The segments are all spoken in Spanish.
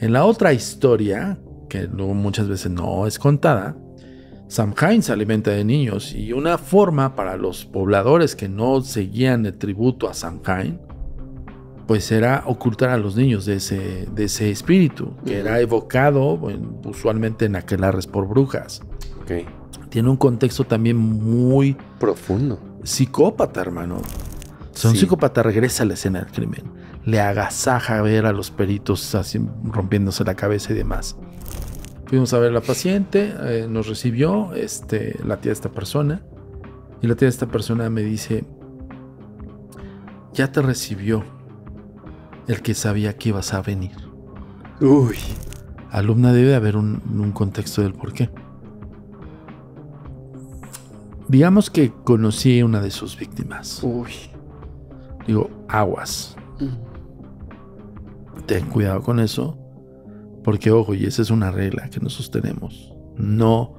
En la otra historia, que muchas veces no es contada, Samhain se alimenta de niños y una forma para los pobladores que no seguían el tributo a Samhain, pues era ocultar a los niños de ese, de ese espíritu, que era evocado usualmente en aquelarres por brujas. Tiene un contexto también muy... Profundo. Psicópata, hermano. Son psicópata regresa a la escena del crimen le agasaja ver a los peritos así, rompiéndose la cabeza y demás. Fuimos a ver a la paciente, eh, nos recibió este, la tía de esta persona. Y la tía de esta persona me dice, ya te recibió el que sabía que ibas a venir. Uy. Alumna debe haber un, contexto del por qué. Digamos que conocí una de sus víctimas. Uy. Digo, aguas ten cuidado con eso, porque ojo, y esa es una regla que nos sostenemos. No,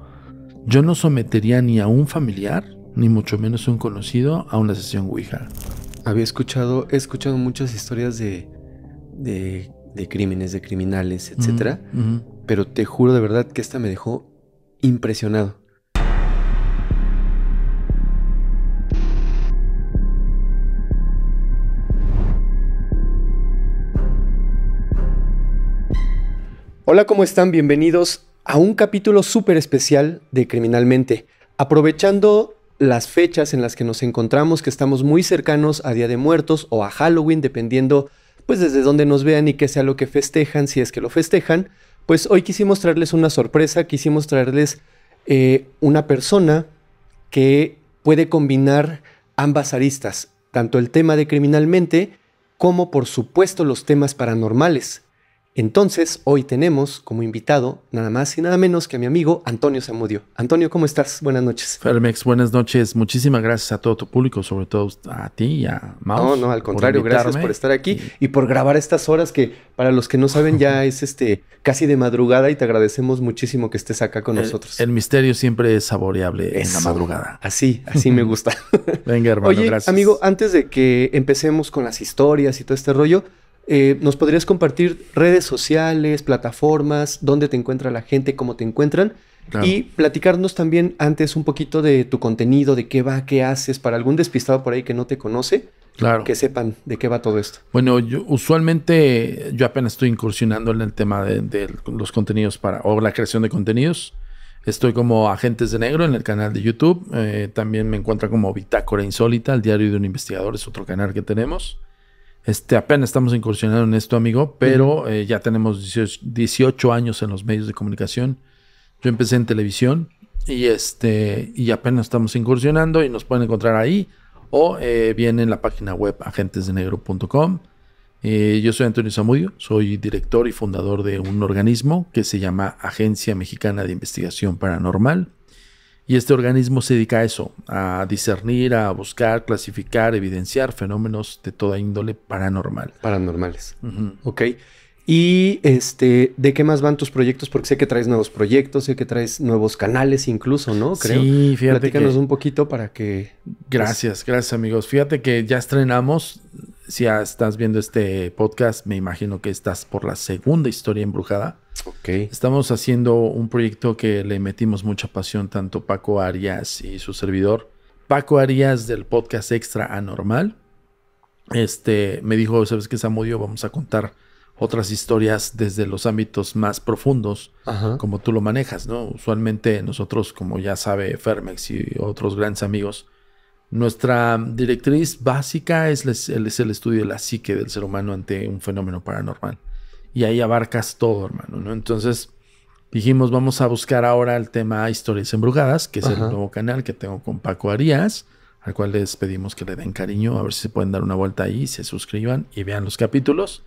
yo no sometería ni a un familiar, ni mucho menos a un conocido, a una sesión Ouija. Había escuchado, he escuchado muchas historias de, de, crímenes, de criminales, etc. Pero te juro de verdad que esta me dejó impresionado. Hola, ¿cómo están? Bienvenidos a un capítulo súper especial de Criminalmente. Aprovechando las fechas en las que nos encontramos, que estamos muy cercanos a Día de Muertos o a Halloween, dependiendo pues desde dónde nos vean y qué sea lo que festejan, si es que lo festejan, pues hoy quisimos traerles una sorpresa, quisimos traerles eh, una persona que puede combinar ambas aristas, tanto el tema de criminalmente como por supuesto los temas paranormales. Entonces, hoy tenemos como invitado nada más y nada menos que a mi amigo Antonio Zamudio. Antonio, ¿cómo estás? Buenas noches. Fermex, buenas noches. Muchísimas gracias a todo tu público, sobre todo a ti y a Maus. No, no, al contrario, gracias por estar aquí y... por grabar estas horas que para los que no saben ya es este casi de madrugada y te agradecemos muchísimo que estés acá con nosotros. El misterio siempre es saboreable en la madrugada. Así, así me gusta. Venga, hermano, Oye, gracias. Amigo, antes de que empecemos con las historias y todo este rollo, eh, ¿Nos podrías compartir redes sociales, plataformas, dónde te encuentra la gente, cómo te encuentran? Y platicarnos también antes un poquito de tu contenido, de qué va, qué haces, para algún despistado por ahí que no te conoce, que sepan de qué va todo esto. Bueno, yo, usualmente yo apenas estoy incursionando en el tema de, los contenidos para, o la creación de contenidos. Estoy como Agentes de Negro en el canal de YouTube. Eh, también me encuentro como Bitácora Insólita, el diario de un investigador, es otro canal que tenemos. Este, apenas estamos incursionando en esto, amigo, pero eh, ya tenemos 18, años en los medios de comunicación. Yo empecé en televisión y, este, y apenas estamos incursionando y nos pueden encontrar ahí o bien eh, en la página web agentesdenegro.com. Eh, yo soy Antonio Zamudio, soy director y fundador de un organismo que se llama Agencia Mexicana de Investigación Paranormal. Y este organismo se dedica a eso, a discernir, a buscar, clasificar, evidenciar fenómenos de toda índole paranormal. Paranormales. Ok. Y este, ¿de qué más van tus proyectos? Porque sé que traes nuevos proyectos, sé que traes nuevos canales incluso, ¿no? Sí, fíjate. Platícanos un poquito para que. Pues, gracias, gracias, amigos. Fíjate que ya estrenamos si ya estás viendo este podcast, me imagino que estás por la segunda historia embrujada. Ok. Estamos haciendo un proyecto que le metimos mucha pasión, tanto Paco Arias y su servidor. Paco Arias del podcast Extra Anormal. Este me dijo: ¿Sabes qué, Samudio? Vamos a contar otras historias desde los ámbitos más profundos, como tú lo manejas, ¿no? Usualmente nosotros, como ya sabe Fermex y otros grandes amigos, nuestra directriz básica es, el estudio de la psique del ser humano ante un fenómeno paranormal. Y ahí abarcas todo, hermano, ¿no? Entonces dijimos, vamos a buscar ahora el tema Historias Embrujadas, que es el nuevo canal que tengo con Paco Arias, al cual les pedimos que le den cariño, a ver si se pueden dar una vuelta ahí, se suscriban y vean los capítulos.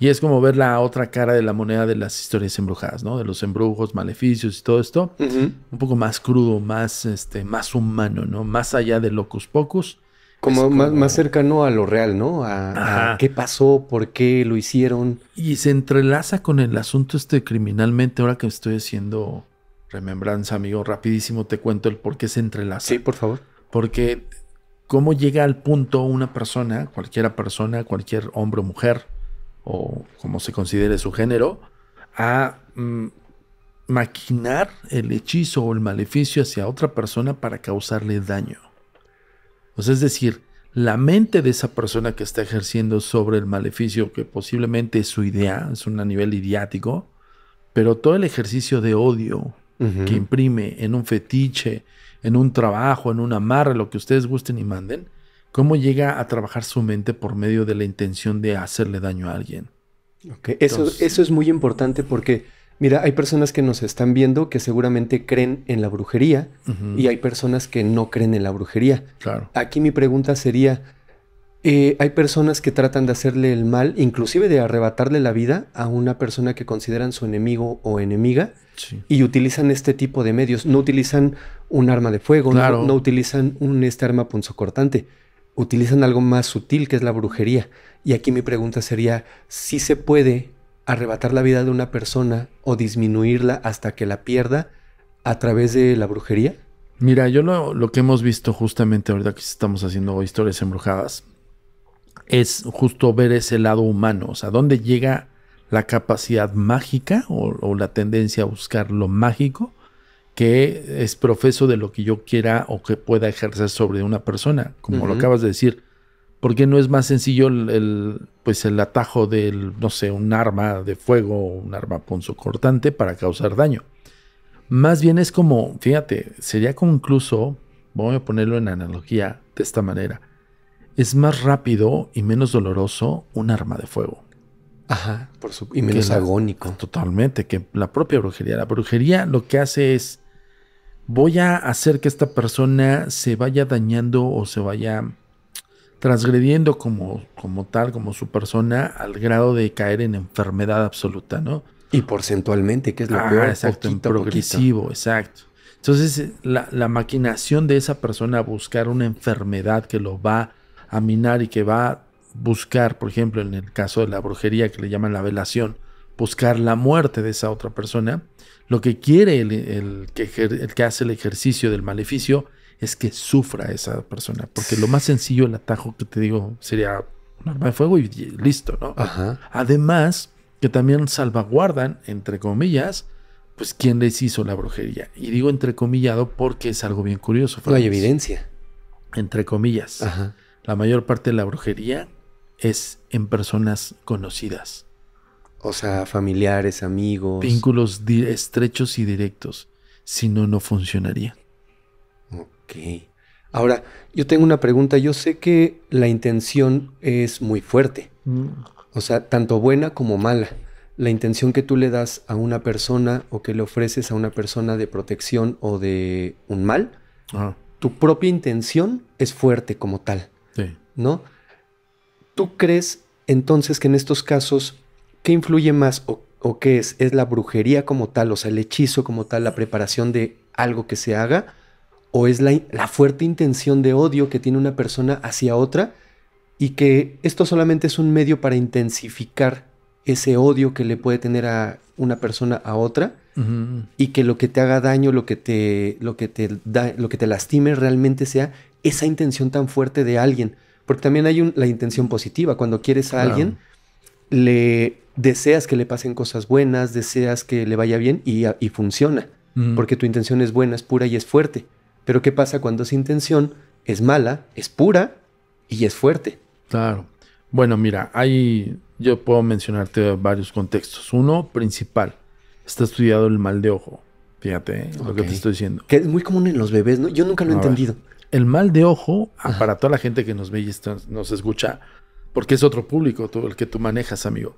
Y es como ver la otra cara de la moneda de las historias embrujadas, ¿no? De los embrujos, maleficios y todo esto. Un poco más crudo, más, este, más humano, ¿no? Más allá de locus pocus. Como, Más, más, cercano a lo real, ¿no? A, qué pasó, por qué lo hicieron. Y se entrelaza con el asunto este criminalmente. Ahora que estoy haciendo remembranza, amigo, rapidísimo te cuento el por qué se entrelaza. Sí, por favor. Porque cómo llega al punto una persona, cualquiera persona, cualquier hombre o mujer, o como se considere su género, a mm, maquinar el hechizo o el maleficio hacia otra persona para causarle daño. es decir, la mente de esa persona que está ejerciendo sobre el maleficio, que posiblemente es su idea, es un nivel idiático, pero todo el ejercicio de odio que imprime en un fetiche, en un trabajo, en un amarre, lo que ustedes gusten y manden, cómo llega a trabajar su mente por medio de la intención de hacerle daño a alguien. eso, eso es muy importante porque, mira, hay personas que nos están viendo que seguramente creen en la brujería y hay personas que no creen en la brujería. Claro. Aquí mi pregunta sería, eh, hay personas que tratan de hacerle el mal, inclusive de arrebatarle la vida a una persona que consideran su enemigo o enemiga y utilizan este tipo de medios. No utilizan un arma de fuego, no, utilizan un este arma punzocortante utilizan algo más sutil que es la brujería. Y aquí mi pregunta sería, si ¿sí se puede arrebatar la vida de una persona o disminuirla hasta que la pierda a través de la brujería? Mira, yo lo, lo que hemos visto justamente ahorita que estamos haciendo historias embrujadas es justo ver ese lado humano, o sea, dónde llega la capacidad mágica o la tendencia a buscar lo mágico que es profeso de lo que yo quiera o que pueda ejercer sobre una persona, como lo acabas de decir. Porque no es más sencillo el, pues el atajo del, no sé, un arma de fuego o un arma cortante para causar daño. Más bien es como, fíjate, sería como incluso, voy a ponerlo en analogía de esta manera, es más rápido y menos doloroso un arma de fuego. Ajá, por supuesto. y menos agónico. Totalmente, que la propia brujería. La brujería lo que hace es voy a hacer que esta persona se vaya dañando o se vaya transgrediendo como, como tal, como su persona, al grado de caer en enfermedad absoluta, ¿no? Y porcentualmente, que es lo ah, peor. Exacto, progresivo, exacto. Entonces, la, la, maquinación de esa persona a buscar una enfermedad que lo va a minar y que va a buscar, por ejemplo, en el caso de la brujería que le llaman la velación, buscar la muerte de esa otra persona, lo que quiere el, que, hace el ejercicio del maleficio es que sufra esa persona. Porque lo más sencillo, el atajo que te digo, sería un arma de fuego y listo, ¿no? Ajá. Además, que también salvaguardan, entre comillas, pues quién les hizo la brujería. Y digo entre comillado porque es algo bien curioso. No hay evidencia. Entre comillas. La mayor parte de la brujería es en personas conocidas. O sea, familiares, amigos. Vínculos estrechos y directos. Si no, no funcionaría. Ok. Ahora, yo tengo una pregunta. Yo sé que la intención es muy fuerte. Mm. O sea, tanto buena como mala. La intención que tú le das a una persona o que le ofreces a una persona de protección o de un mal, tu propia intención es fuerte como tal. Sí. ¿No? ¿Tú crees entonces que en estos casos ¿qué influye más o, qué es? ¿Es la brujería como tal, o sea, el hechizo como tal, la preparación de algo que se haga? ¿O es la, fuerte intención de odio que tiene una persona hacia otra y que esto solamente es un medio para intensificar ese odio que le puede tener a una persona a otra y que lo que te haga daño, lo que te, lo que te da, lo que te lastime realmente sea esa intención tan fuerte de alguien. Porque también hay la intención positiva. Cuando quieres a alguien, le deseas que le pasen cosas buenas, deseas que le vaya bien y, funciona, porque tu intención es buena, es pura y es fuerte. Pero ¿qué pasa cuando esa intención es mala, es pura y es fuerte? Claro. Bueno, mira, ahí yo puedo mencionarte varios contextos. Uno, principal, está estudiado el mal de ojo. Fíjate ¿eh? lo que te estoy diciendo. Que es muy común en los bebés, ¿no? Yo nunca lo he entendido. El mal de ojo, ah, para toda la gente que nos ve y nos escucha, porque es otro público todo el que tú manejas, amigo.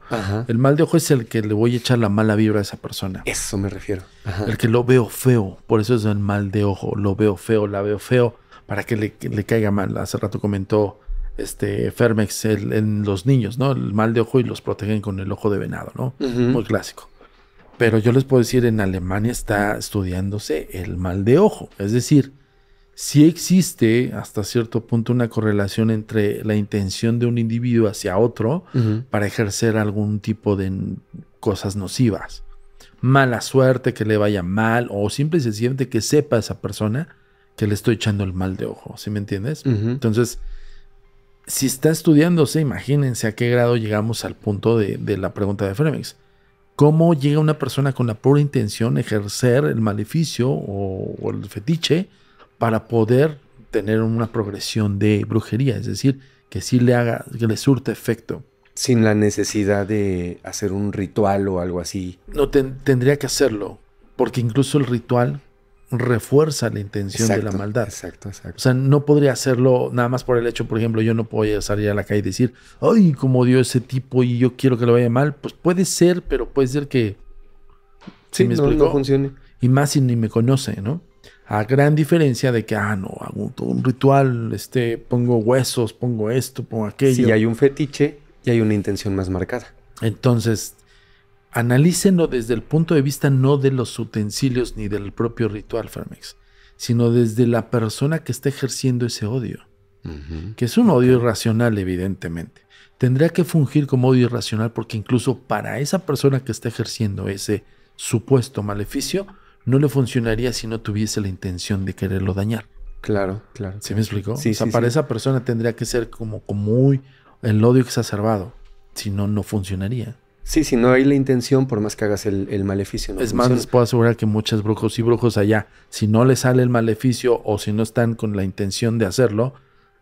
El mal de ojo es el que le voy a echar la mala vibra a esa persona. Eso me refiero. El que lo veo feo. Por eso es el mal de ojo. Lo veo feo, la veo feo. Para que le, caiga mal. Hace rato comentó este Fermex en los niños, ¿no? El mal de ojo y los protegen con el ojo de venado, ¿no? Muy clásico. Pero yo les puedo decir, en Alemania está estudiándose el mal de ojo. Es decir, si existe hasta cierto punto una correlación entre la intención de un individuo hacia otro para ejercer algún tipo de cosas nocivas. Mala suerte, que le vaya mal, o simple y siente que sepa esa persona que le estoy echando el mal de ojo, ¿sí me entiendes? Entonces, si está estudiándose, imagínense a qué grado llegamos al punto de, la pregunta de Fremix. ¿Cómo llega una persona con la pura intención ejercer el maleficio o el fetiche para poder tener una progresión de brujería, es decir, que sí le haga, que le surta efecto. Sin la necesidad de hacer un ritual o algo así. No tendría que hacerlo, porque incluso el ritual refuerza la intención de la maldad. Exacto, exacto. O sea, no podría hacerlo nada más por el hecho, por ejemplo, yo no puedo salir a la calle y decir, ay, como dio ese tipo y yo quiero que le vaya mal. Pues puede ser, pero puede ser que. Sí, me no, no funcione. Y más si ni me conoce, ¿no? A gran diferencia de que, ah, no, hago un ritual, este, pongo huesos, pongo esto, pongo aquello. Sí, hay un fetiche y hay una intención más marcada. Entonces, analícenlo desde el punto de vista no de los utensilios ni del propio ritual, Fermex, sino desde la persona que está ejerciendo ese odio, que es un odio irracional, evidentemente. Tendría que fungir como odio irracional porque incluso para esa persona que está ejerciendo ese supuesto maleficio, no le funcionaría si no tuviese la intención de quererlo dañar. Claro, claro. ¿Sí me explicó? para esa persona tendría que ser como, muy el odio exacerbado. Si no, no funcionaría. Sí, si no hay la intención, por más que hagas el, maleficio. No es más, les puedo asegurar que muchos brujos y brujos allá, si no les sale el maleficio o si no están con la intención de hacerlo,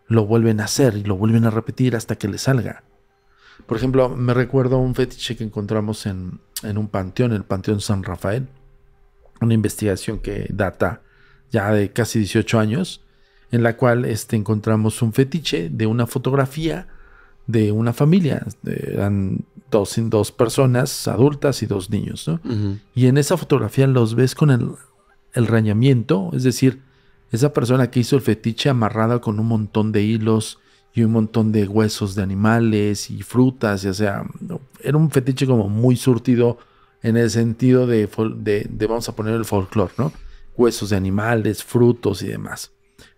lo vuelven a hacer y lo vuelven a repetir hasta que les salga. Por ejemplo, me recuerdo un fetiche que encontramos en un panteón, el Panteón San Rafael una investigación que data ya de casi 18 años, en la cual este, encontramos un fetiche de una fotografía de una familia. Eran dos, dos personas adultas y dos niños, ¿no? Y en esa fotografía los ves con el, el rañamiento, es decir, esa persona que hizo el fetiche amarrada con un montón de hilos y un montón de huesos de animales y frutas, ya sea, era un fetiche como muy surtido, en el sentido de, de, vamos a poner el folclore, ¿no? Huesos de animales, frutos y demás.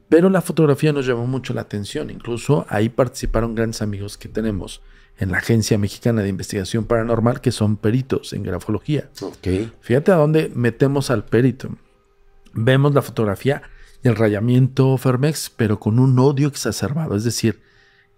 Pero la fotografía nos llamó mucho la atención, incluso ahí participaron grandes amigos que tenemos en la Agencia Mexicana de Investigación Paranormal, que son peritos en grafología. Okay. Fíjate a dónde metemos al perito. Vemos la fotografía y el rayamiento Fermex, pero con un odio exacerbado, es decir,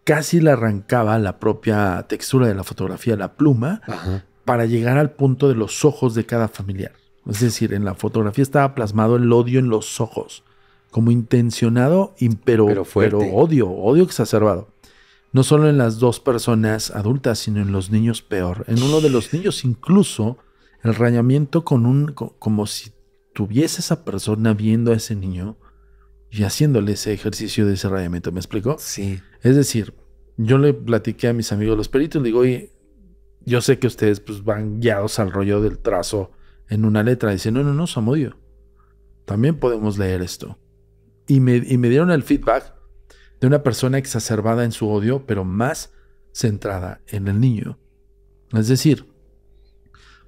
casi le arrancaba la propia textura de la fotografía, la pluma, Ajá para llegar al punto de los ojos de cada familiar. Es decir, en la fotografía estaba plasmado el odio en los ojos, como intencionado, pero, pero, odio, odio exacerbado. No solo en las dos personas adultas, sino en los niños peor. En uno de los niños incluso el rayamiento con un como si tuviese esa persona viendo a ese niño y haciéndole ese ejercicio de ese rayamiento, ¿me explico? Sí. Es decir, yo le platiqué a mis amigos los peritos, le digo, oye, yo sé que ustedes pues, van guiados al rollo del trazo en una letra, Dicen, no, no, no, odio. también podemos leer esto. Y me, y me dieron el feedback de una persona exacerbada en su odio, pero más centrada en el niño. Es decir,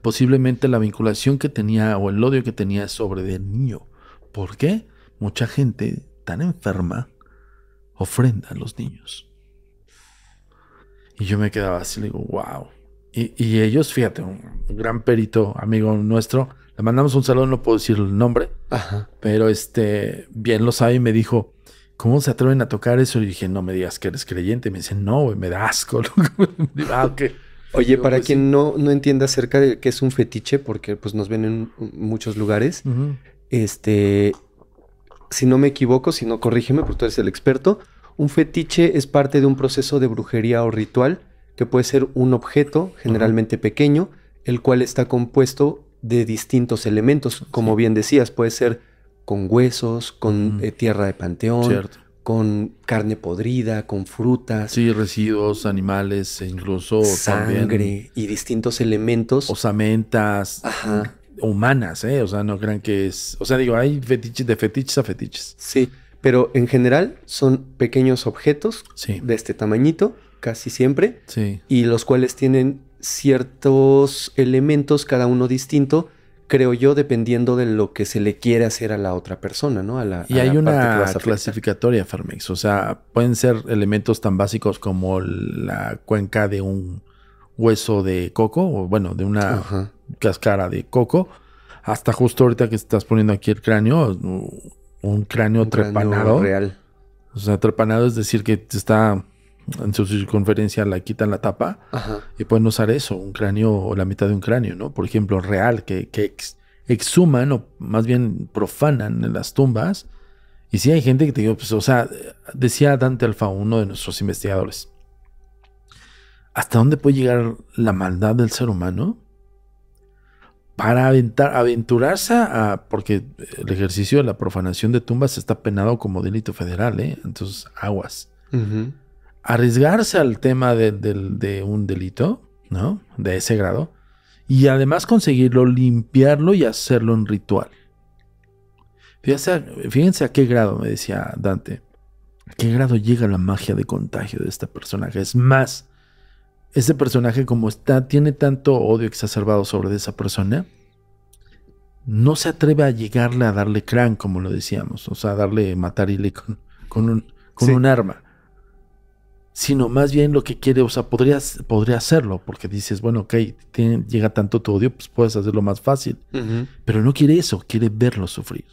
posiblemente la vinculación que tenía o el odio que tenía sobre el niño. ¿Por qué? Mucha gente tan enferma ofrenda a los niños. Y yo me quedaba así, le digo, wow. Y, ellos, fíjate, un gran perito amigo nuestro, le mandamos un saludo, no puedo decir el nombre, pero este, bien lo sabe y me dijo, ¿cómo se atreven a tocar eso? Y dije, no me digas que eres creyente. Me dicen, no, me da asco. Ah, Oye, para pues quien no, no entienda acerca de qué es un fetiche, porque pues nos ven en muchos lugares, este, si no me equivoco, si no corrígeme, porque tú eres el experto, un fetiche es parte de un proceso de brujería o ritual que puede ser un objeto generalmente pequeño, el cual está compuesto de distintos elementos, como bien decías, puede ser con huesos, con eh, tierra de panteón, con carne podrida, con frutas. Sí, residuos, animales, e incluso sangre y distintos elementos. Osamentas. Humanas, ¿eh? O sea, no crean que es. O sea, digo, hay fetiches de fetiches a fetiches. Sí, pero en general son pequeños objetos de este tamañito casi siempre, sí. y los cuales tienen ciertos elementos, cada uno distinto, creo yo, dependiendo de lo que se le quiere hacer a la otra persona, ¿no? A la, y hay una clasificatoria, Farmex. O sea, pueden ser elementos tan básicos como la cuenca de un hueso de coco, o bueno, de una cascara de coco, hasta justo ahorita que estás poniendo aquí el cráneo, un cráneo trepanado. real. O sea, trepanado es decir que te está en su circunferencia la quitan la tapa y pueden usar eso, un cráneo o la mitad de un cráneo, ¿no? Por ejemplo, real, que, que exhuman o más bien profanan en las tumbas. Y sí hay gente que te digo, pues, o sea, decía Dante Alfa, uno de nuestros investigadores, ¿hasta dónde puede llegar la maldad del ser humano? Para aventar, aventurarse a. Porque el ejercicio de la profanación de tumbas está penado como delito federal, ¿eh? Entonces, aguas. Ajá arriesgarse al tema de, un delito, ¿no? De ese grado. Y además conseguirlo, limpiarlo y hacerlo en ritual. Fíjense a, qué grado, me decía Dante, a qué grado llega la magia de contagio de este personaje. Es más, este personaje como está, tiene tanto odio exacerbado sobre esa persona, no se atreve a llegarle a darle crán, como lo decíamos, o sea, a darle matar con, con, un arma sino más bien lo que quiere, o sea, podrías, podría hacerlo, porque dices, bueno, ok, llega tanto tu odio, pues puedes hacerlo más fácil, pero no quiere eso, quiere verlo sufrir.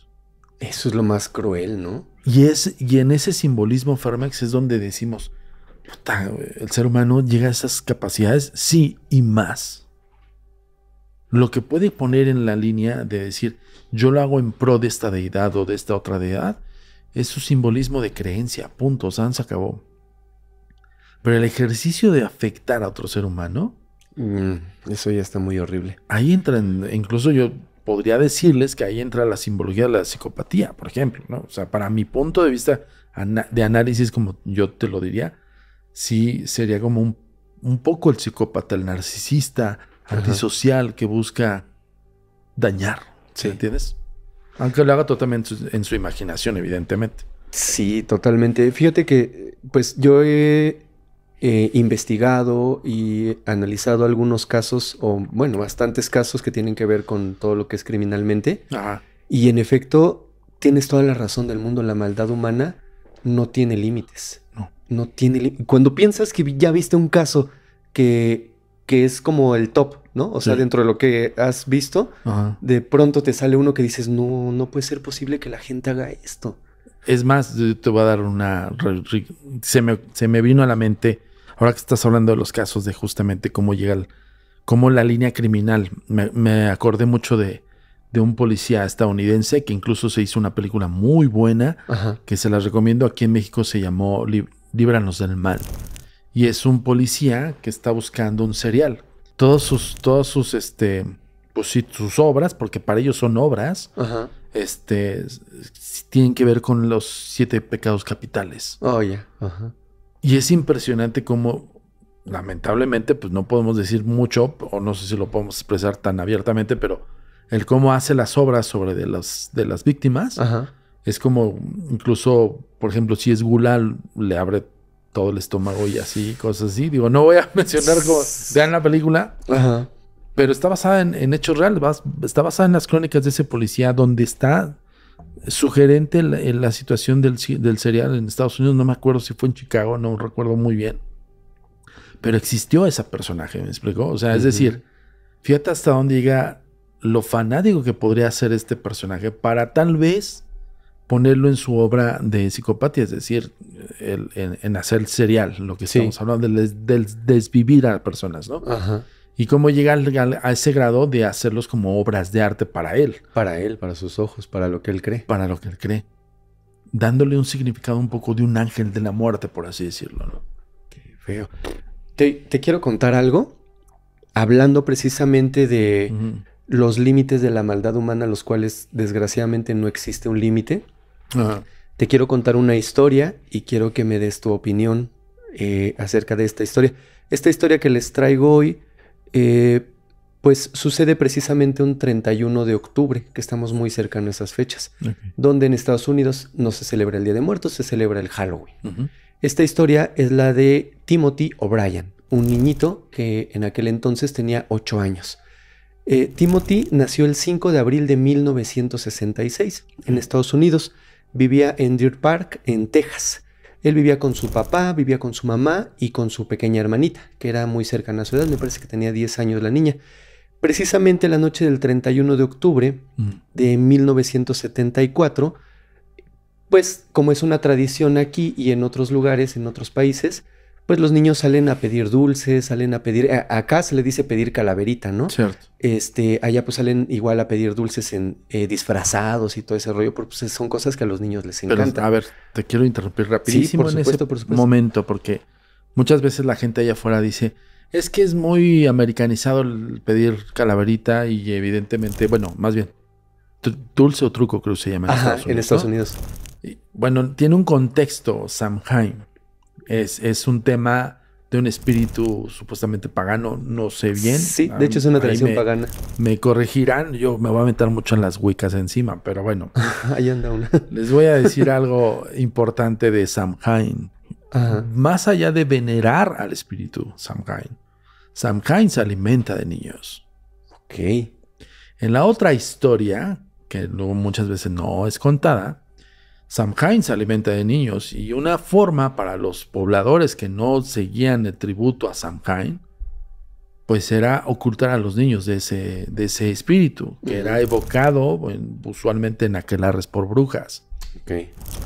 Eso es lo más cruel, ¿no? Y, es, y en ese simbolismo, Fermex, es donde decimos, el ser humano llega a esas capacidades, sí, y más. Lo que puede poner en la línea de decir, yo lo hago en pro de esta deidad o de esta otra deidad, es su simbolismo de creencia, punto, se acabó. Pero el ejercicio de afectar a otro ser humano. Mm, eso ya está muy horrible. Ahí entra... incluso yo podría decirles que ahí entra la simbología de la psicopatía, por ejemplo, ¿no? O sea, para mi punto de vista de análisis, como yo te lo diría, sí sería como un, un poco el psicópata, el narcisista, antisocial que busca dañar, ¿sí? ¿entiendes? Aunque lo haga totalmente en su imaginación, evidentemente. Sí, totalmente. Fíjate que, pues yo he eh, investigado y analizado algunos casos, o bueno, bastantes casos que tienen que ver con todo lo que es criminalmente. Y en efecto, tienes toda la razón del mundo, la maldad humana no tiene límites. No. No tiene Cuando piensas que ya viste un caso que, que es como el top, ¿no? O sea, dentro de lo que has visto, de pronto te sale uno que dices, no, no puede ser posible que la gente haga esto. Es más, te voy a dar una... Se me, se me vino a la mente Ahora que estás hablando de los casos de justamente cómo llega, el, cómo la línea criminal, me, acordé mucho de, de, un policía estadounidense que incluso se hizo una película muy buena, que se la recomiendo, aquí en México se llamó Líbranos del Mal. Y es un policía que está buscando un serial. Todos sus, todos sus, este, pues sí, sus obras, porque para ellos son obras, este, tienen que ver con los siete pecados capitales. Oh, Ajá. Y es impresionante cómo, lamentablemente, pues no podemos decir mucho, o no sé si lo podemos expresar tan abiertamente, pero el cómo hace las obras sobre de las, de las víctimas. Es como, incluso, por ejemplo, si es Gulal, le abre todo el estómago y así, cosas así. Digo, no voy a mencionar Vean la película. Pero está basada en hechos reales, está basada en las crónicas de ese policía, donde está sugerente en la situación del, serial en Estados Unidos, no me acuerdo si fue en Chicago, no recuerdo muy bien, pero existió ese personaje, ¿me explicó? O sea, es decir, fíjate hasta dónde llega lo fanático que podría ser este personaje para tal vez ponerlo en su obra de psicopatía, es decir, en, hacer hacer serial, lo que sí. estamos hablando, del desvivir a personas, ¿no? Ajá y cómo llega a ese grado de hacerlos como obras de arte para él. Para él, para sus ojos, para lo que él cree. Para lo que él cree. Dándole un significado un poco de un ángel de la muerte, por así decirlo. Qué feo. Te, quiero contar algo, hablando precisamente de los límites de la maldad humana, los cuales desgraciadamente no existe un límite. Te quiero contar una historia y quiero que me des tu opinión eh, acerca de esta historia. Esta historia que les traigo hoy eh, pues sucede precisamente un 31 de octubre, que estamos muy cerca a esas fechas, donde en Estados Unidos no se celebra el Día de Muertos, se celebra el Halloween. Esta historia es la de Timothy O'Brien, un niñito que en aquel entonces tenía 8 años. Eh, Timothy nació el 5 de abril de 1966 en Estados Unidos. Vivía en Deer Park, en Texas. Él vivía con su papá, vivía con su mamá y con su pequeña hermanita, que era muy cercana a su edad, me parece que tenía 10 años la niña. Precisamente la noche del 31 de octubre mm. de 1974, pues como es una tradición aquí y en otros lugares, en otros países, pues los niños salen a pedir dulces, salen a pedir, acá se le dice pedir calaverita, ¿no? Cierto. Este, allá pues salen igual a pedir dulces en eh, disfrazados y todo ese rollo, porque pues, son cosas que a los niños les encantan. Pero, a ver, te quiero interrumpir rapidísimo en ese momento, porque muchas veces la gente allá afuera dice, es que es muy americanizado el pedir calaverita y evidentemente, bueno, más bien, dulce o truco creo que se llama en Ajá, Estados Unidos. En Estados Unidos. bueno, tiene un contexto, Samhain. Es, un tema de un espíritu supuestamente pagano, no sé bien. Sí, de hecho es una tradición pagana. Me corregirán, yo me voy a meter mucho en las wicas encima, pero bueno. Ahí anda una. Les voy a decir algo importante de Samhain. Más allá de venerar al espíritu Samhain, Samhain se alimenta de niños. Ok. En la otra historia, que luego muchas veces no es contada, Samhain se alimenta de niños y una forma para los pobladores que no seguían el tributo a Samhain, pues era ocultar a los niños de ese, de ese espíritu, que era evocado usualmente en aquelarres por brujas.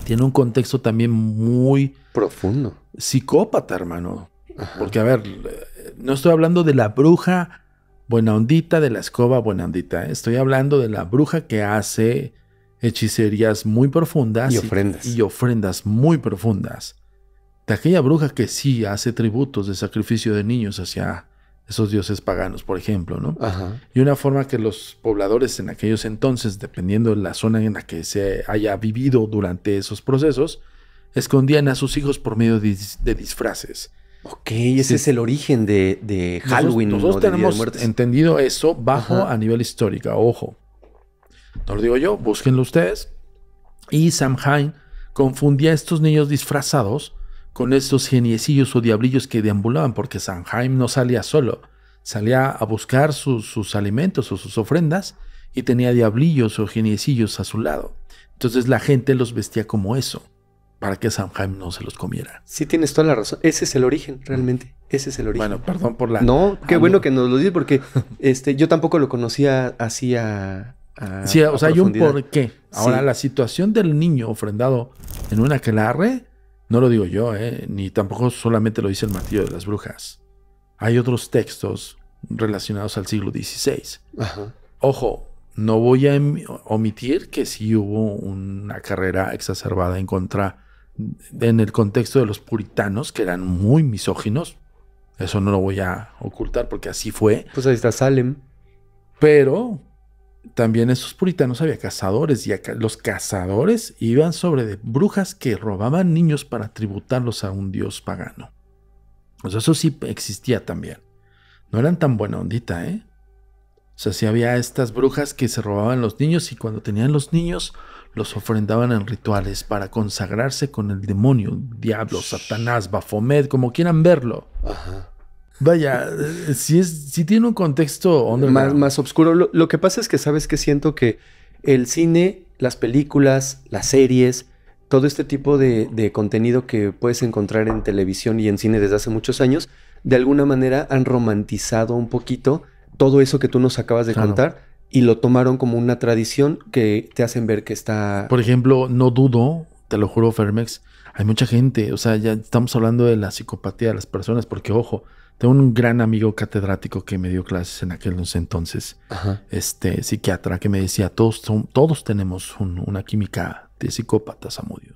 Tiene un contexto también muy... Profundo. Psicópata, hermano. Porque, a ver, no estoy hablando de la bruja buena ondita, de la escoba buena ondita. ¿eh? Estoy hablando de la bruja que hace hechicerías muy profundas y ofrendas. muy profundas. De aquella bruja que sí hace tributos de sacrificio de niños hacia esos dioses paganos, por ejemplo, ¿no? Y una forma que los pobladores en aquellos entonces, dependiendo de la zona en la que se haya vivido durante esos procesos, escondían a sus hijos por medio de, disfraces. Ok, ese es el origen de, Halloween. tenemos entendido eso bajo a nivel histórico, ojo. No lo digo yo, búsquenlo ustedes. Y Samhain confundía a estos niños disfrazados con estos geniecillos o diablillos que deambulaban, porque Samhain no salía solo, salía a buscar sus, alimentos o sus ofrendas y tenía diablillos o geniecillos a su lado. Entonces la gente los vestía como eso, para que Samhain no se los comiera. Sí, tienes toda la razón. Ese es el origen, realmente. Ese es el origen. Bueno, perdón por la. No, qué ah, bueno que nos lo dices, porque este, yo tampoco lo conocía así a, sí, o sea, hay un porqué. Ahora, la situación del niño ofrendado en una aquelarre, no lo digo yo, eh, ni tampoco solamente lo dice el martillo de las brujas. Hay otros textos relacionados al siglo XVI. Ojo, no voy a em-, omitir que sí hubo una carrera exacerbada en contra en el contexto de los puritanos, que eran muy misóginos. Eso no lo voy a ocultar porque así fue. Pues ahí está Salem. Pero también esos puritanos había cazadores y los cazadores iban sobre de brujas que robaban niños para tributarlos a un dios pagano. O eso sí existía también. No eran tan buena ondita, ¿eh? O sea, sí había estas brujas que se robaban los niños y cuando tenían los niños los ofrendaban en rituales para consagrarse con el demonio, diablo, satanás, baphomet como quieran verlo. Ajá. Vaya, si es, si tiene un contexto más, más oscuro. Lo, que pasa es que sabes que siento que el cine, las películas, las series, todo este tipo de, contenido que puedes encontrar en televisión y en cine desde hace muchos años, de alguna manera han romantizado un poquito todo eso que tú nos acabas de contar y lo tomaron como una tradición que te hacen ver que está... Por ejemplo, no dudo, te lo juro Fermex, hay mucha gente, o sea, ya estamos hablando de la psicopatía de las personas, porque ojo, tengo un gran amigo catedrático que me dio clases en aquellos entonces, este psiquiatra, que me decía, todos, todos tenemos una química de psicópata, Samudio.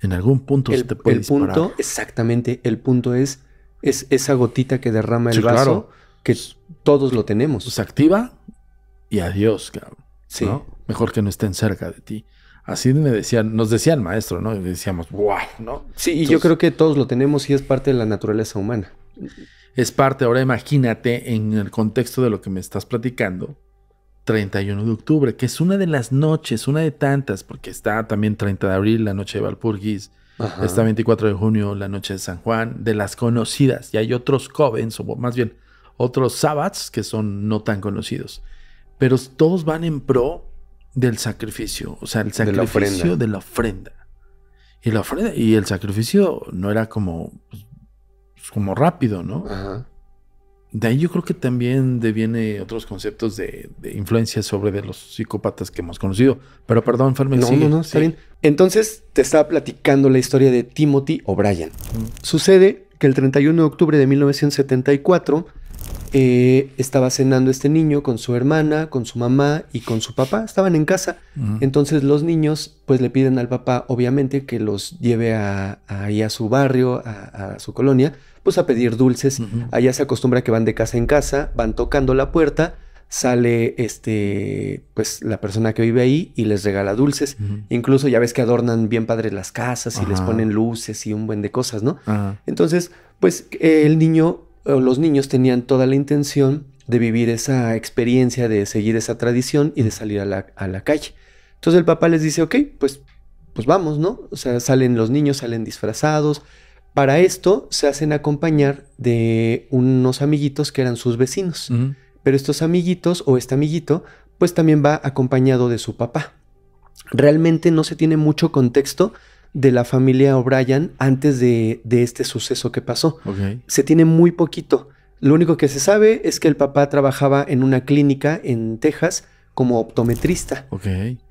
En algún punto se te puede el punto, exactamente, el punto es, es esa gotita que derrama el vaso, que todos lo tenemos. Se activa y adiós, cabrón. Sí. Mejor que no estén cerca de ti. Así me decían, nos decía el maestro, ¿no? Y decíamos, ¡guau! ¿no? Sí, y yo creo que todos lo tenemos y es parte de la naturaleza humana. Es parte, ahora imagínate en el contexto de lo que me estás platicando, 31 de octubre, que es una de las noches, una de tantas, porque está también 30 de abril, la noche de Valpurgis, está 24 de junio, la noche de San Juan, de las conocidas, y hay otros covens, o más bien otros sabbats que son no tan conocidos, pero todos van en pro del sacrificio, o sea, el sacrificio de la ofrenda. Y, la ofrenda, y el sacrificio no era como, pues, pues, como rápido, ¿no? Ajá. De ahí yo creo que también deviene otros conceptos de, influencia sobre de los psicópatas que hemos conocido. Pero perdón, Fermín. No, no, no, está bien. Entonces te estaba platicando la historia de Timothy O'Brien. Sucede que el 31 de octubre de 1974 eh, estaba cenando este niño con su hermana, con su mamá y con su papá, estaban en casa. Entonces los niños pues le piden al papá obviamente que los lleve a, ahí a su barrio, a, su colonia, pues a pedir dulces. Allá se acostumbra que van de casa en casa, van tocando la puerta, sale este pues la persona que vive ahí y les regala dulces. Incluso ya ves que adornan bien padre las casas y les ponen luces y un buen de cosas, ¿no? Entonces, pues el niño los niños tenían toda la intención de vivir esa experiencia, de seguir esa tradición y de salir a la, calle. Entonces el papá les dice, ok, pues, pues vamos, ¿no? O sea, salen los niños, salen disfrazados. Para esto se hacen acompañar de unos amiguitos que eran sus vecinos. Pero estos amiguitos o este amiguito, pues también va acompañado de su papá. Realmente no se tiene mucho contexto de la familia O'Brien antes de, este suceso que pasó. Se tiene muy poquito. Lo único que se sabe es que el papá trabajaba en una clínica en Texas como optometrista.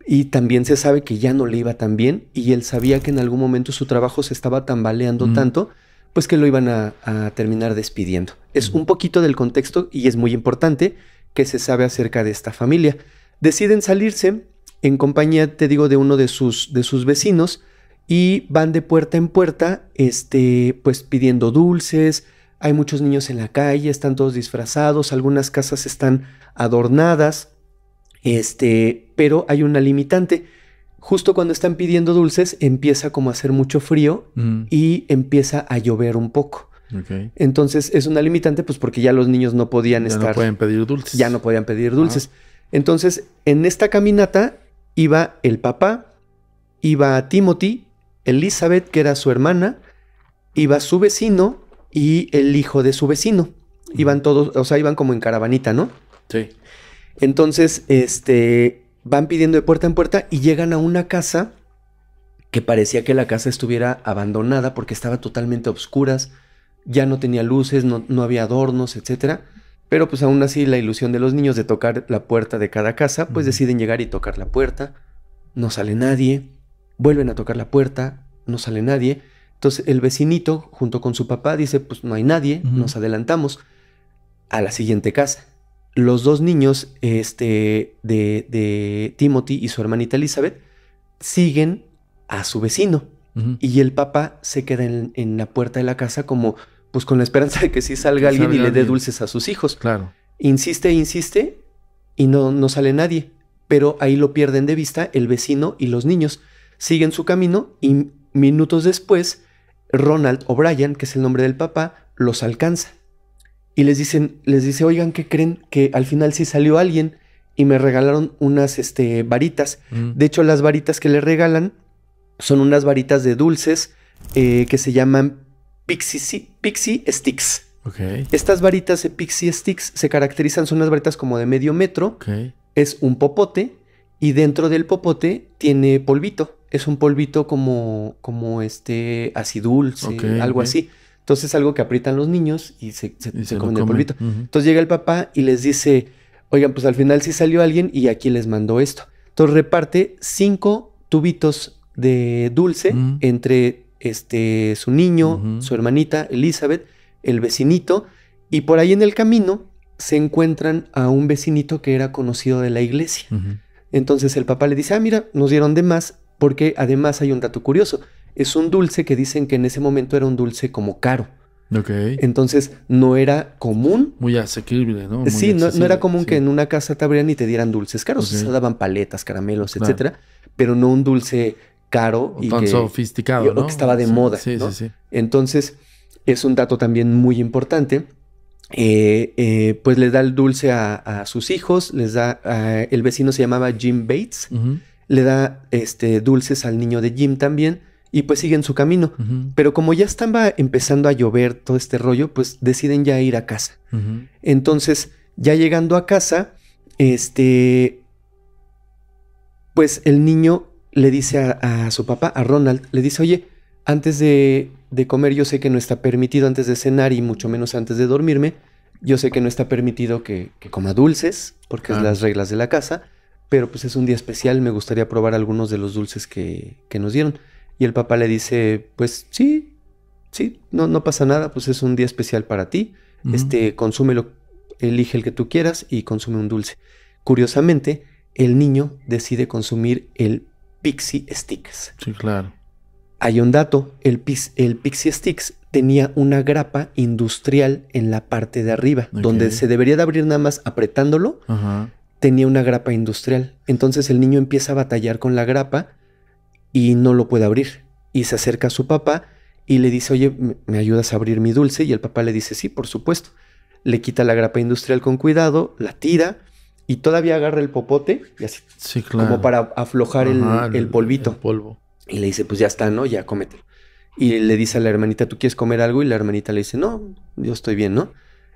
Y también se sabe que ya no le iba tan bien y él sabía que en algún momento su trabajo se estaba tambaleando tanto, pues que lo iban a, terminar despidiendo. Es un poquito del contexto y es muy importante que se sabe acerca de esta familia. Deciden salirse en compañía, te digo, de uno de sus, de sus vecinos y van de puerta en puerta, este, pues pidiendo dulces, hay muchos niños en la calle, están todos disfrazados, algunas casas están adornadas, este, pero hay una limitante. Justo cuando están pidiendo dulces, empieza como a hacer mucho frío mm. y empieza a llover un poco. Entonces es una limitante, pues porque ya los niños no podían ya estar. No pueden pedir dulces. Ya no podían pedir dulces. Entonces, en esta caminata iba el papá, iba Timothy Elizabeth, que era su hermana, iba su vecino y el hijo de su vecino. Iban todos, o sea, iban como en caravanita, ¿no? Sí. Entonces, este, van pidiendo de puerta en puerta y llegan a una casa que parecía que la casa estuviera abandonada porque estaba totalmente a ya no tenía luces, no, había adornos, etcétera. Pero pues aún así la ilusión de los niños de tocar la puerta de cada casa, pues deciden llegar y tocar la puerta. No sale nadie. Vuelven a tocar la puerta, no sale nadie. Entonces el vecinito, junto con su papá, dice, pues no hay nadie, nos adelantamos a la siguiente casa. Los dos niños este, de, de Timothy y su hermanita Elizabeth siguen a su vecino. Y el papá se queda en, la puerta de la casa como, pues con la esperanza de que si salga alguien y le dé dulces a sus hijos. Claro. Insiste, insiste y no, no sale nadie. Pero ahí lo pierden de vista el vecino y los niños siguen su camino y minutos después, Ronald O'Brien, que es el nombre del papá, los alcanza. Y les dicen, les dice, oigan, ¿qué creen? Que al final sí salió alguien y me regalaron unas este, varitas. Mm. De hecho, las varitas que le regalan son unas varitas de dulces eh, que se llaman pixie, pixie sticks. Estas varitas de pixie sticks se caracterizan, son unas varitas como de medio metro. Es un popote y dentro del popote tiene polvito. Es un polvito como, como este así dulce, algo así. Entonces, algo que aprietan los niños y se, se, comen, el polvito. Entonces llega el papá y les dice: Oigan, pues al final sí salió alguien y aquí les mandó esto. Entonces reparte cinco tubitos de dulce entre este, su niño, su hermanita, Elizabeth, el vecinito. Y por ahí en el camino se encuentran a un vecinito que era conocido de la iglesia. Entonces el papá le dice, ah, mira, nos dieron de más porque además hay un dato curioso. Es un dulce que dicen que en ese momento era un dulce como caro. Ok. Entonces no era común. Muy asequible, ¿no? sí, no, era común que en una casa te abrieran y te dieran dulces caros. se daban paletas, caramelos, etcétera, pero no un dulce caro y tan sofisticado, que estaba de moda. Sí, sí, sí. Entonces es un dato también muy importante eh, eh, pues le da el dulce a, sus hijos, les da, el vecino se llamaba Jim Bates, le da este, dulces al niño de Jim también y pues siguen su camino. Pero como ya estaba empezando a llover todo este rollo, pues deciden ya ir a casa. Entonces, ya llegando a casa, este, pues el niño le dice a su papá, a Ronald, le dice, oye, antes de de comer yo sé que no está permitido antes de cenar y mucho menos antes de dormirme. Yo sé que no está permitido que, coma dulces, porque es las reglas de la casa, pero pues es un día especial, me gustaría probar algunos de los dulces que, nos dieron. Y el papá le dice, pues sí, sí, no, no pasa nada, pues es un día especial para ti, Este, elige el que tú quieras y consume un dulce. Curiosamente, el niño decide consumir el Pixie Sticks. Sí, claro. Hay un dato, el, el Pixie Sticks tenía una grapa industrial en la parte de arriba, donde se debería de abrir nada más apretándolo. Tenía una grapa industrial. Entonces el niño empieza a batallar con la grapa y no lo puede abrir. Y se acerca a su papá y le dice, oye, ¿me ayudas a abrir mi dulce? Y el papá le dice, sí, por supuesto. Le quita la grapa industrial con cuidado, la tira y todavía agarra el popote y así. Como para aflojar el, el, polvito. polvo. Y le dice, pues ya está, ¿no? Ya cómetelo. Y le dice a la hermanita, ¿tú quieres comer algo? Y la hermanita le dice, no, yo estoy bien, ¿no?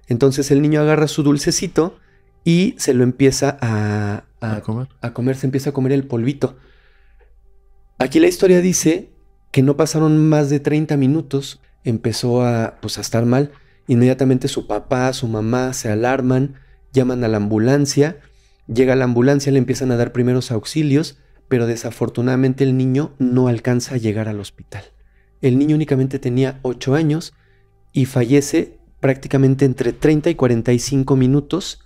Entonces el niño agarra su dulcecito y se lo empieza a, a, comer. A comer, se empieza a comer el polvito. Aquí la historia dice que no pasaron más de 30 minutos, empezó a, pues, a estar mal. Inmediatamente su papá, su mamá se alarman, llaman a la ambulancia, llega la ambulancia, le empiezan a dar primeros auxilios pero desafortunadamente el niño no alcanza a llegar al hospital. El niño únicamente tenía 8 años y fallece prácticamente entre 30 y 45 minutos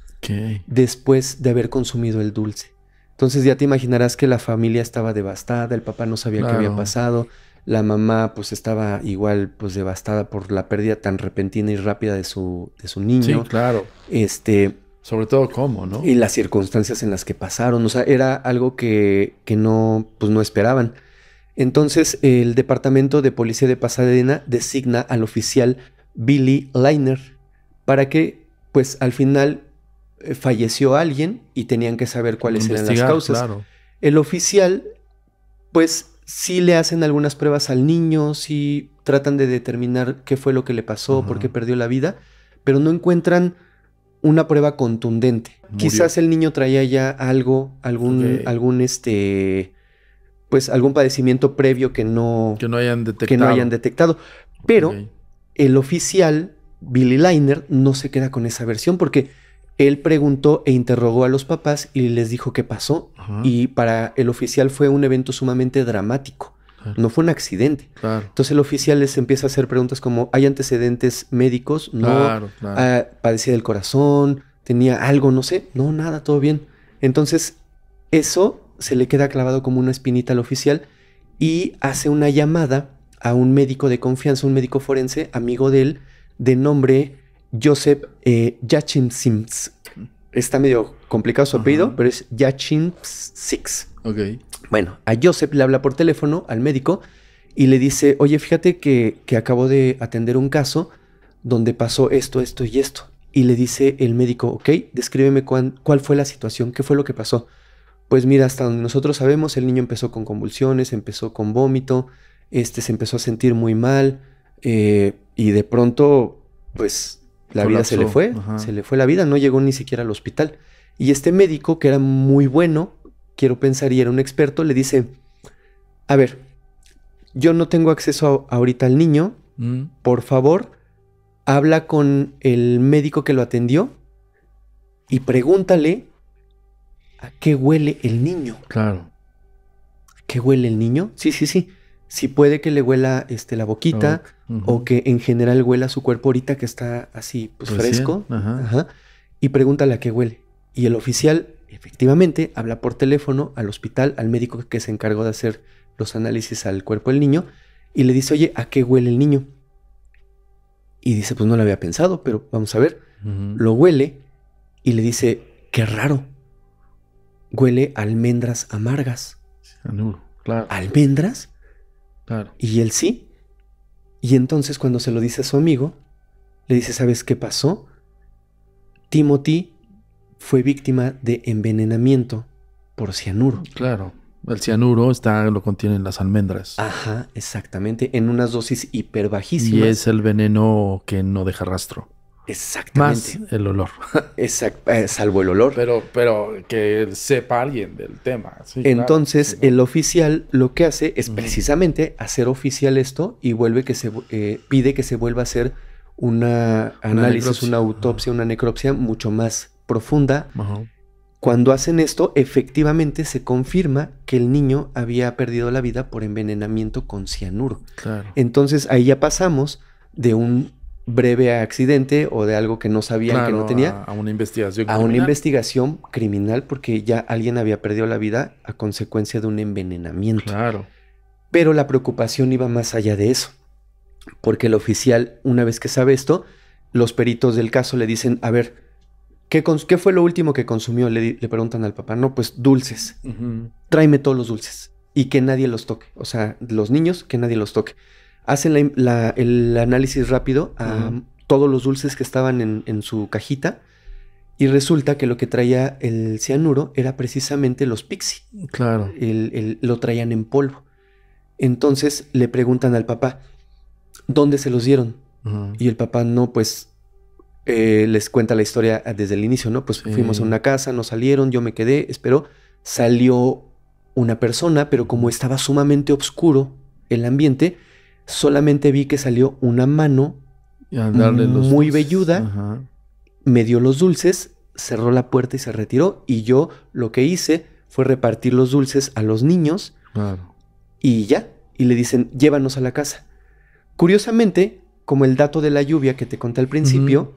después de haber consumido el dulce. Entonces ya te imaginarás que la familia estaba devastada, el papá no sabía qué había pasado, la mamá pues estaba igual pues devastada por la pérdida tan repentina y rápida de su, de su niño. Sí, claro. Este, sobre todo cómo, ¿no? Y las circunstancias en las que pasaron. O sea, era algo que, que no, pues no esperaban. Entonces, el Departamento de Policía de Pasadena designa al oficial Billy Liner para que, pues al final, eh, falleció alguien y tenían que saber cuáles eran las causas. El oficial, pues sí le hacen algunas pruebas al niño, sí tratan de determinar qué fue lo que le pasó, por qué perdió la vida, pero no encuentran una prueba contundente. Quizás el niño traía ya algo, algún, algún este, pues algún padecimiento previo que no, no, hayan, detectado. Pero el oficial, Billy Liner, no se queda con esa versión porque él preguntó e interrogó a los papás y les dijo qué pasó. Y para el oficial fue un evento sumamente dramático. No fue un accidente. Entonces el oficial les empieza a hacer preguntas como, ¿hay antecedentes médicos? No. Ah, ¿Padecía del corazón? ¿Tenía algo? No sé. No, nada, todo bien. Entonces eso se le queda clavado como una espinita al oficial y hace una llamada a un médico de confianza, un médico forense, amigo de él, de nombre Joseph eh, sims está medio complicado su apellido, pero es Yachin Six. Ok. Bueno, a Joseph le habla por teléfono al médico y le dice, oye, fíjate que, que acabo de atender un caso donde pasó esto, esto y esto. Y le dice el médico, ok, descríbeme cuál fue la situación, qué fue lo que pasó. Pues mira, hasta donde nosotros sabemos, el niño empezó con convulsiones, empezó con vómito, este, se empezó a sentir muy mal eh, y de pronto, pues la vida se le fue, se le fue la vida, no llegó ni siquiera al hospital. Y este médico, que era muy bueno, quiero pensar, y era un experto, le dice, a ver, yo no tengo acceso ahorita al niño, mm. por favor, habla con el médico que lo atendió y pregúntale a qué huele el niño. Claro. qué huele el niño? Sí, sí, sí. Si puede que le huela este, la boquita o que en general a su cuerpo ahorita que está así pues, fresco. Ajá. y pregúntale a qué huele. Y el oficial efectivamente habla por teléfono al hospital, al médico que se encargó de hacer los análisis al cuerpo del niño y le dice, oye, ¿a qué huele el niño? Y dice, pues no lo había pensado, pero vamos a ver. Lo huele y le dice, qué raro. Huele almendras amargas. claro. ¿Almendras? Claro. Y él sí. Y entonces cuando se lo dice a su amigo, le dice, ¿sabes qué pasó? Timothy fue víctima de envenenamiento por cianuro. Claro, el cianuro está, lo contienen las almendras. Ajá, exactamente, en unas dosis hiperbajísimas. Y es el veneno que no deja rastro. Exactamente. el olor. Eh, salvo el olor. Pero, pero que sepa alguien del tema. Entonces, el oficial lo que hace es precisamente hacer oficial esto y vuelve que se eh, pide que se vuelva a hacer una, análisis, una, autopsia, una necropsia mucho más profunda. Cuando hacen esto, efectivamente se confirma que el niño había perdido la vida por envenenamiento con cianuro. Entonces ahí ya pasamos de un breve accidente o de algo que no sabían que no tenía. A, una investigación. A una investigación criminal porque ya alguien había perdido la vida a consecuencia de un envenenamiento. Claro. Pero la preocupación iba más allá de eso. Porque el oficial, una vez que sabe esto, los peritos del caso le dicen, a ver, ¿qué, fue lo último que consumió? Le, preguntan al papá, no, pues dulces. Tráeme todos los dulces. Y que nadie los toque. O sea, los niños, que nadie los toque hacen el análisis rápido a todos los dulces que estaban en, su cajita y resulta que lo que traía el cianuro era precisamente los pixie. Claro. lo traían en polvo. Entonces le preguntan al papá, ¿dónde se los dieron? Y el papá no, pues eh, les cuenta la historia desde el inicio, ¿no? Pues fuimos a una casa, no salieron, yo me quedé, espero. salió una persona, pero como estaba sumamente oscuro el ambiente, solamente vi que salió una mano muy velluda, me dio los dulces, cerró la puerta y se retiró. Y yo lo que hice fue repartir los dulces a los niños y ya. Y le dicen, llévanos a la casa. Curiosamente, como el dato de la lluvia que te conté al principio,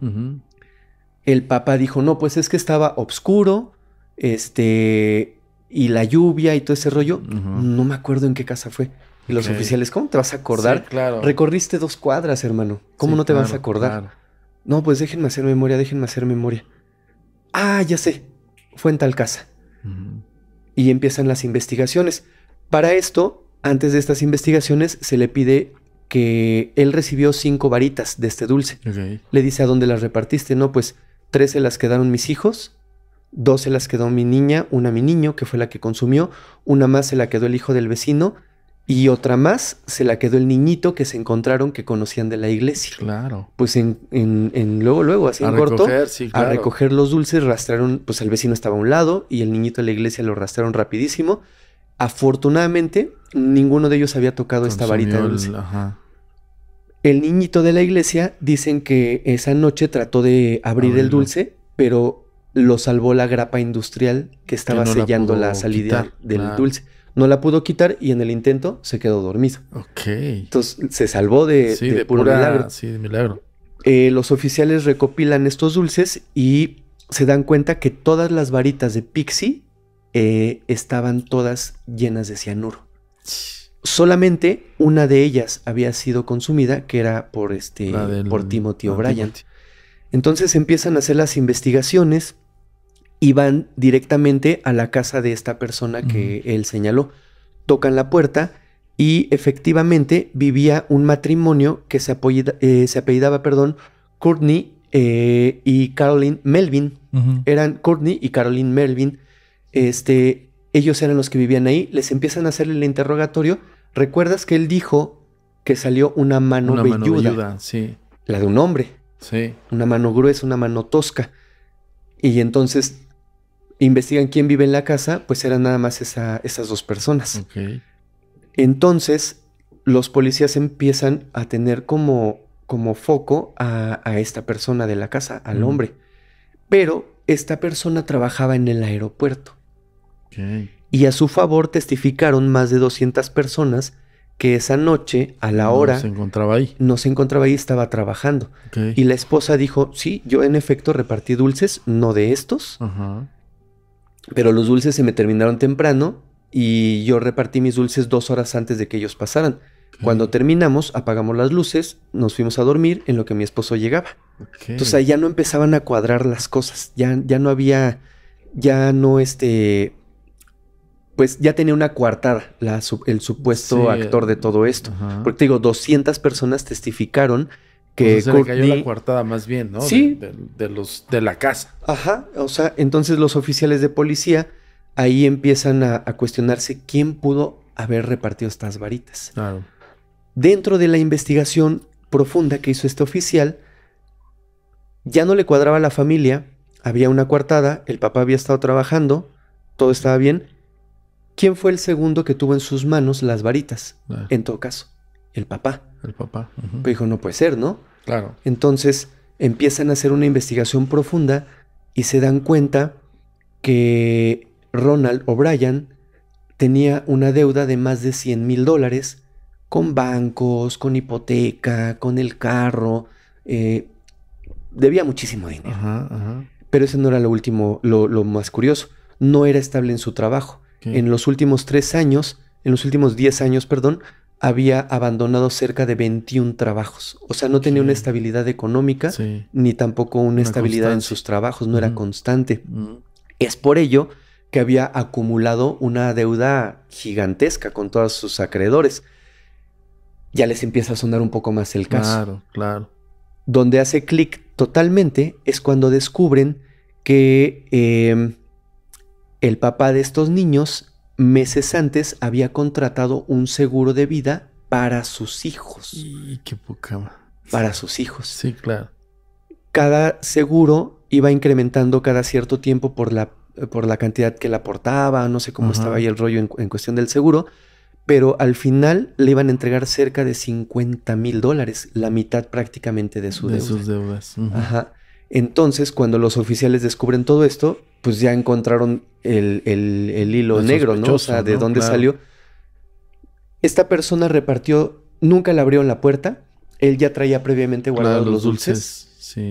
el papá dijo, no, pues es que estaba oscuro, este, y la lluvia y todo ese rollo. No me acuerdo en qué casa fue. Y los oficiales, ¿cómo te vas a acordar? claro. Recorriste dos cuadras, hermano. ¿Cómo no te vas a acordar? No, pues déjenme hacer memoria, déjenme hacer memoria. Ah, ya sé. Fue en tal casa. Y empiezan las investigaciones. Para esto, antes de estas investigaciones, se le pide que él recibió cinco varitas de este dulce. Le dice a dónde las repartiste. No, pues tres se las quedaron mis hijos, dos se las quedó mi niña, una mi niño, que fue la que consumió, una más se la quedó el hijo del vecino y otra más se la quedó el niñito que se encontraron que conocían de la iglesia. Claro. Pues en, en, en luego, luego, así en corto, recoger, a recoger los dulces, rastraron... pues el vecino estaba a un lado y el niñito de la iglesia lo rastraron rapidísimo. Afortunadamente, ninguno de ellos había tocado esta varita de dulce. El, ajá. el, niñito de la iglesia dicen que esa noche trató de abrir el dulce, pero lo salvó la grapa industrial que estaba sellando la, salida del dulce no la pudo quitar y en el intento se quedó dormido. Ok. Entonces se salvó de, milagro. Sí, de milagro. Eh, los oficiales recopilan estos dulces y se dan cuenta que todas las varitas de Pixie eh, estaban todas llenas de cianuro. Solamente una de ellas había sido consumida, que era por, este, por Timothy O'Brien. Entonces empiezan a hacer las investigaciones y van directamente a la casa de esta persona que él señaló. Tocan la puerta y efectivamente vivía un matrimonio que se, eh, apellidaba, perdón, Courtney eh, y Caroline Melvin. Eran Courtney y Caroline Melvin. Este, ellos eran los que vivían ahí. Les empiezan a hacer el interrogatorio. ¿Recuerdas que él dijo que salió una mano una Mano velluda sí. La de un hombre. Sí. Una mano gruesa, una mano tosca. Y entonces investigan quién vive en la casa, pues eran nada más esas dos personas. Entonces, los policías empiezan a tener como, foco a, esta persona de la casa, al hombre. Pero esta persona trabajaba en el aeropuerto. Y a su favor testificaron más de 200 personas que esa noche, a la no hora... se encontraba ahí. No se encontraba ahí, estaba trabajando. Y la esposa dijo, sí, yo en efecto repartí dulces, no de estos. Ajá. Pero los dulces se me terminaron temprano y yo repartí mis dulces dos horas antes de que ellos pasaran. Cuando terminamos, apagamos las luces, nos fuimos a dormir en lo que mi esposo llegaba. Entonces ahí ya no empezaban a cuadrar las cosas, ya, ya no había, ya no este, pues ya tenía una coartada el supuesto actor de eh, todo esto. Porque te digo, 200 personas testificaron que pues, cayó la cuartada más bien, ¿no? Sí. De, los, de la casa. Ajá, o sea, entonces los oficiales de policía ahí empiezan a, cuestionarse quién pudo haber repartido estas varitas. Dentro de la investigación profunda que hizo este oficial, ya no le cuadraba la familia, había una coartada, el papá había estado trabajando, todo estaba bien. ¿Quién fue el segundo que tuvo en sus manos las varitas? Ah. En todo caso, el papá. El papá. Pero dijo, no puede ser, ¿no? Claro. Entonces empiezan a hacer una investigación profunda y se dan cuenta que Ronald O'Brien tenía una deuda de más de 100 mil dólares con bancos, con hipoteca, con el carro. Eh, debía muchísimo dinero. Pero eso no era lo último, lo, más curioso. No era estable en su trabajo. En los últimos tres años, en los últimos diez años, perdón, había abandonado cerca de 21 trabajos. O sea, no tenía una estabilidad económica ni tampoco una, estabilidad en sus trabajos, no era constante. Es por ello que había acumulado una deuda gigantesca con todos sus acreedores. Ya les empieza a sonar un poco más el caso. Claro, claro. Donde hace clic totalmente es cuando descubren que eh, el papá de estos niños meses antes había contratado un seguro de vida para sus hijos. Y qué poca. Para sus hijos. Sí, claro. Cada seguro iba incrementando cada cierto tiempo por la, por la cantidad que la aportaba, no sé cómo estaba ahí el rollo en, cuestión del seguro, pero al final le iban a entregar cerca de 50 mil dólares, la mitad prácticamente de su de sus deudas. Ajá. Entonces, cuando los oficiales descubren todo esto, pues ya encontraron el, hilo negro, ¿no? O sea, de dónde salió. Esta persona repartió, nunca le abrieron la puerta, él ya traía previamente guardados los, dulces.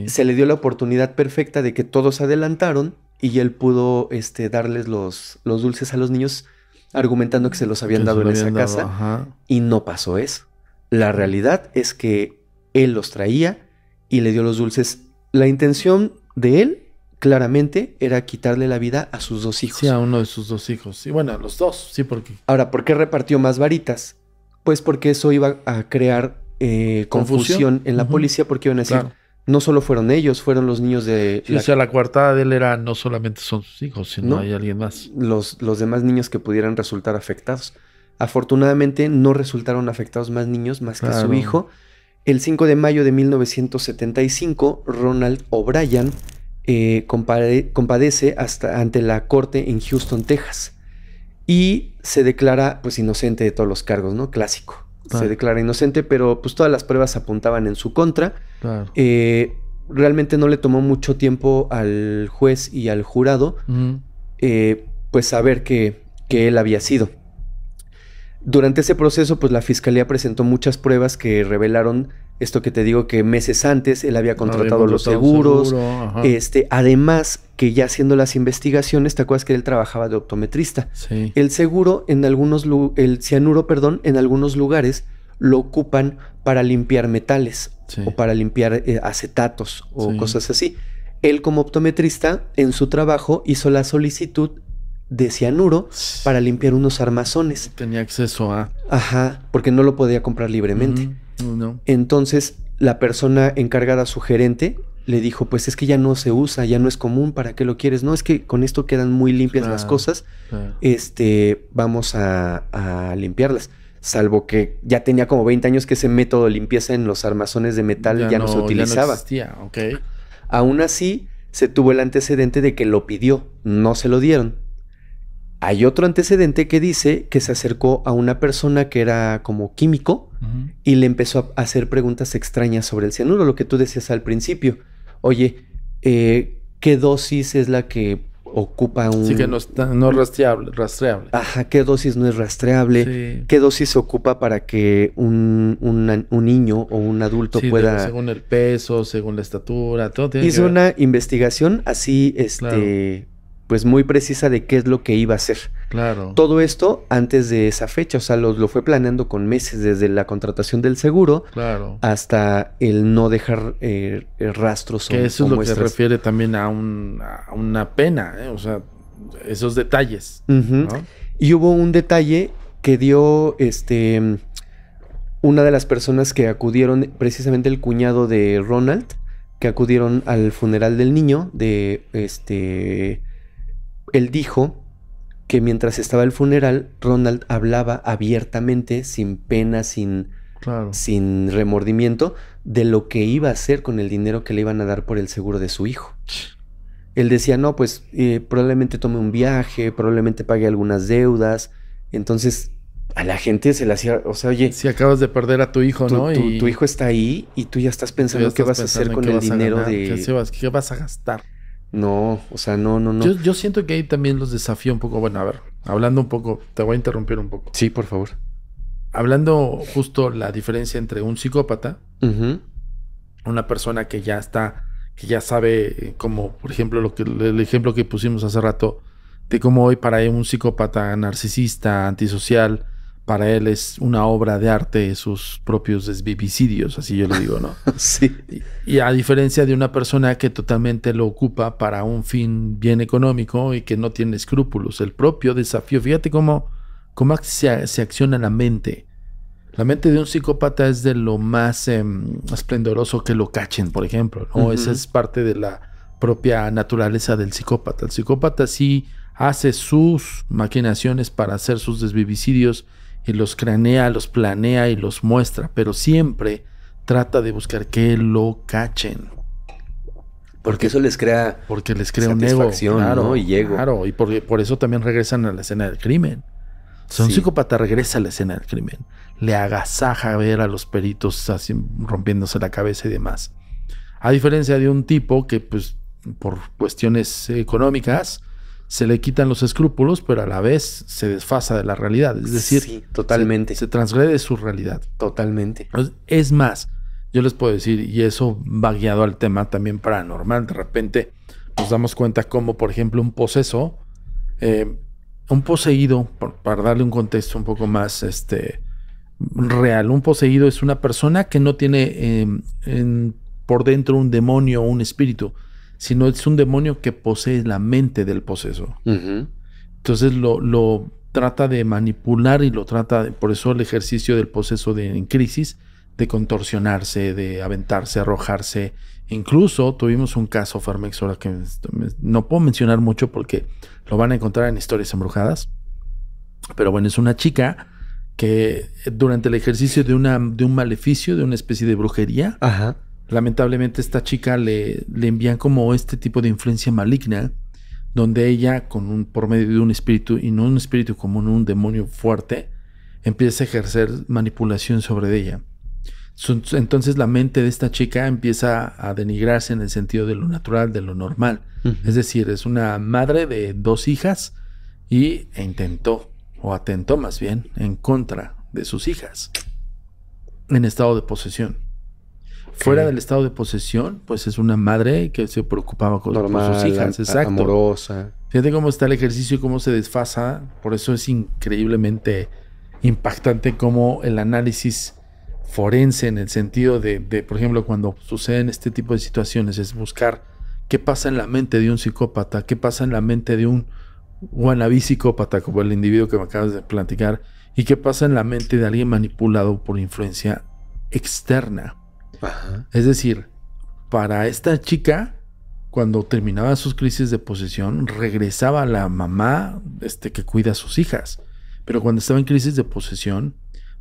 Se le dio la oportunidad perfecta de que todos adelantaron y él pudo este, darles los, los dulces a los niños argumentando que se los habían dado en esa casa y no pasó eso. La realidad es que él los traía y le dio los dulces la intención de él claramente era quitarle la vida a sus dos hijos. Sí, a uno de sus dos hijos. Y bueno, a los dos, sí, porque. Ahora, ¿por qué repartió más varitas? Pues porque eso iba a crear eh, confusión. en la policía, porque iban a decir, no solo fueron ellos, fueron los niños de. O sea, la coartada de él era no solamente son sus hijos, sino hay alguien más. Los, los demás niños que pudieran resultar afectados. Afortunadamente, no resultaron afectados más niños más que su hijo. El 5 de mayo de 1975, Ronald O'Brien eh, compadece hasta ante la corte en Houston, Texas, y se declara pues inocente de todos los cargos, ¿no? Clásico. Se declara inocente, pero pues todas las pruebas apuntaban en su contra. Eh, realmente no le tomó mucho tiempo al juez y al jurado eh, pues saber que, que él había sido. Durante ese proceso, pues la fiscalía presentó muchas pruebas que revelaron esto que te digo que meses antes él había contratado los seguros. este, además que ya haciendo las investigaciones, ¿te acuerdas que él trabajaba de optometrista? Sí. El seguro en algunos el cianuro, perdón, en algunos lugares lo ocupan para limpiar metales o para limpiar eh, acetatos o cosas así. Él como optometrista en su trabajo hizo la solicitud de cianuro para limpiar unos armazones. Tenía acceso a. Ajá, porque no lo podía comprar libremente. no. Entonces, la persona encargada, su gerente, le dijo: Pues es que ya no se usa, ya no es común, ¿para qué lo quieres? No, es que con esto quedan muy limpias las cosas. Este, vamos a, limpiarlas. Salvo que ya tenía como 20 años que ese método de limpieza en los armazones de metal ya, no, se utilizaba. Ya no existía, ok. Aún así, se tuvo el antecedente de que lo pidió, no se lo dieron hay otro antecedente que dice que se acercó a una persona que era como químico y le empezó a hacer preguntas extrañas sobre el cianuro, lo que tú decías al principio. Oye, eh, ¿qué dosis es la que ocupa un... Sí, que no, está, no es rastreable, rastreable. Ajá, ¿qué dosis no es rastreable? ¿Qué dosis se ocupa para que un, niño o un adulto pueda... según el peso, según la estatura, todo. Tiene Hizo una investigación así, este pues muy precisa de qué es lo que iba a hacer. Claro. Todo esto antes de esa fecha, o sea, lo, fue planeando con meses desde la contratación del seguro claro. hasta el no dejar eh, eh rastros. Que eso es lo que se refiere también a, una pena, ¿eh? o sea, esos detalles. Y hubo un detalle que dio este una de las personas que acudieron, precisamente el cuñado de Ronald, que acudieron al funeral del niño de este él dijo que mientras estaba el funeral, Ronald hablaba abiertamente, sin pena, sin, sin remordimiento, de lo que iba a hacer con el dinero que le iban a dar por el seguro de su hijo. Él decía, no, pues eh, probablemente tome un viaje, probablemente pague algunas deudas. Entonces, a la gente se le hacía, o sea, oye... Si acabas de perder a tu hijo, ¿no? Tu, hijo está ahí y tú ya estás pensando qué vas a hacer con el dinero de... ¿Qué vas a gastar? No, o sea, no, no, no. Yo, siento que ahí también los desafío un poco. Bueno, a ver, hablando un poco, te voy a interrumpir un poco. Sí, por favor. Hablando justo la diferencia entre un psicópata, una persona que ya está, que ya sabe, eh, como por ejemplo lo que, el ejemplo que pusimos hace rato, de cómo hoy para un psicópata narcisista, antisocial, para él es una obra de arte sus propios desvivicidios, así yo le digo, ¿no? sí. Y, a diferencia de una persona que totalmente lo ocupa para un fin bien económico y que no tiene escrúpulos, el propio desafío, fíjate cómo, cómo se, acciona la mente. La mente de un psicópata es de lo más em, esplendoroso que lo cachen, por ejemplo, ¿no? Esa es parte de la propia naturaleza del psicópata. El psicópata sí hace sus maquinaciones para hacer sus desvivicidios y los cranea, los planea y los muestra, pero siempre trata de buscar que lo cachen. Porque, eso les crea porque les crea un ego, y llego y por, eso también regresan a la escena del crimen. un psicópata regresa a la escena del crimen, le agasaja ver a los peritos rompiéndose la cabeza y demás. A diferencia de un tipo que pues por cuestiones económicas se le quitan los escrúpulos, pero a la vez se desfasa de la realidad. Es decir, totalmente. Se, transgrede su realidad. Totalmente. Es más, yo les puedo decir, y eso va guiado al tema también paranormal. De repente nos damos cuenta como, por ejemplo, un poseso, eh, un poseído, para darle un contexto un poco más este, real, un poseído es una persona que no tiene eh, en, por dentro un demonio o un espíritu, sino es un demonio que posee la mente del poseso. Entonces lo, trata de manipular y lo trata, por eso el ejercicio del poseso de, en crisis, de contorsionarse, de aventarse, arrojarse. Incluso tuvimos un caso, Farmex, ahora que no puedo mencionar mucho porque lo van a encontrar en historias embrujadas. Pero bueno, es una chica que eh, durante el ejercicio de, una, de un maleficio, de una especie de brujería, Ajá lamentablemente esta chica le, le envían como este tipo de influencia maligna, donde ella, con un, por medio de un espíritu, y no un espíritu común, un demonio fuerte, empieza a ejercer manipulación sobre ella. Entonces la mente de esta chica empieza a denigrarse en el sentido de lo natural, de lo normal. Es decir, es una madre de dos hijas y intentó, o atentó más bien, en contra de sus hijas, en estado de posesión. Fuera del estado de posesión, pues es una madre que se preocupaba con, sus hijas, exacto. Amorosa. Fíjate cómo está el ejercicio y cómo se desfasa. Por eso es increíblemente impactante cómo el análisis forense en el sentido de, de, por ejemplo, cuando suceden este tipo de situaciones, es buscar qué pasa en la mente de un psicópata, qué pasa en la mente de un wannabe psicópata, como el individuo que me acabas de platicar, y qué pasa en la mente de alguien manipulado por influencia externa. Es decir, para esta chica, cuando terminaba sus crisis de posesión, regresaba la mamá este, que cuida a sus hijas. Pero cuando estaba en crisis de posesión,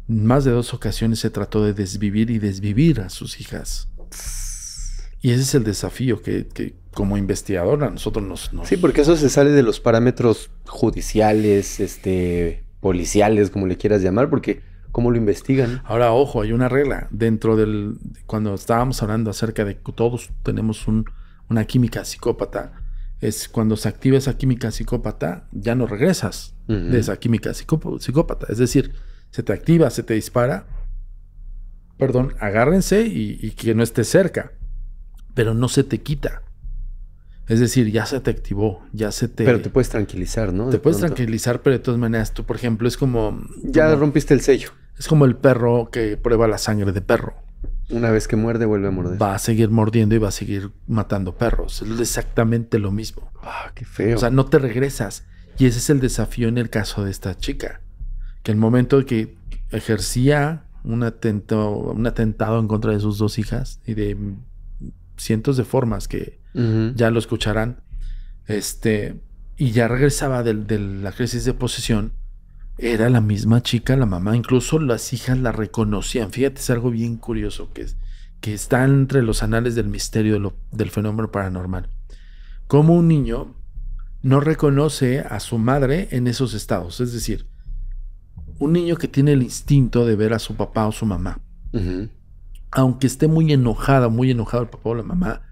más de dos ocasiones se trató de desvivir y desvivir a sus hijas. Y ese es el desafío que, como investigadora nosotros nos, Sí, porque eso se sale de los parámetros judiciales, este, policiales, como le quieras llamar, porque cómo lo investigan. Ahora, ojo, hay una regla. Dentro del. Cuando estábamos hablando acerca de que todos tenemos una química psicópata, es cuando se activa esa química psicópata, ya no regresas de esa química psicópata. Es decir, se te activa, se te dispara. Perdón, agárrense y, que no esté cerca. Pero no se te quita. Es decir, ya se te activó, ya se te. Pero te puedes tranquilizar, ¿no? Te puedes tranquilizar, pero de todas maneras, tú, por ejemplo, es como. Ya rompiste el sello. Es como el perro que prueba la sangre de perro. Una vez que muerde, vuelve a morder. Va a seguir mordiendo y va a seguir matando perros. Es exactamente lo mismo. Ah, qué feo. O sea, no te regresas. Y ese es el desafío en el caso de esta chica. Que el momento que ejercía un atentado, un atentado en contra de sus dos hijas y de cientos de formas que ya lo escucharán, este, y ya regresaba de, de la crisis de posesión, era la misma chica, la mamá, incluso las hijas la reconocían. Fíjate, es algo bien curioso que, que está entre los anales del misterio del fenómeno paranormal. Como un niño no reconoce a su madre en esos estados, es decir, un niño que tiene el instinto de ver a su papá o su mamá, aunque esté muy enojada, muy enojado el papá o la mamá,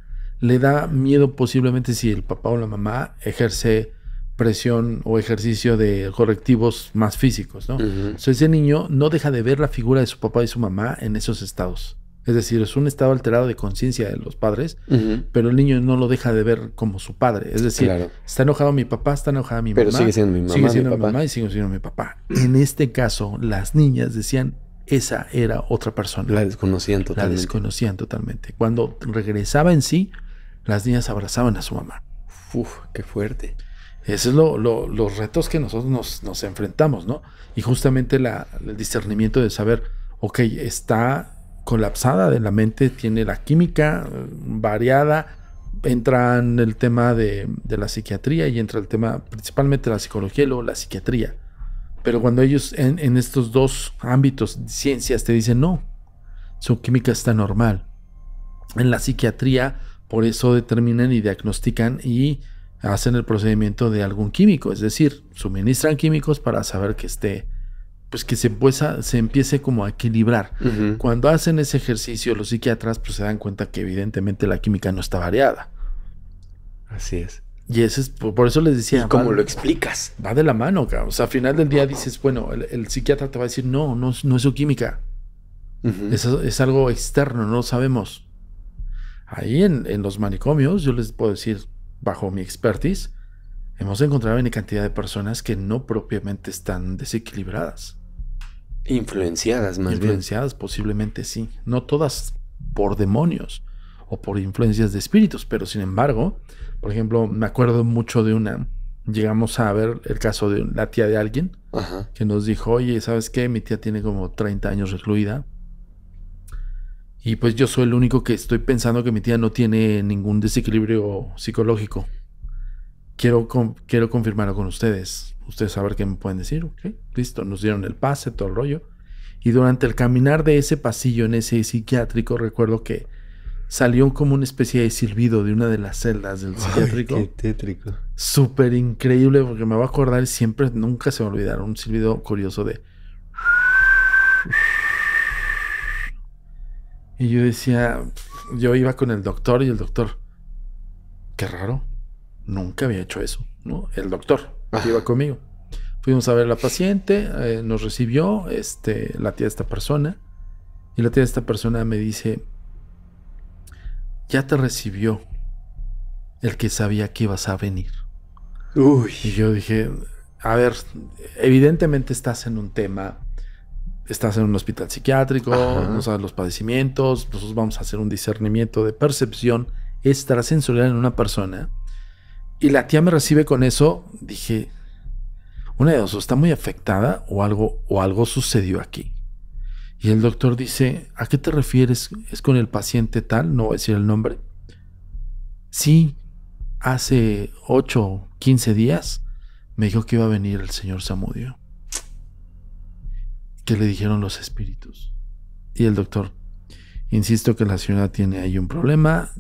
le da miedo posiblemente si el papá o la mamá ejerce presión o ejercicio de correctivos más físicos, ¿no? ese niño no deja de ver la figura de su papá y su mamá en esos estados. Es decir, es un estado alterado de conciencia de los padres, pero el niño no lo deja de ver como su padre. Es decir, está enojado mi papá, está enojada mi mamá. Pero sigue siendo mi mamá. Sigue siendo mi, mamá y sigue siendo mi papá. En este caso, las niñas decían, esa era otra persona. La desconocían totalmente. La desconocían totalmente. Cuando regresaba en sí, las niñas abrazaban a su mamá. Uf, qué fuerte. Esos es los retos que nosotros nos, enfrentamos, ¿no? Y justamente el discernimiento de saber, ok, está colapsada de la mente, tiene la química mm, variada, entra en el tema de, la psiquiatría y entra el tema principalmente la psicología y luego la psiquiatría. Pero cuando ellos en, en estos dos ámbitos, ciencias, te dicen, no, su química está normal. En la psiquiatría, por eso determinan y diagnostican y hacen el procedimiento de algún químico, es decir, suministran químicos para saber que esté, pues que se, se empiece como a equilibrar. Cuando hacen ese ejercicio los psiquiatras, pues, se dan cuenta que evidentemente la química no está variada. Así es. Y eso es, por eso les decía. cómo lo explicas? Va de la mano, O sea, al final del día dices, bueno, el, psiquiatra te va a decir, no, no, es su química. es, algo externo, no lo sabemos. Ahí en los manicomios, yo les puedo decir, bajo mi expertise, hemos encontrado una cantidad de personas que no propiamente están desequilibradas. Influenciadas más Influenciadas posiblemente sí. No todas por demonios o por influencias de espíritus, pero sin embargo, por ejemplo, me acuerdo mucho de una... Llegamos a ver el caso de la tía de alguien que nos dijo, oye, ¿sabes qué? Mi tía tiene como 30 años recluida y pues yo soy el único que estoy pensando que mi tía no tiene ningún desequilibrio psicológico. Quiero, quiero confirmarlo con ustedes. Ustedes ver qué me pueden decir. Ok, listo, nos dieron el pase, todo el rollo. Y durante el caminar de ese pasillo en ese psiquiátrico, recuerdo que salió como una especie de silbido de una de las celdas del psiquiátrico. Súper increíble, porque me va a acordar siempre, nunca se me olvidará, un silbido curioso de. Y yo decía, yo iba con el doctor y el doctor, qué raro, nunca había hecho eso, ¿no? El doctor iba conmigo. Fuimos a ver a la paciente, eh, nos recibió este, la tía de esta persona y la tía de esta persona me dice, ya te recibió el que sabía que ibas a venir. Y yo dije, a ver, evidentemente estás en un tema estás en un hospital psiquiátrico, vamos no sabes los padecimientos, nosotros vamos a hacer un discernimiento de percepción extrasensorial en una persona. Y la tía me recibe con eso, dije, una de dos, está muy afectada o algo, o algo sucedió aquí. Y el doctor dice, ¿a qué te refieres? ¿Es con el paciente tal? No voy a decir el nombre. Sí, hace 8, o 15 días me dijo que iba a venir el señor Samudio que le dijeron los espíritus? Y el doctor, insisto que la ciudad tiene ahí un problema.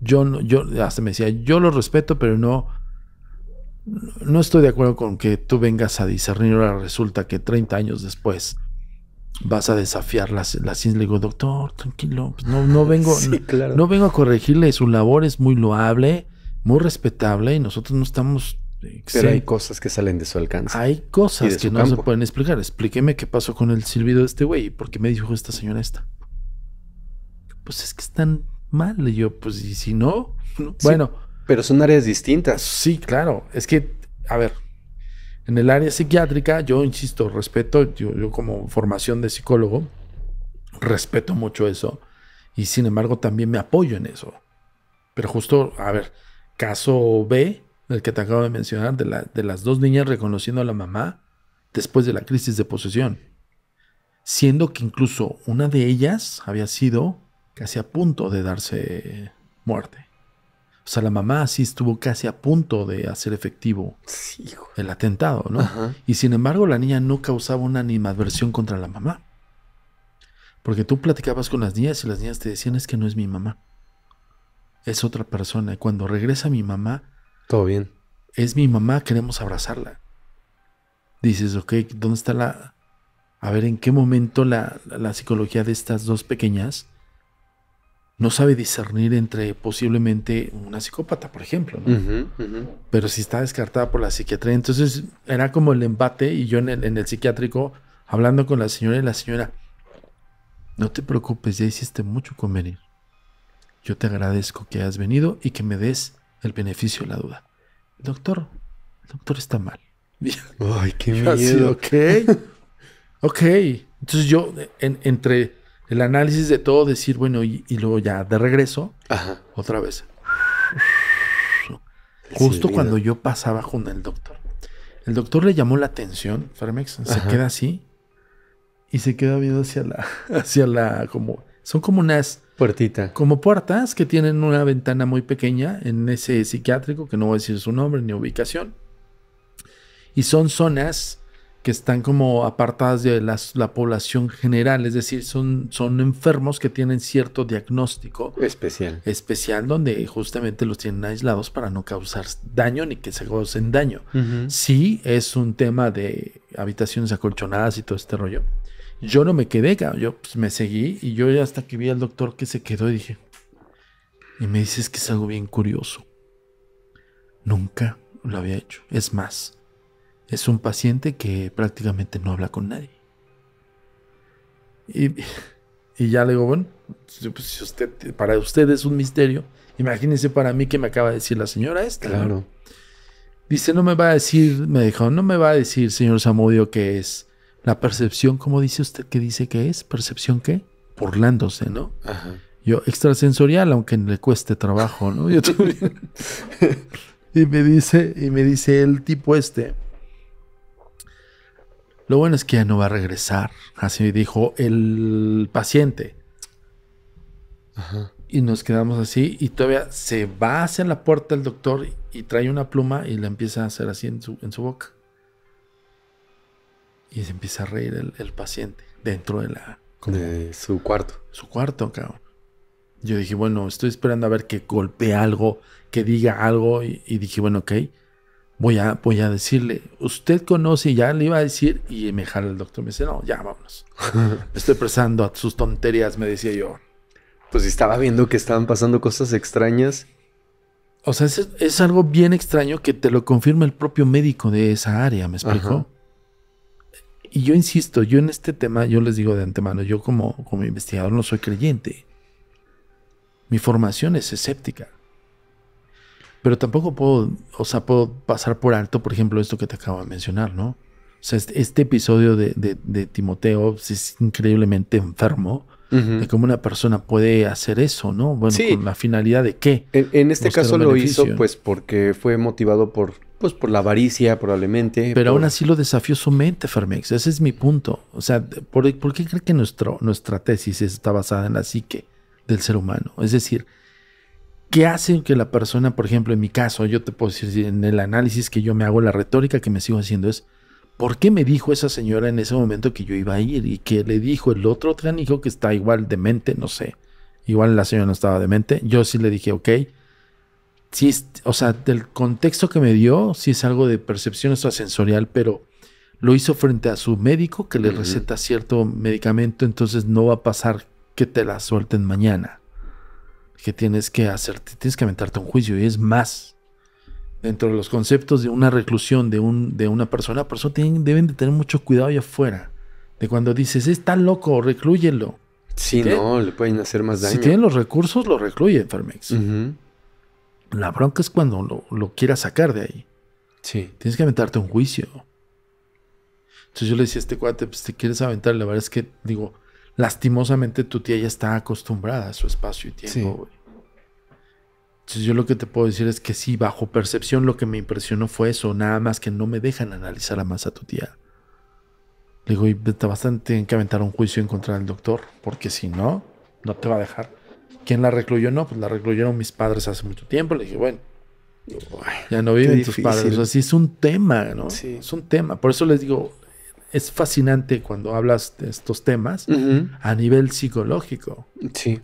Yo, no, yo hasta me decía, yo lo respeto, pero no, no estoy de acuerdo con que tú vengas a discernir. Ahora resulta que 30 años después vas a desafiar las, las ciencias. Le digo, doctor, tranquilo, pues no, vengo, no vengo a corregirle, su labor es muy loable, muy respetable y nosotros no estamos pero hay cosas que salen de su alcance. Hay cosas que no se pueden explicar. Explíqueme qué pasó con el silbido de este güey. ¿Por qué me dijo esta señora esta? Pues es que están mal. Y yo, pues, y si no, bueno. Pero son áreas distintas. Sí, claro. Es que, a ver, en el área psiquiátrica, yo insisto, respeto, yo, yo como formación de psicólogo, respeto mucho eso. Y sin embargo, también me apoyo en eso. Pero justo, a ver, caso B, el que te acabo de mencionar, de, las dos niñas reconociendo a la mamá después de la crisis de posesión, siendo que incluso una de ellas había sido casi a punto de darse muerte. O sea, la mamá sí estuvo casi a punto de hacer efectivo el atentado, ¿no? Y sin embargo, la niña no causaba una animadversión contra la mamá. Porque tú platicabas con las niñas y las niñas te decían es que no es mi mamá. Es otra persona. Y cuando regresa mi mamá, todo bien. Es mi mamá, queremos abrazarla. Dices, ok, ¿dónde está la... A ver, ¿en qué momento la, psicología de estas dos pequeñas no sabe discernir entre posiblemente una psicópata, por ejemplo, pero si está descartada por la psiquiatría. Entonces era como el embate y yo en el, psiquiátrico hablando con la señora y la señora, no te preocupes, ya hiciste mucho con Yo te agradezco que hayas venido y que me des el beneficio la duda. doctor, el doctor está mal. Ay, qué miedo. ok. ok. Entonces yo, entre el análisis de todo, decir, bueno, y, luego ya de regreso, otra vez. Justo cuando yo pasaba junto al doctor. El doctor le llamó la atención, Fermex, se queda así y se queda viendo hacia la, hacia la, como son como unas... Puertita. Como puertas que tienen una ventana muy pequeña en ese psiquiátrico, que no voy a decir su nombre ni ubicación. Y son zonas que están como apartadas de la población general, es decir, son, son enfermos que tienen cierto diagnóstico especial. Especial donde justamente los tienen aislados para no causar daño ni que se causen daño. Sí, es un tema de habitaciones acolchonadas y todo este rollo yo no me quedé, yo pues, me seguí y yo hasta que vi al doctor que se quedó y dije, y me dices que es algo bien curioso. Nunca lo había hecho. Es más, es un paciente que prácticamente no habla con nadie. Y, ya le digo, bueno, pues, pues, si usted, para usted es un misterio, imagínense para mí que me acaba de decir la señora esta. Claro. Dice, no me va a decir, me dijo, no me va a decir, señor Samudio, que es la percepción, como dice usted que dice que es, percepción qué? Burlándose, ¿no? Ajá. Yo, extrasensorial, aunque le cueste trabajo, ¿no? y me dice, y me dice el tipo este. Lo bueno es que ya no va a regresar. Así me dijo el paciente. Ajá. Y nos quedamos así. Y todavía se va hacia la puerta el doctor y, trae una pluma y la empieza a hacer así en su, en su boca. Y se empieza a reír el, paciente dentro de la... de su cuarto. Su cuarto, cabrón. Yo dije, bueno, estoy esperando a ver que golpee algo, que diga algo. Y, dije, bueno, ok, voy a, voy a decirle, usted conoce, y ya le iba a decir. Y me jala el doctor, me dice, no, ya vámonos. estoy prestando a sus tonterías, me decía yo. Pues estaba viendo que estaban pasando cosas extrañas. O sea, es, es algo bien extraño que te lo confirma el propio médico de esa área, ¿me explicó? Y yo insisto, yo en este tema, yo les digo de antemano, yo como, como investigador no soy creyente. Mi formación es escéptica. Pero tampoco puedo, o sea, puedo pasar por alto, por ejemplo, esto que te acabo de mencionar, ¿no? O sea, este, este episodio de, Timoteo es increíblemente enfermo. De cómo una persona puede hacer eso, ¿no? Bueno, con la finalidad de qué. En, este caso lo hizo, pues, porque fue motivado por pues por la avaricia, probablemente. Pero aún así lo desafió su mente, Fermex. Ese es mi punto. O sea, ¿por, qué cree que nuestra tesis está basada en la psique del ser humano? Es decir, ¿qué hace que la persona, por ejemplo, en mi caso, yo te puedo decir en el análisis que yo me hago, la retórica que me sigo haciendo es, ¿por qué me dijo esa señora en ese momento que yo iba a ir y que le dijo el otro canijo que está igual demente? No sé. Igual la señora no estaba demente. Yo sí le dije, ok sí, o sea, del contexto que me dio, sí es algo de percepción sensorial, pero lo hizo frente a su médico que le receta cierto medicamento, entonces no va a pasar que te la suelten mañana. Que tienes que hacerte, tienes que aventarte un juicio y es más. Dentro de los conceptos de una reclusión de, un, de una persona, por eso tienen, deben de tener mucho cuidado allá afuera. De cuando dices, está loco, reclúyelo. Sí, no, le pueden hacer más daño. Si tienen los recursos, lo recluye Fermex. La bronca es cuando lo, lo quieras sacar de ahí. Sí. Tienes que aventarte un juicio. Entonces yo le decía a este cuate, pues te quieres aventar. La verdad es que, digo, lastimosamente tu tía ya está acostumbrada a su espacio y tiempo, Entonces yo lo que te puedo decir es que sí, bajo percepción lo que me impresionó fue eso, nada más que no me dejan analizar a más a tu tía. Le digo, y bastante tienen que aventar un juicio en contra del doctor, porque si no, no te va a dejar. ¿Quién la recluyó? No, pues la recluyeron mis padres hace mucho tiempo. Le dije, bueno, ya no viven tus padres. Así es un tema, ¿no? Sí. Es un tema. Por eso les digo, es fascinante cuando hablas de estos temas a nivel psicológico. Sí.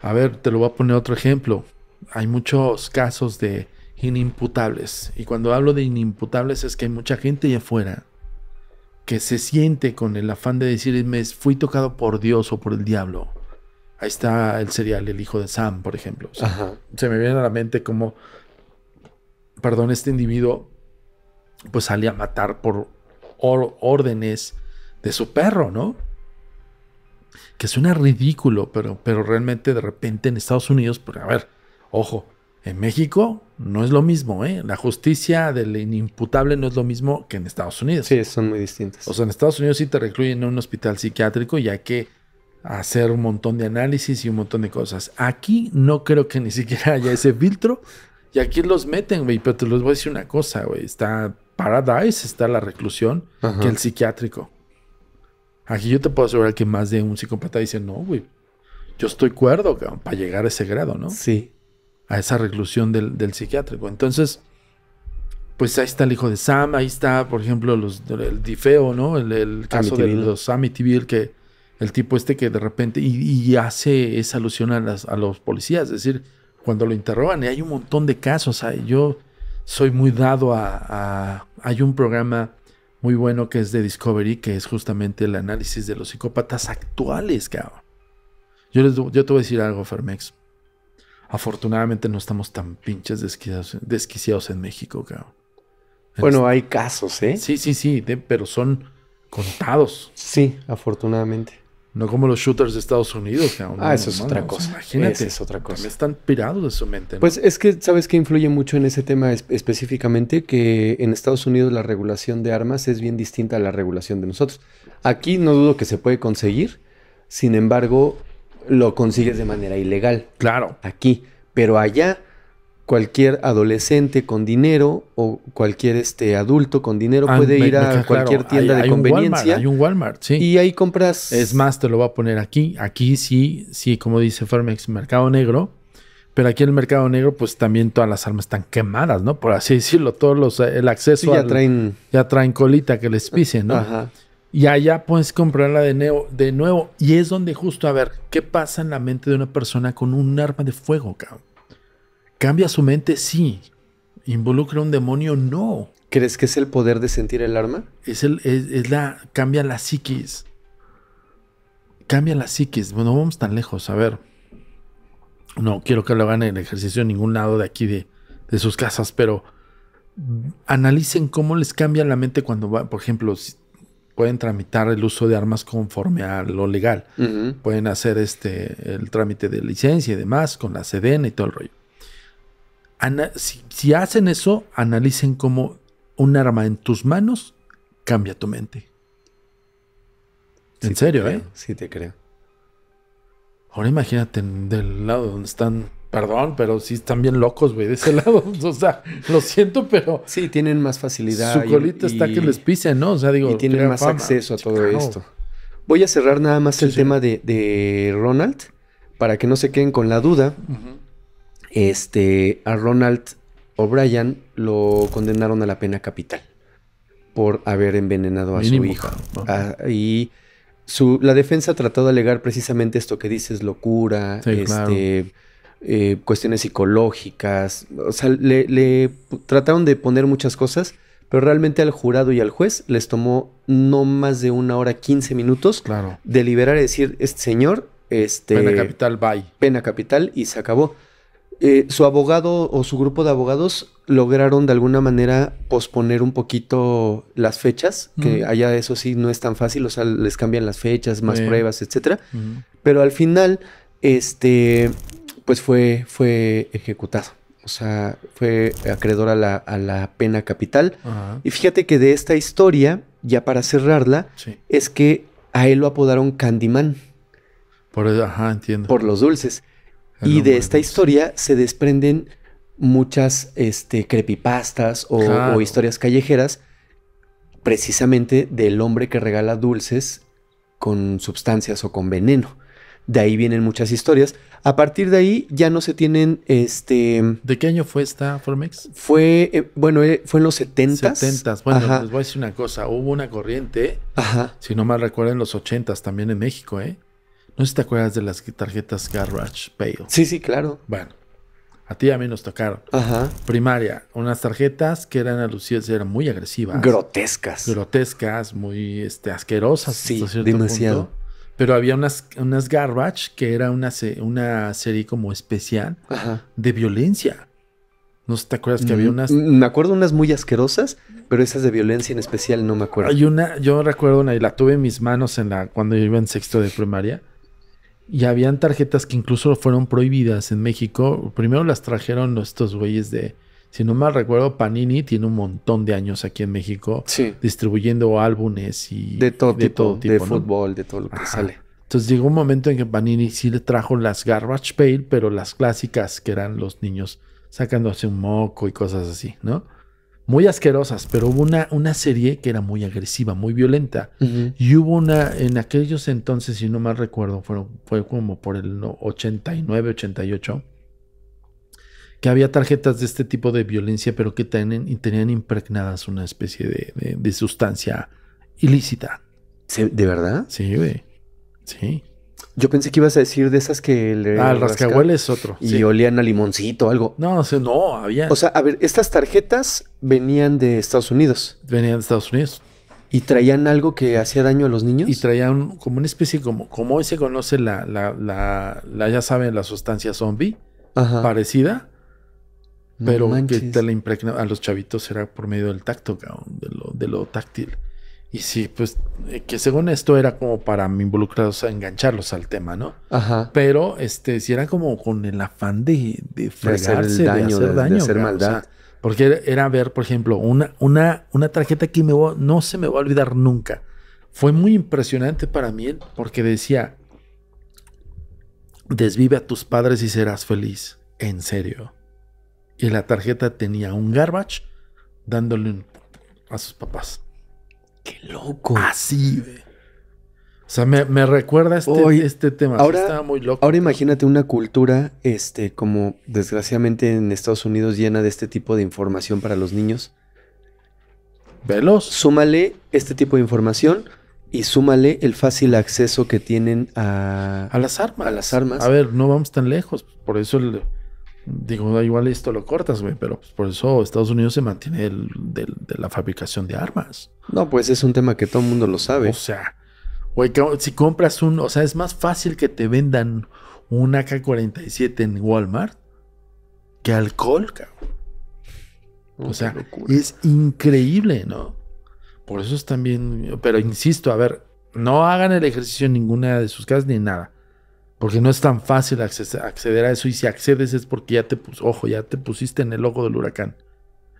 A ver, te lo voy a poner otro ejemplo. Hay muchos casos de inimputables. Y cuando hablo de inimputables es que hay mucha gente allá afuera que se siente con el afán de decir, me fui tocado por Dios o por el diablo. Ahí está el serial El hijo de Sam, por ejemplo. Se me viene a la mente como, perdón, este individuo pues sale a matar por órdenes de su perro, ¿no? Que suena ridículo, pero, pero realmente de repente en Estados Unidos, pues a ver, ojo, en México no es lo mismo, ¿eh? La justicia del inimputable no es lo mismo que en Estados Unidos. Sí, son muy distintas. O sea, en Estados Unidos sí te recluyen en un hospital psiquiátrico ya que hacer un montón de análisis y un montón de cosas. Aquí no creo que ni siquiera haya ese filtro. Y aquí los meten, güey. Pero te los voy a decir una cosa, güey. Está Paradise, está la reclusión, que el psiquiátrico. Aquí yo te puedo asegurar que más de un psicópata dice, no, güey. Yo estoy cuerdo, para llegar a ese grado, ¿no? Sí. A esa reclusión del, psiquiátrico. Entonces, pues ahí está el hijo de Sam, ahí está, por ejemplo, los, el difeo, ¿no? El, el caso de los Amityville que el tipo este que de repente, y, hace esa alusión a, los policías, es decir, cuando lo interrogan, y hay un montón de casos, yo soy muy dado a, Hay un programa muy bueno que es de Discovery, que es justamente el análisis de los psicópatas actuales, cabrón. Yo, les, yo te voy a decir algo, Fermex. Afortunadamente no estamos tan pinches desquiciados, en México, cabrón. Bueno, hay casos, ¿eh? Sí, sí, sí, pero son contados. Sí, afortunadamente. No como los shooters de Estados Unidos. Ah, eso es otra cosa. es otra cosa. Están pirados de su mente. Pues es que, ¿sabes qué? influye mucho en ese tema específicamente? Que en Estados Unidos la regulación de armas es bien distinta a la regulación de nosotros. Aquí no dudo que se puede conseguir, sin embargo, lo consigues de manera ilegal. Claro. Aquí. Pero allá cualquier adolescente con dinero o cualquier este adulto con dinero ah, puede ir a cualquier tienda de conveniencia. hay un Walmart, sí. Y ahí compras. Es más, te lo voy a poner aquí. Aquí sí, sí, como dice Fermex, mercado negro. Pero aquí en el mercado negro, pues también todas las armas están quemadas, ¿no? Por así decirlo, todos los eh, el acceso. ya traen. Ya traen colita que les pisen, ¿no? Ajá. Y allá puedes comprarla de nuevo, de nuevo. Y es donde justo, a ver, ¿qué pasa en la mente de una persona con un arma de fuego, cabrón? ¿Cambia su mente? Sí. ¿Involucra un demonio? No. ¿Crees que es el poder de sentir el arma? Es el, es, la, cambia la psiquis. Cambia la psiquis. Bueno, vamos tan lejos, a ver. No quiero que lo hagan en el ejercicio en ningún lado de aquí de, sus casas, pero analicen cómo les cambia la mente cuando va, por ejemplo, pueden tramitar el uso de armas conforme a lo legal. Pueden hacer este el trámite de licencia y demás con la sedena y todo el rollo si, hacen eso, analicen cómo un arma en tus manos cambia tu mente. en serio, ¿eh? Sí, te creo. Ahora imagínate del lado donde están. Perdón, pero sí están bien locos, güey, de ese lado. o sea, lo siento, pero. Sí, tienen más facilidad. Su colita está que les pise, ¿no? O sea, digo. Y tienen más acceso a todo esto. Voy a cerrar nada más el tema de, Ronald para que no se queden con la duda. Ajá. Este, a Ronald O'Brien lo condenaron a la pena capital por haber envenenado a su hijo. Ah, y su, la defensa ha tratado de alegar precisamente esto que dices, locura, este, eh, cuestiones psicológicas. O sea, le, trataron de poner muchas cosas pero realmente al jurado y al juez les tomó no más de una hora 15 minutos claro. deliberar y decir, este señor, este... Pena capital, bye. Pena capital y se acabó. Eh, su abogado o su grupo de abogados lograron de alguna manera posponer un poquito las fechas, que allá eso sí no es tan fácil, o sea, les cambian las fechas, más pruebas, etcétera. Pero al final, este, pues fue, fue ejecutado. O sea, fue acreedor a la, a la pena capital. Y fíjate que de esta historia, ya para cerrarla, es que a él lo apodaron Candyman. Por, ajá, entiendo. Por los dulces y de esta historia se desprenden muchas este, o, historias callejeras, precisamente del hombre que regala dulces con sustancias o con veneno. De ahí vienen muchas historias. A partir de ahí ya no se tienen este. ¿De qué año fue esta Formex? Fue, eh, bueno, eh, fue en los 70s. Bueno, les pues voy a decir una cosa. Hubo una corriente, Ajá. si no mal recuerdo, en los 80s también en México, ¿eh? No sé si te acuerdas de las tarjetas Garbage Pale. Sí, sí, claro. Bueno, a ti a mí nos tocaron. Ajá. Primaria, unas tarjetas que eran Lucía, eran muy agresivas. Grotescas. Grotescas, muy este, asquerosas. Sí, demasiado. Pero había unas, unas Garbage que era una, una serie como especial de violencia. ¿No te acuerdas que había mm, unas? Mm, me acuerdo unas muy asquerosas, pero esas de violencia en especial no me acuerdo. Hay una, yo recuerdo una y la tuve en mis manos en la, cuando yo iba en sexto de primaria, y habían tarjetas que incluso fueron prohibidas en México. Primero las trajeron estos güeyes de, si no mal recuerdo, Panini tiene un montón de años aquí en México distribuyendo álbumes y de todo, tipo, de fútbol, de todo lo que sale. Entonces llegó un momento en que Panini sí le trajo las Garbage Pail, pero las clásicas que eran los niños sacándose un moco y cosas así, ¿no? muy asquerosas, pero hubo una, una serie que era muy agresiva, muy violenta. Y hubo una, en aquellos entonces, si no mal recuerdo, fue, fue como por el 89, 88, que había tarjetas de este tipo de violencia, pero que tenían, y tenían impregnadas una especie de, sustancia ilícita. ¿De verdad? Sí, güey. Sí. Yo pensé que ibas a decir de esas que le. Ah, el es otro. Y olían a limoncito o algo. No, no, había. O sea, a ver, estas tarjetas venían de Estados Unidos. Venían de Estados Unidos. ¿Y traían algo que hacía daño a los niños? Y traían como una especie, como, como hoy se conoce la, la, la, ya saben, la sustancia zombie, Ajá. parecida, pero que te la impregna a los chavitos era por medio del tacto, de lo, de lo táctil. Y sí, pues eh, que según esto era como para involucrados a engancharlos al tema, ¿no? Ajá. Pero este, si era como con el afán de, fregarse, de hacer daño, de hacer, maldad. porque era, ver, por ejemplo, una, una, una tarjeta que me no se me va a olvidar nunca. Fue muy impresionante para mí porque decía, desvive a tus padres y serás feliz. En serio. Y la tarjeta tenía un garbage dándole a sus papás. Qué loco. Así, güey. O sea, me, recuerda este, este tema. Ahora, Estaba muy loco. Ahora imagínate una cultura, este, como desgraciadamente en Estados Unidos llena de este tipo de información para los niños. Veloz. Súmale este tipo de información y súmale el fácil acceso que tienen a, a las armas. A las armas. A ver, no vamos tan lejos. Por eso el, Digo, igual esto lo cortas, güey, pero pues, por eso Estados Unidos se mantiene de la fabricación de armas. No, pues es un tema que todo el mundo lo sabe. O sea, güey, si compras un, o sea, es más fácil que te vendan un AK-47 en Walmart que alcohol, cabrón. O sea, es increíble, ¿no? Por eso es también, pero insisto, a ver, no hagan el ejercicio en ninguna de sus casas ni nada. Porque no es tan fácil acceder a eso y si accedes es porque ya te, ojo, ya te pusiste en el ojo del huracán.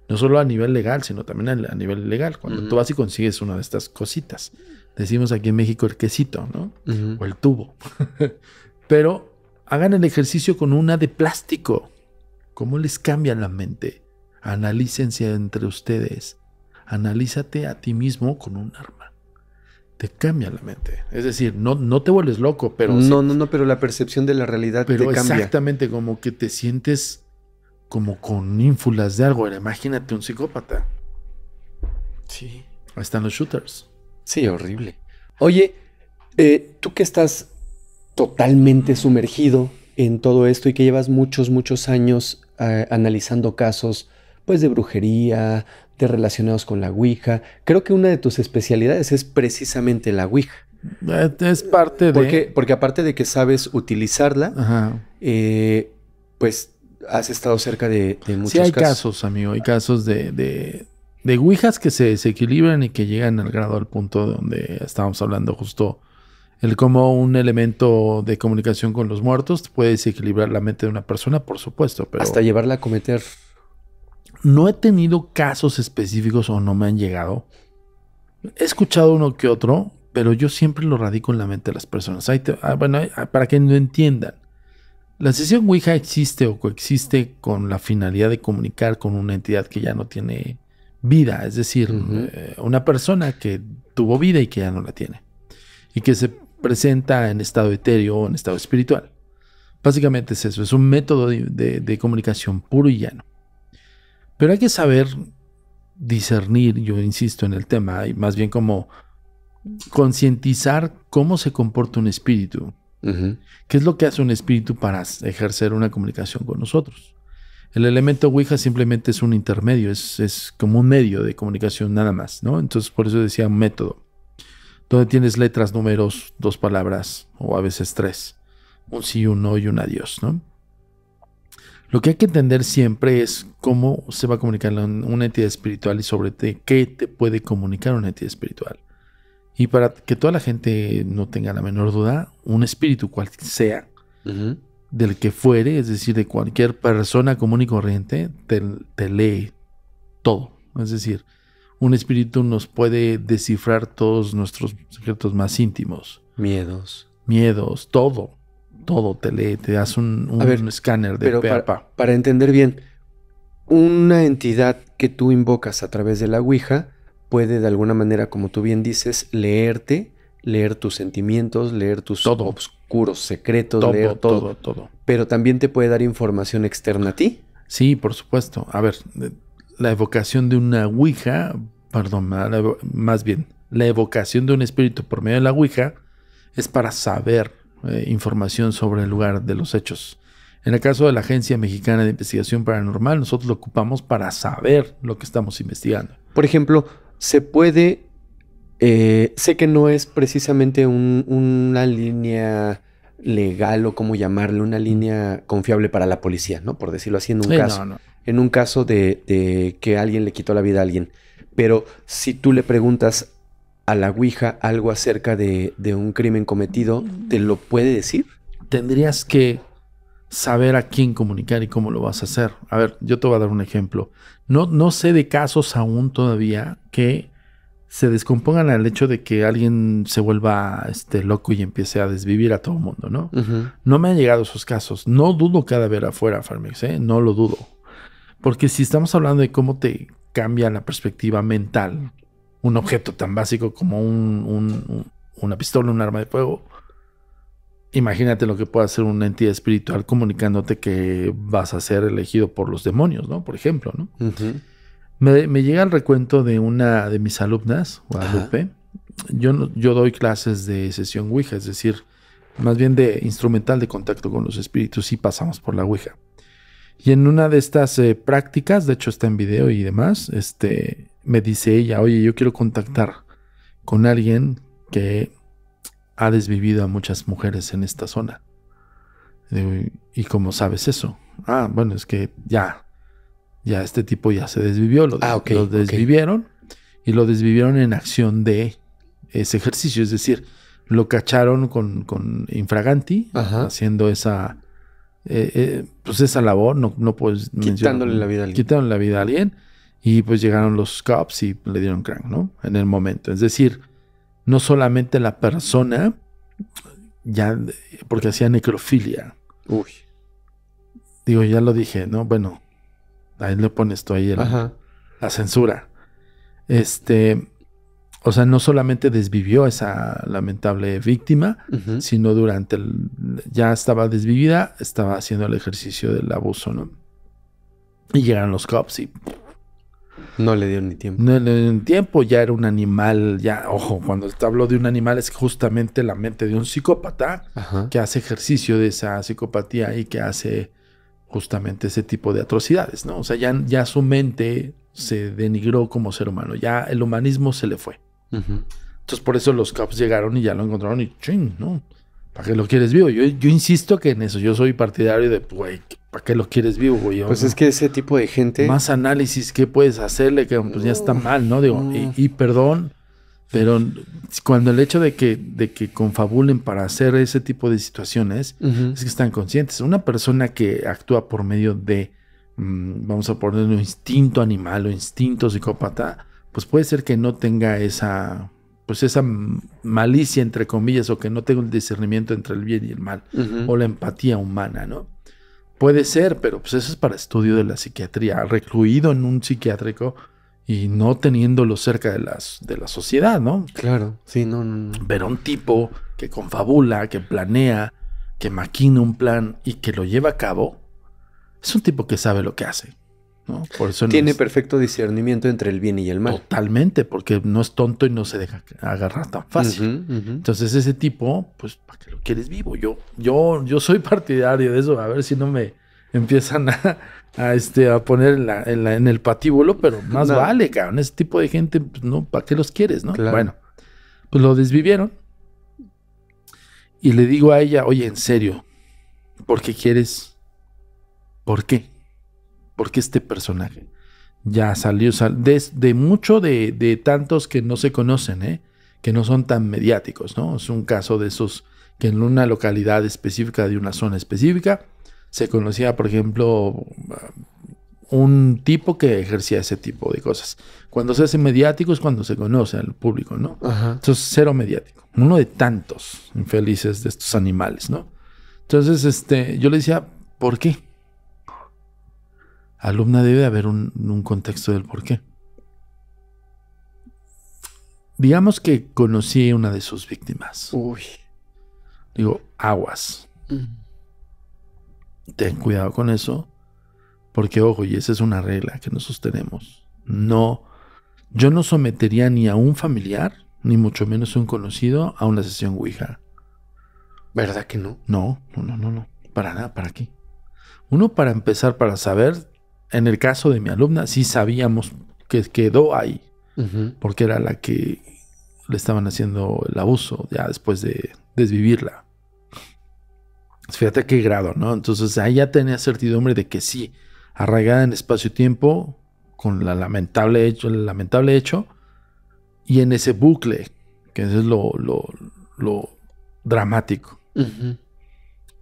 No solo a nivel legal, sino también a, nivel legal. Cuando tú vas y consigues una de estas cositas. Decimos aquí en México el quesito, ¿no? O el tubo. Pero hagan el ejercicio con una de plástico. ¿Cómo les cambia la mente? Analícense entre ustedes. Analízate a ti mismo con un arma te cambia la mente. Es decir, no, no te vuelves loco, pero... No, no, no, pero la percepción de la realidad te cambia. Exactamente, como que te sientes como con ínfulas de algo. imagínate un psicópata. Sí. Ahí están los shooters. Sí, horrible. Oye, eh, tú que estás totalmente sumergido en todo esto y que llevas muchos, muchos años eh, analizando casos, pues de brujería, te relacionados con la Ouija. Creo que una de tus especialidades es precisamente la Ouija. Es parte de... Porque, porque aparte de que sabes utilizarla, eh, pues has estado cerca de, muchos casos. hay casos. amigo. Hay casos de, de, ouijas que se desequilibran y que llegan al grado, al punto donde estábamos hablando justo el cómo un elemento de comunicación con los muertos puede desequilibrar la mente de una persona, por supuesto, pero... Hasta llevarla a cometer no he tenido casos específicos o no me han llegado. He escuchado uno que otro, pero yo siempre lo radico en la mente de las personas. Ah, bueno, eh, ah, para que no entiendan. La sesión Ouija existe o coexiste con la finalidad de comunicar con una entidad que ya no tiene vida, es decir, eh, una persona que tuvo vida y que ya no la tiene, y que se presenta en estado etéreo o en estado espiritual. Básicamente es eso, es un método de, de comunicación puro y llano. Pero hay que saber discernir, yo insisto en el tema, y más bien como concientizar cómo se comporta un espíritu. ¿Qué es lo que hace un espíritu para ejercer una comunicación con nosotros? El elemento Ouija simplemente es un intermedio, es, como un medio de comunicación nada más, ¿no? Entonces por eso decía un método, donde tienes letras, números, dos palabras o a veces tres, un sí, un no y un adiós, ¿no? Lo que hay que entender siempre es cómo se va a comunicar una entidad espiritual y sobre qué te puede comunicar una entidad espiritual. Y para que toda la gente no tenga la menor duda, un espíritu cual sea, del que fuere, es decir, de cualquier persona común y corriente, te, te lee todo. Es decir, un espíritu nos puede descifrar todos nuestros secretos más íntimos. Miedos. Miedos, todo todo, te lee, te das un, escáner de pero para, para, entender bien, una entidad que tú invocas a través de la Ouija puede de alguna manera, como tú bien dices, leerte, leer tus sentimientos, leer tus todo. oscuros secretos, leer todo. todo, todo. Pero también te puede dar información externa a ti. Sí, por supuesto. A ver, la evocación de una Ouija, perdón, más bien, la evocación de un espíritu por medio de la Ouija es para saber eh, información sobre el lugar de los hechos. En el caso de la Agencia Mexicana de Investigación Paranormal, nosotros lo ocupamos para saber lo que estamos investigando. Por ejemplo, se puede... Eh, sé que no es precisamente una línea legal o cómo llamarle, una línea confiable para la policía, ¿no? Por decirlo así, en un caso. En un caso de, de, que alguien le quitó la vida a alguien. Pero si tú le preguntas a la Ouija algo acerca de, un crimen cometido, ¿te lo puede decir? Tendrías que saber a quién comunicar y cómo lo vas a hacer. A ver, yo te voy a dar un ejemplo. No, no sé de casos aún todavía que se descompongan al hecho de que alguien se vuelva este, loco y empiece a desvivir a todo el mundo, ¿no? No me han llegado esos casos. No dudo cada vez afuera, Farmix, ¿eh? No lo dudo. Porque si estamos hablando de cómo te cambia la perspectiva mental un objeto tan básico como una pistola, un arma de fuego. Imagínate lo que puede hacer una entidad espiritual comunicándote que vas a ser elegido por los demonios, ¿no? Por ejemplo, ¿no? me, llega el recuento de una de mis alumnas, Guadalupe. Yo, yo doy clases de sesión Ouija, es decir, más bien de instrumental de contacto con los espíritus y pasamos por la Ouija. Y en una de estas eh, prácticas, de hecho está en video y demás, este, me dice ella, oye, yo quiero contactar con alguien que ha desvivido a muchas mujeres en esta zona. ¿y cómo sabes eso? Ah, bueno, es que ya, ya este tipo ya se desvivió, lo, ah, lo desvivieron y lo desvivieron en acción de ese ejercicio, es decir, lo cacharon con, con infraganti haciendo esa, eh, eh, pues esa labor, no, no puedes Quitándole la vida a alguien. Quitándole la vida a alguien y pues llegaron los cops y le dieron crank, ¿no? En el momento. Es decir, no solamente la persona, ya, porque hacía necrofilia. Uy. Digo, ya lo dije, ¿no? Bueno, ahí le pones tú ahí la censura. Este, o sea, no solamente desvivió esa lamentable víctima, sino durante el, ya estaba desvivida, estaba haciendo el ejercicio del abuso, ¿no? Y llegaron los cops y no le dio ni tiempo. No le dio ni tiempo, ya era un animal, ya, ojo, cuando te hablo de un animal es justamente la mente de un psicópata que hace ejercicio de esa psicopatía y que hace justamente ese tipo de atrocidades, ¿no? O sea, ya, su mente se denigró como ser humano, ya el humanismo se le fue. Entonces por eso los cops llegaron y ya lo encontraron y ching, ¿no? ¿Para qué lo quieres vivo? Yo, yo insisto que en eso, yo soy partidario de, güey, ¿para qué lo quieres vivo, güey? Pues es que ese tipo de gente... Más análisis, ¿qué puedes hacerle? Que pues, ya está mal, ¿no? Digo, Y, perdón, pero cuando el hecho de que, de que confabulen para hacer ese tipo de situaciones, es que están conscientes. Una persona que actúa por medio de, mm, vamos a ponerlo, instinto animal o instinto psicópata, pues puede ser que no tenga esa pues esa malicia, entre comillas, o que no tengo el discernimiento entre el bien y el mal, o la empatía humana, ¿no? Puede ser, pero pues eso es para estudio de la psiquiatría, recluido en un psiquiátrico y no teniéndolo cerca de, las, de la sociedad, ¿no? Claro, sí, no, no. Pero un tipo que confabula, que planea, que maquina un plan y que lo lleva a cabo, es un tipo que sabe lo que hace. Tiene perfecto discernimiento entre el bien y el mal. Totalmente, porque no es tonto y no se deja agarrar tan fácil. Entonces ese tipo, pues, ¿para qué lo quieres vivo? Yo, yo, yo soy partidario de eso. A ver si no me empiezan a, este, a poner en, el patíbulo, pero más vale, cabrón. Ese tipo de gente, pues, no, ¿para qué los quieres, no? Bueno, pues lo desvivieron. Y le digo a ella, oye, en serio, ¿por qué quieres? ¿Por qué? porque este personaje ya salió de, muchos mucho de, tantos que no se conocen, ¿eh? que no son tan mediáticos, ¿no? Es un caso de esos que en una localidad específica de una zona específica se conocía, por ejemplo, un tipo que ejercía ese tipo de cosas. Cuando se hace mediático es cuando se conoce al público, ¿no? Entonces, cero mediático. Uno de tantos infelices de estos animales, ¿no? Entonces, este, yo le decía, ¿por qué? alumna debe haber un, contexto del por qué. Digamos que conocí a una de sus víctimas. Uy. Digo, aguas. Mm. Ten cuidado con eso. Porque, ojo, y esa es una regla que nos sostenemos. No, yo no sometería ni a un familiar, ni mucho menos a un conocido, a una sesión Ouija. ¿Verdad que no? No, no, no, no, no. Para nada, ¿para aquí. Uno, para empezar, para saber en el caso de mi alumna, sí sabíamos que quedó ahí, porque era la que le estaban haciendo el abuso, ya después de desvivirla. Fíjate qué grado, ¿no? Entonces ahí ya tenía certidumbre de que sí, arraigada en espacio-tiempo, con la lamentable hecho, el lamentable hecho, y en ese bucle, que es lo, dramático.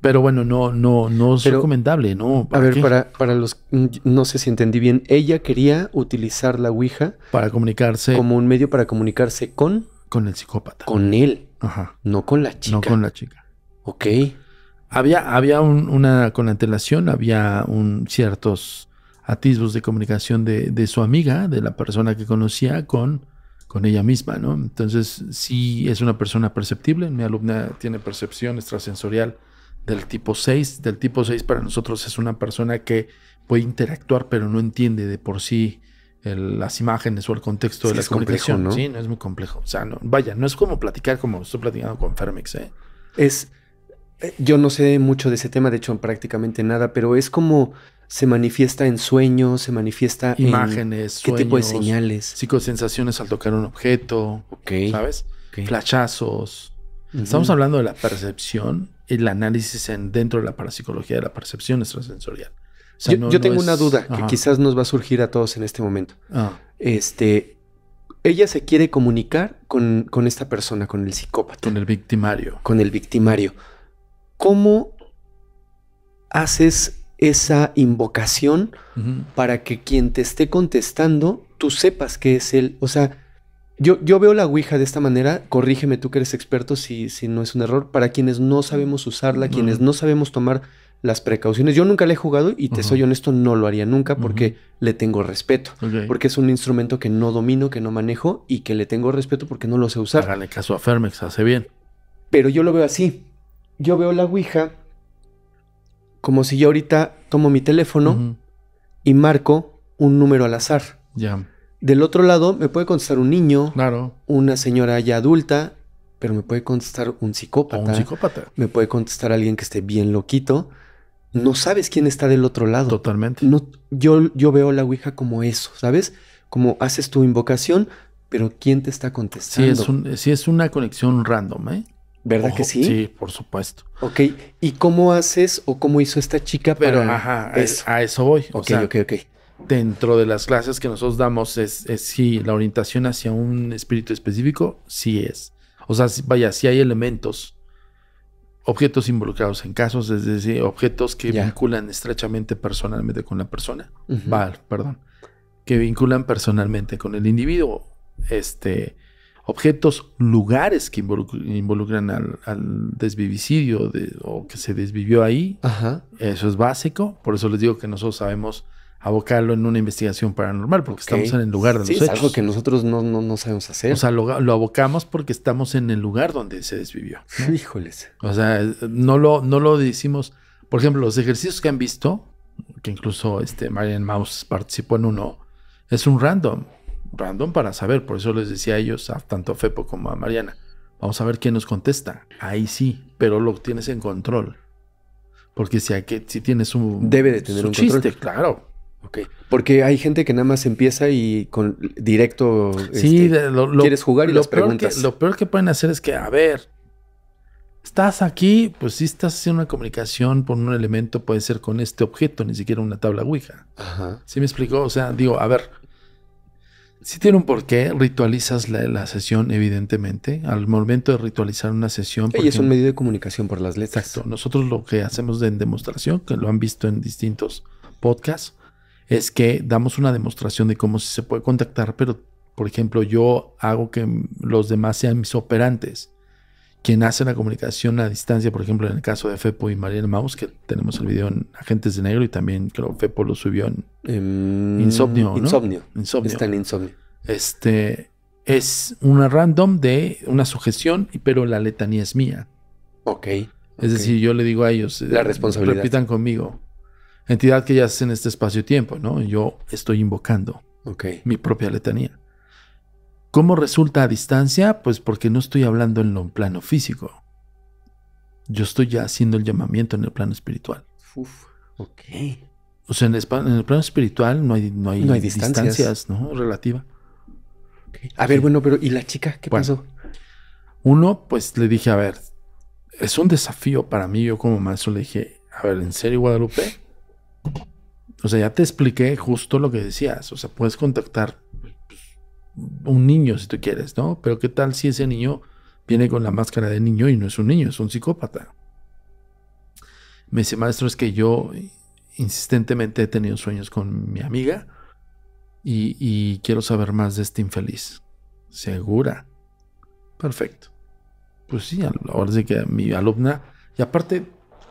Pero bueno, no, no, no es recomendable, ¿no? A ver, para, para los, no sé si entendí bien, ella quería utilizar la Ouija. Para comunicarse. Como un medio para comunicarse con. Con el psicópata. Con él. Ajá. No con la chica. No con la chica. Ok. Había, había una, con antelación, había un, ciertos atisbos de comunicación de, de, su amiga, de la persona que conocía, con, con ella misma, ¿no? Entonces, sí es una persona perceptible. Mi alumna tiene percepción extrasensorial del tipo 6. Del tipo 6 para nosotros es una persona que puede interactuar, pero no entiende de por sí las imágenes o el contexto de la ¿no? Sí, no es muy complejo. O sea, no, vaya, no es como platicar como estoy platicando con Fermix. ¿eh? Es. Eh, yo no sé mucho de ese tema, de hecho, prácticamente nada, pero es como se manifiesta en sueños, se manifiesta imágenes, ¿qué tipo de señales? Psicosensaciones al tocar un objeto, ¿sabes? Flachazos, Estamos hablando de la percepción, y el análisis en, dentro de la parapsicología de la percepción extrasensorial. yo, tengo una duda que quizás nos va a surgir a todos en este momento. Ah. Este, ella se quiere comunicar con, con esta persona, con el psicópata. Con el victimario. Con el victimario. ¿Cómo haces esa invocación para que quien te esté contestando, tú sepas que es él? O sea, yo, veo la Ouija de esta manera, corrígeme tú que eres experto si, si no es un error, para quienes no sabemos usarla, quienes no sabemos tomar las precauciones. Yo nunca la he jugado y te soy honesto, no lo haría nunca porque le tengo respeto, porque es un instrumento que no domino, que no manejo y que le tengo respeto porque no lo sé usar. Háganle caso a Fermex, hace bien. Pero yo lo veo así. Yo veo la Ouija como si yo ahorita tomo mi teléfono y marco un número al azar. Ya. Del otro lado, me puede contestar un niño, claro. una señora ya adulta, pero me puede contestar un psicópata. un psicópata. Me puede contestar alguien que esté bien loquito. No sabes quién está del otro lado. Totalmente. No, yo, yo veo la Ouija como eso, ¿sabes? Como haces tu invocación, pero ¿quién te está contestando? Sí, es, un, sí es una conexión random, ¿eh? ¿Verdad que sí? Sí, por supuesto. Ok, ¿y cómo haces o cómo hizo esta chica Pero, para ajá, A eso voy. Ok, ok, ok dentro de las clases que nosotros damos es, si la orientación hacia un espíritu específico, sí es. O sea, vaya, si hay elementos, objetos involucrados en casos, es decir, objetos que vinculan estrechamente personalmente con la persona, perdón, que vinculan personalmente con el individuo, este, objetos, lugares que involucran al, desvivicidio o que se desvivió ahí, eso es básico, por eso les digo que nosotros sabemos abocarlo en una investigación paranormal, porque estamos en el lugar de sí, los es algo que nosotros no, no, sabemos hacer. O sea, lo, abocamos porque estamos en el lugar donde se desvivió. Híjoles. O sea, no lo, no lo decimos. Por ejemplo, los ejercicios que han visto, que incluso este Marian Mouse participó en uno, es un random. Random para saber. Por eso les decía a ellos, tanto a Fepo como a Mariana, vamos a ver quién nos contesta. Ahí sí, pero lo tienes en control. Porque si, aquí, si tienes un. Debe de tener un chiste, claro. Ok. Porque hay gente que nada más empieza y con directo este, quieres jugar y lo preguntas. lo peor que pueden hacer es que, a ver, estás aquí, pues si estás haciendo una comunicación por un elemento, puede ser con este objeto, ni siquiera una tabla Ouija. Ajá. ¿Sí me explicó? O sea, digo, a ver, si tiene un porqué, ritualizas la, sesión, evidentemente. Al momento de ritualizar una sesión. Y es un medio de comunicación por las letras. Exacto. Nosotros lo que hacemos en demostración, que lo han visto en distintos podcasts, es que damos una demostración de cómo se puede contactar, pero por ejemplo yo hago que los demás sean mis operantes. Quien hace la comunicación a distancia, por ejemplo, en el caso de Fepo y Mariel Maus, que tenemos el video en Agentes de Negro y también creo Fepo lo subió en Insomnio, Insomnio. Insomnio. Está en Insomnio. Este es una random de una sujeción pero la letanía es mía. Ok. Es decir, yo le digo a ellos, la responsabilidad. repitan conmigo entidad que ya es en este espacio-tiempo, ¿no? Yo estoy invocando mi propia letanía. ¿Cómo resulta a distancia? Pues porque no estoy hablando en un plano físico. Yo estoy ya haciendo el llamamiento en el plano espiritual. Uf, ok. O sea, en el, plano espiritual no hay, no hay, no hay distancias. ¿no? Relativa. A ver, bueno, pero ¿y la chica? ¿Qué pasó? Uno, pues le dije, a ver, es un desafío para mí. Yo como maestro le dije, a ver, ¿en serio, Guadalupe? O sea, ya te expliqué justo lo que decías. O sea, puedes contactar pues, un niño si tú quieres, ¿no? Pero ¿qué tal si ese niño viene con la máscara de niño y no es un niño, es un psicópata? Me dice, maestro, es que yo insistentemente he tenido sueños con mi amiga y, quiero saber más de este infeliz. Segura. Perfecto. Pues sí, ahora sí que mi alumna, y aparte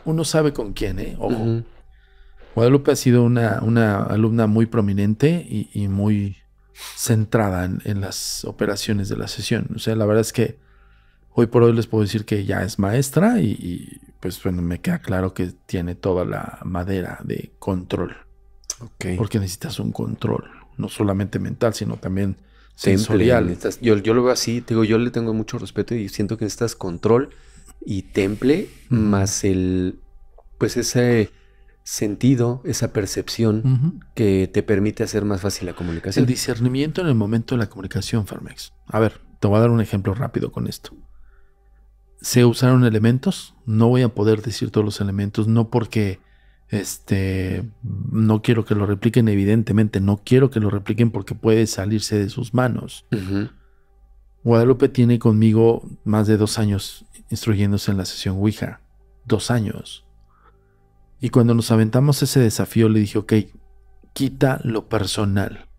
uno sabe con quién, ¿eh? Ojo. Guadalupe ha sido una, una alumna muy prominente y, muy centrada en, las operaciones de la sesión. O sea, la verdad es que hoy por hoy les puedo decir que ya es maestra y, pues bueno, me queda claro que tiene toda la madera de control. Okay. Porque necesitas un control, no solamente mental, sino también sensorial. yo, lo veo así, digo, yo le tengo mucho respeto y siento que necesitas control y temple más el, pues ese sentido, esa percepción que te permite hacer más fácil la comunicación. El discernimiento en el momento de la comunicación, Farmex. A ver, te voy a dar un ejemplo rápido con esto. Se usaron elementos, no voy a poder decir todos los elementos, no porque este no quiero que lo repliquen, evidentemente, no quiero que lo repliquen porque puede salirse de sus manos. Guadalupe tiene conmigo más de dos años instruyéndose en la sesión Ouija. Dos años y cuando nos aventamos ese desafío, le dije, ok, quita lo personal.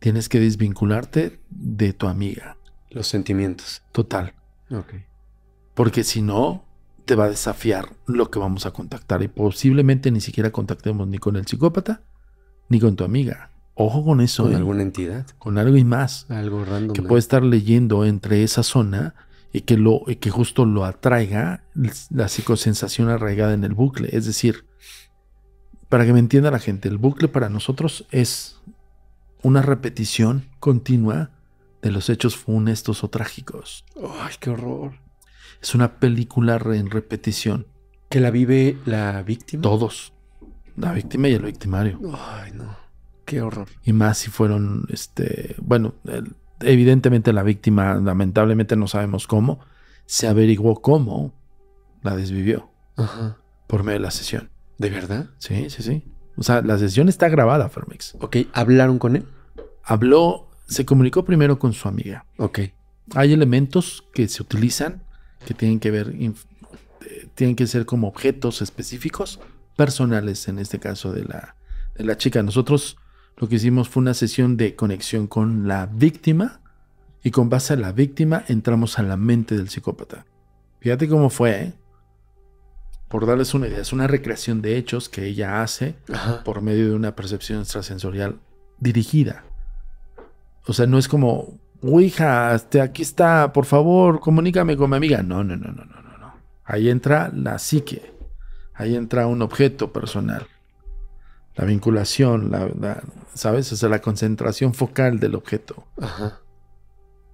Tienes que desvincularte de tu amiga. Los sentimientos. Total. Ok. Porque si no, te va a desafiar lo que vamos a contactar. Y posiblemente ni siquiera contactemos ni con el psicópata, ni con tu amiga. Ojo con eso. Con ¿eh? alguna entidad. Con algo y más. Algo random. Que puede estar leyendo entre esa zona y que, lo, que justo lo atraiga la psicosensación arraigada en el bucle. Es decir, para que me entienda la gente, el bucle para nosotros es una repetición continua de los hechos funestos o trágicos. ¡Ay, qué horror! Es una película en repetición. ¿Que la vive la víctima? Todos. La víctima y el victimario. ¡Ay, no! ¡Qué horror! Y más si fueron, este, bueno, el, evidentemente la víctima, lamentablemente no sabemos cómo, se averiguó cómo la desvivió por medio de la sesión. ¿De verdad? Sí, sí, sí. O sea, la sesión está grabada, Fermix. Ok, ¿hablaron con él? Habló, se comunicó primero con su amiga. Ok. Hay elementos que se utilizan que tienen que ver, eh, tienen que ser como objetos específicos, personales en este caso de la, de la chica. Nosotros lo que hicimos fue una sesión de conexión con la víctima y con base a la víctima entramos a la mente del psicópata. Fíjate cómo fue, ¿eh? por darles una idea, es una recreación de hechos que ella hace por medio de una percepción extrasensorial dirigida. O sea, no es como, hija, este, aquí está, por favor, comunícame con mi amiga. No, no, no, no, no, no. Ahí entra la psique. Ahí entra un objeto personal la vinculación, la, ¿sabes? O sea, la concentración focal del objeto.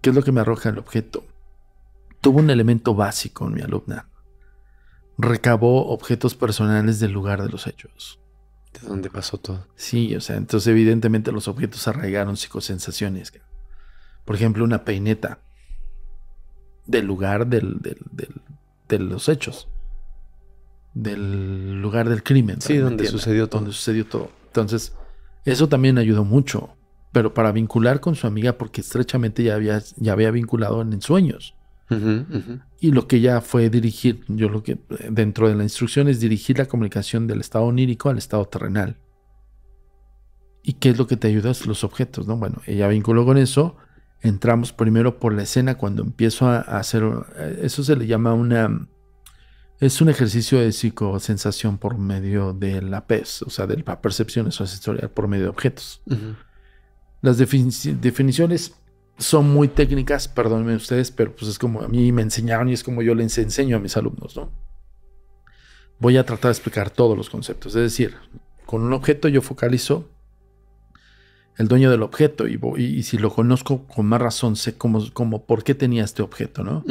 ¿Qué es lo que me arroja el objeto? Tuvo un elemento básico en mi alumna. Recabó objetos personales del lugar de los hechos. ¿De dónde pasó todo? Sí, o sea, entonces evidentemente los objetos arraigaron psicosensaciones. Por ejemplo, una peineta del lugar de los hechos del lugar del crimen. Sí, donde sucedió todo. Donde sucedió todo. Entonces, eso también ayudó mucho. Pero para vincular con su amiga, porque estrechamente ya había, ya había vinculado en ensueños. Y lo que ella fue dirigir, yo lo que dentro de la instrucción es dirigir la comunicación del estado onírico al estado terrenal. ¿Y qué es lo que te ayuda? Los objetos, ¿no? Bueno, ella vinculó con eso. Entramos primero por la escena cuando empiezo a hacer, eh, eso se le llama una, es un ejercicio de psicosensación por medio de la PES, o sea, de la percepción sensorial por medio de objetos. Las definiciones son muy técnicas, perdónenme ustedes, pero pues es como a mí me enseñaron y es como yo les enseño a mis alumnos, ¿no? Voy a tratar de explicar todos los conceptos. Es decir, con un objeto yo focalizo el dueño del objeto y, y si lo conozco con más razón sé cómo, cómo por qué tenía este objeto, ¿no?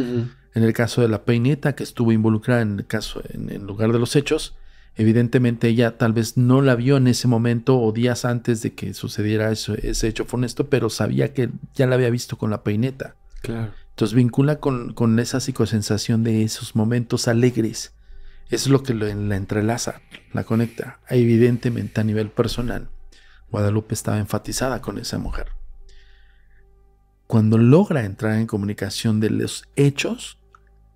En el caso de la peineta que estuvo involucrada en el caso, en lugar de los hechos, evidentemente ella tal vez no la vio en ese momento o días antes de que sucediera ese hecho funesto, pero sabía que ya la había visto con la peineta. Claro. Entonces vincula con, con esa psicosensación de esos momentos alegres. es lo que la entrelaza, la conecta. Evidentemente a nivel personal, Guadalupe estaba enfatizada con esa mujer. Cuando logra entrar en comunicación de los hechos,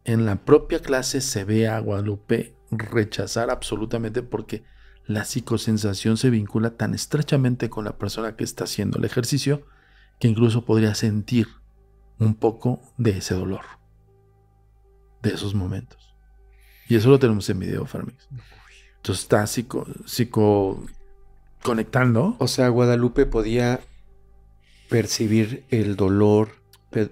en la propia clase se ve a Guadalupe rechazar absolutamente porque la psicosensación se vincula tan estrechamente con la persona que está haciendo el ejercicio que incluso podría sentir un poco de ese dolor, de esos momentos. Y eso lo tenemos en video, Fermix. Entonces está psico, psico conectando. O sea, Guadalupe podía percibir el dolor,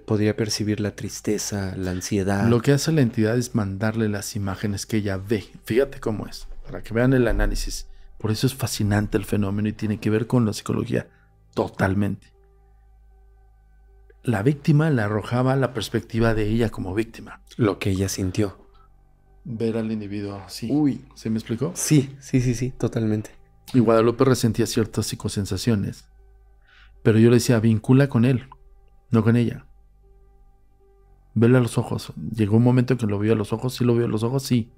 podría percibir la tristeza, la ansiedad. Lo que hace la entidad es mandarle las imágenes que ella ve. Fíjate cómo es, para que vean el análisis. Por eso es fascinante el fenómeno y tiene que ver con la psicología totalmente. La víctima le arrojaba la perspectiva de ella como víctima. Lo que ella sintió. Ver al individuo así. Uy. ¿Se me explicó? Sí, sí, sí, sí, totalmente. Y Guadalupe resentía ciertas psicosensaciones. Pero yo le decía, vincula con él, con ella. Vela a los ojos. Llegó un momento que lo vio a los ojos, sí lo vio a los ojos, sí.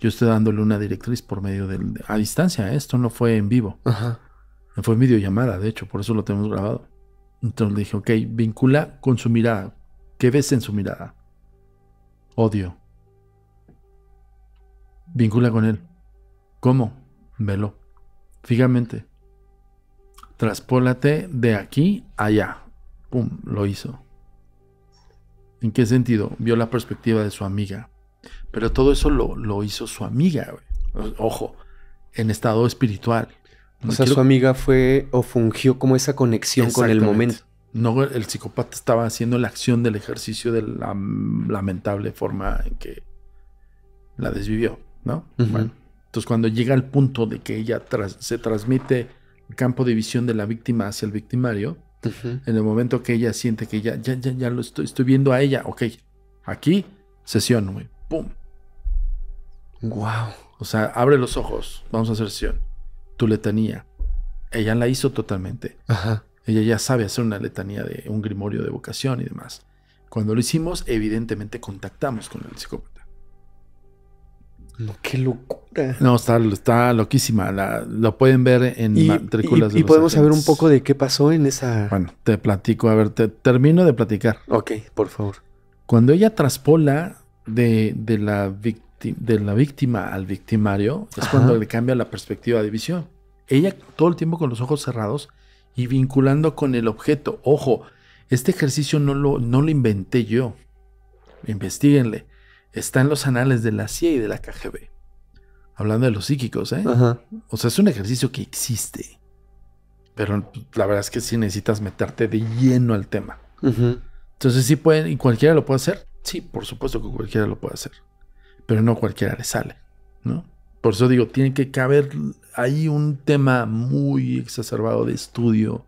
Yo estoy dándole una directriz por medio del... a distancia, esto no fue en vivo. Ajá. Fue videollamada, de hecho, por eso lo tenemos grabado. Entonces le dije, ok, vincula con su mirada. ¿Qué ves en su mirada? Odio. Vincula con él. ¿Cómo? Velo. Fíjate. Traspólate de aquí allá. ¡Pum! Lo hizo. ¿En qué sentido? Vio la perspectiva de su amiga. Pero todo eso lo, hizo su amiga, Ojo, en estado espiritual. o sea, su amiga fue o fungió como esa conexión con el momento. No, el psicópata estaba haciendo la acción del ejercicio de la lamentable forma en que la desvivió, ¿no? entonces cuando llega al punto de que ella se transmite el campo de visión de la víctima hacia el victimario, en el momento que ella siente que ya, ya, ya, ya lo estoy, estoy viendo a ella, ok, aquí, sesión, pum. Wow. O sea, abre los ojos, vamos a hacer sesión. Tu letanía. Ella la hizo totalmente. Ella ya sabe hacer una letanía de un grimorio de vocación y demás. Cuando lo hicimos, evidentemente contactamos con el psicópata. ¡Qué locura! No, está, está loquísima. La, lo pueden ver en y, matrículas. Y, podemos saber un poco de qué pasó en esa. Bueno, te platico. A ver, te termino de platicar. Ok, por favor. Cuando ella traspola de, la, de la víctima al victimario, es cuando le cambia la perspectiva de visión. Ella todo el tiempo con los ojos cerrados y vinculando con el objeto. Ojo, este ejercicio no lo, no lo inventé yo. Investíguenle está en los anales de la CIA y de la KGB. Hablando de los psíquicos, ¿eh? O sea, es un ejercicio que existe. Pero pues, la verdad es que sí necesitas meterte de lleno al tema. Entonces sí pueden, y cualquiera lo puede hacer. Sí, por supuesto que cualquiera lo puede hacer. Pero no cualquiera le sale, ¿no? Por eso digo, tiene que caber ahí un tema muy exacerbado de estudio,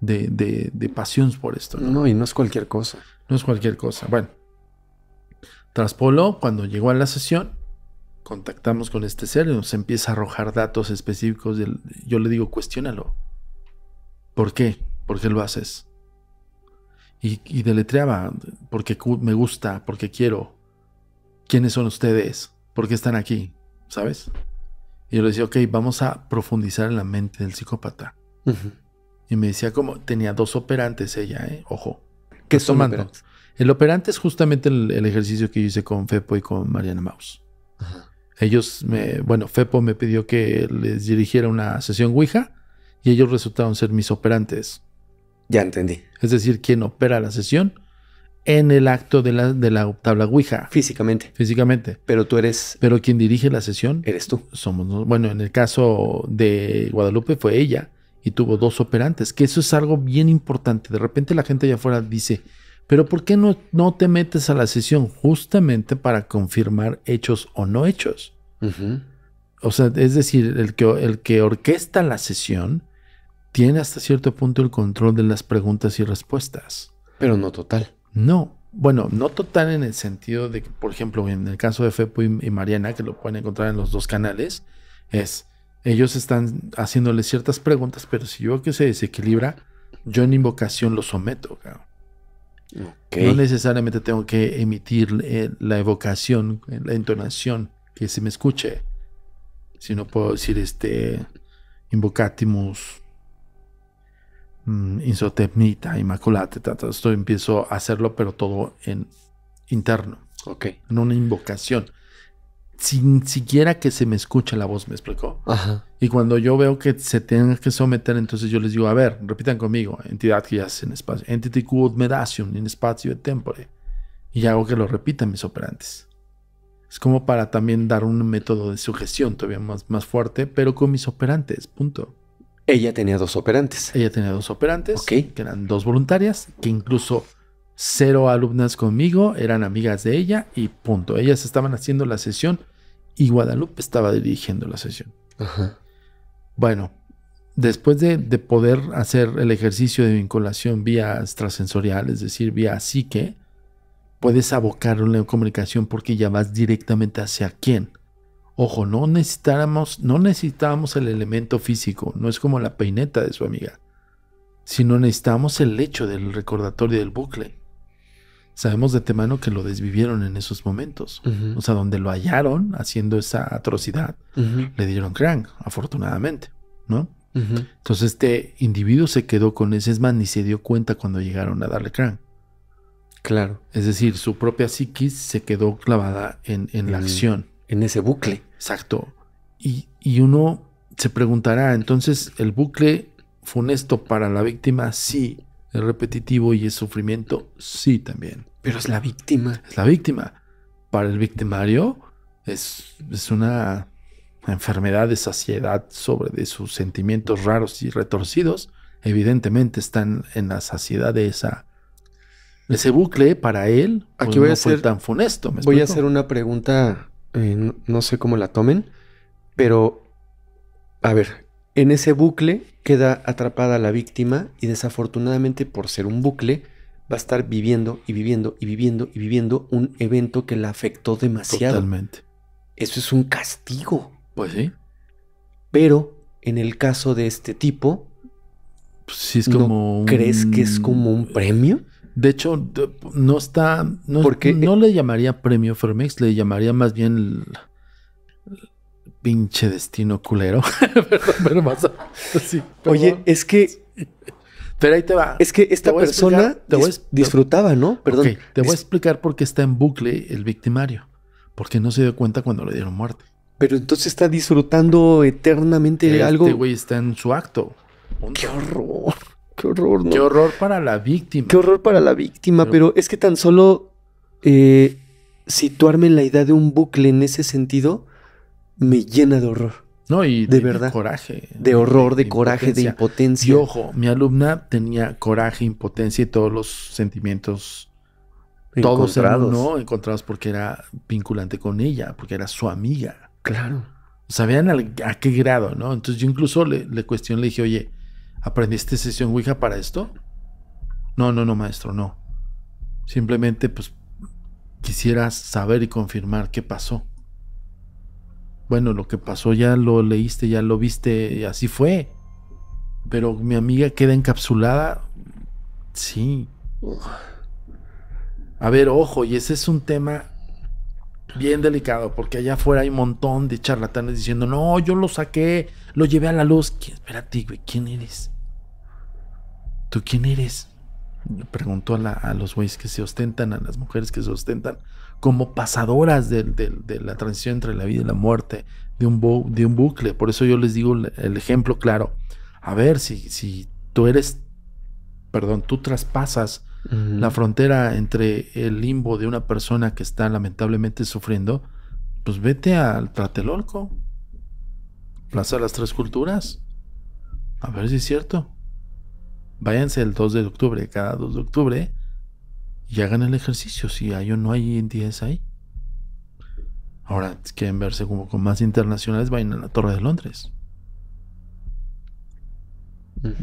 de, de, de pasión por esto. ¿no? ¿no? y no es cualquier cosa. No es cualquier cosa. Bueno, Traspolo, cuando llegó a la sesión, contactamos con este ser y nos empieza a arrojar datos específicos. Del, yo le digo, cuestiónalo. ¿Por qué? ¿Por qué lo haces? Y, deletreaba, porque me gusta, porque quiero. ¿Quiénes son ustedes? ¿Por qué están aquí? ¿Sabes? Y yo le decía, ok, vamos a profundizar en la mente del psicópata. Y me decía como tenía dos operantes ella, ¿eh? Ojo. ¿Qué son tomando? El operante es justamente el, ejercicio que hice con Fepo y con Mariana Maus. Ellos me, bueno, Fepo me pidió que les dirigiera una sesión Ouija y ellos resultaron ser mis operantes. Ya entendí. Es decir, quien opera la sesión en el acto de la, tabla Ouija. Físicamente. Físicamente. Pero tú eres. Pero quien dirige la sesión. Eres tú. Somos. Bueno, en el caso de Guadalupe fue ella y tuvo dos operantes, que eso es algo bien importante. De repente la gente allá afuera dice pero ¿por qué no, no te metes a la sesión justamente para confirmar hechos o no hechos? O sea, es decir, el que, el que orquesta la sesión tiene hasta cierto punto el control de las preguntas y respuestas. Pero no total. No. Bueno, no total en el sentido de que, por ejemplo, en el caso de Fepo y, Mariana, que lo pueden encontrar en los dos canales, es, ellos están haciéndole ciertas preguntas, pero si yo que se desequilibra, yo en invocación lo someto. claro. No necesariamente tengo que emitir eh, la evocación, eh, la entonación que se me escuche, Si no puedo decir este invocatimus mm, insotepnita, inmaculate, Esto empiezo a hacerlo, pero todo en interno. Okay. En una invocación sin siquiera que se me escuche la voz, ¿me explicó? Y cuando yo veo que se tienen que someter, entonces yo les digo, a ver, repitan conmigo, entidad que ya es en espacio, entity quod medacium en espacio de tempore. Y hago que lo repitan mis operantes. Es como para también dar un método de sugestión todavía más, más fuerte, pero con mis operantes, punto. Ella tenía dos operantes. Ella tenía dos operantes, que eran dos voluntarias, que incluso cero alumnas conmigo, eran amigas de ella y punto. Ellas estaban haciendo la sesión y Guadalupe estaba dirigiendo la sesión. Bueno, después de, poder hacer el ejercicio de vinculación vía extrasensorial, es decir, vía psique, puedes abocar una comunicación porque ya vas directamente hacia quién. Ojo, no necesitábamos, no el elemento físico, no es como la peineta de su amiga, sino necesitamos el hecho del recordatorio del bucle sabemos de temano que lo desvivieron en esos momentos. O sea, donde lo hallaron haciendo esa atrocidad, le dieron crank, afortunadamente, ¿no? Entonces este individuo se quedó con ese, es y se dio cuenta cuando llegaron a darle crank. Claro. Es decir, su propia psiquis se quedó clavada en, la acción. En ese bucle. Exacto. Y, y uno se preguntará, entonces, ¿el bucle funesto para la víctima? Sí, es repetitivo y es sufrimiento, sí también. Pero es la víctima. Es la víctima. Para el victimario es, es una enfermedad de saciedad sobre de sus sentimientos raros y retorcidos. Evidentemente están en la saciedad de esa ese bucle para él Aquí pues, voy a ser tan funesto. voy a hacer una pregunta, eh, no sé cómo la tomen, pero a ver, en ese bucle queda atrapada la víctima y desafortunadamente por ser un bucle va a estar viviendo y viviendo y viviendo y viviendo un evento que la afectó demasiado. Totalmente. Eso es un castigo. Pues sí. Pero en el caso de este tipo, Si pues es como ¿crees que es como un premio? De hecho, no está. No, Porque, no le llamaría premio Fermex, le llamaría más bien pinche destino culero. pero Oye, es que. Pero ahí te va. Es que esta persona disfrutaba, ¿no? Perdón. te voy a explicar por qué está en bucle el victimario. Porque no se dio cuenta cuando le dieron muerte. Pero entonces está disfrutando eternamente este algo. Este güey está en su acto. ¡Qué horror! ¡Qué horror! ¡Qué horror para la víctima! ¡Qué horror para la víctima! Pero, es que tan solo eh, situarme en la idea de un bucle en ese sentido me llena de horror. No, y de, verdad. coraje. De horror, de, coraje, de impotencia. Y ojo, mi alumna tenía coraje, impotencia y todos los sentimientos. Todos encontrados. no encontrados porque era vinculante con ella, porque era su amiga. Claro. Sabían a qué grado, ¿no? Entonces yo incluso le, le cuestioné, le dije, oye, ¿aprendiste sesión Ouija para esto? No, no, no, maestro, no. Simplemente, pues, quisiera saber y confirmar qué pasó bueno, lo que pasó ya lo leíste, ya lo viste, así fue. Pero mi amiga queda encapsulada. Sí. A ver, ojo, y ese es un tema bien delicado, porque allá afuera hay un montón de charlatanes diciendo, no, yo lo saqué, lo llevé a la luz. ¿Quién? Espérate, güey, ¿quién eres? ¿Tú quién eres? preguntó a, a los güeyes que se ostentan, a las mujeres que se ostentan como pasadoras de, la transición entre la vida y la muerte, de un, bucle. Por eso yo les digo el ejemplo claro. A ver, si, tú eres, perdón, tú traspasas la frontera entre el limbo de una persona que está lamentablemente sufriendo, pues vete al Tratelolco Plaza de las Tres Culturas. A ver si es cierto. Váyanse el 2 de octubre, cada 2 de octubre, y hagan el ejercicio si hay o no hay entidades ahí. Ahora, quieren verse como con más internacionales, vayan a la Torre de Londres.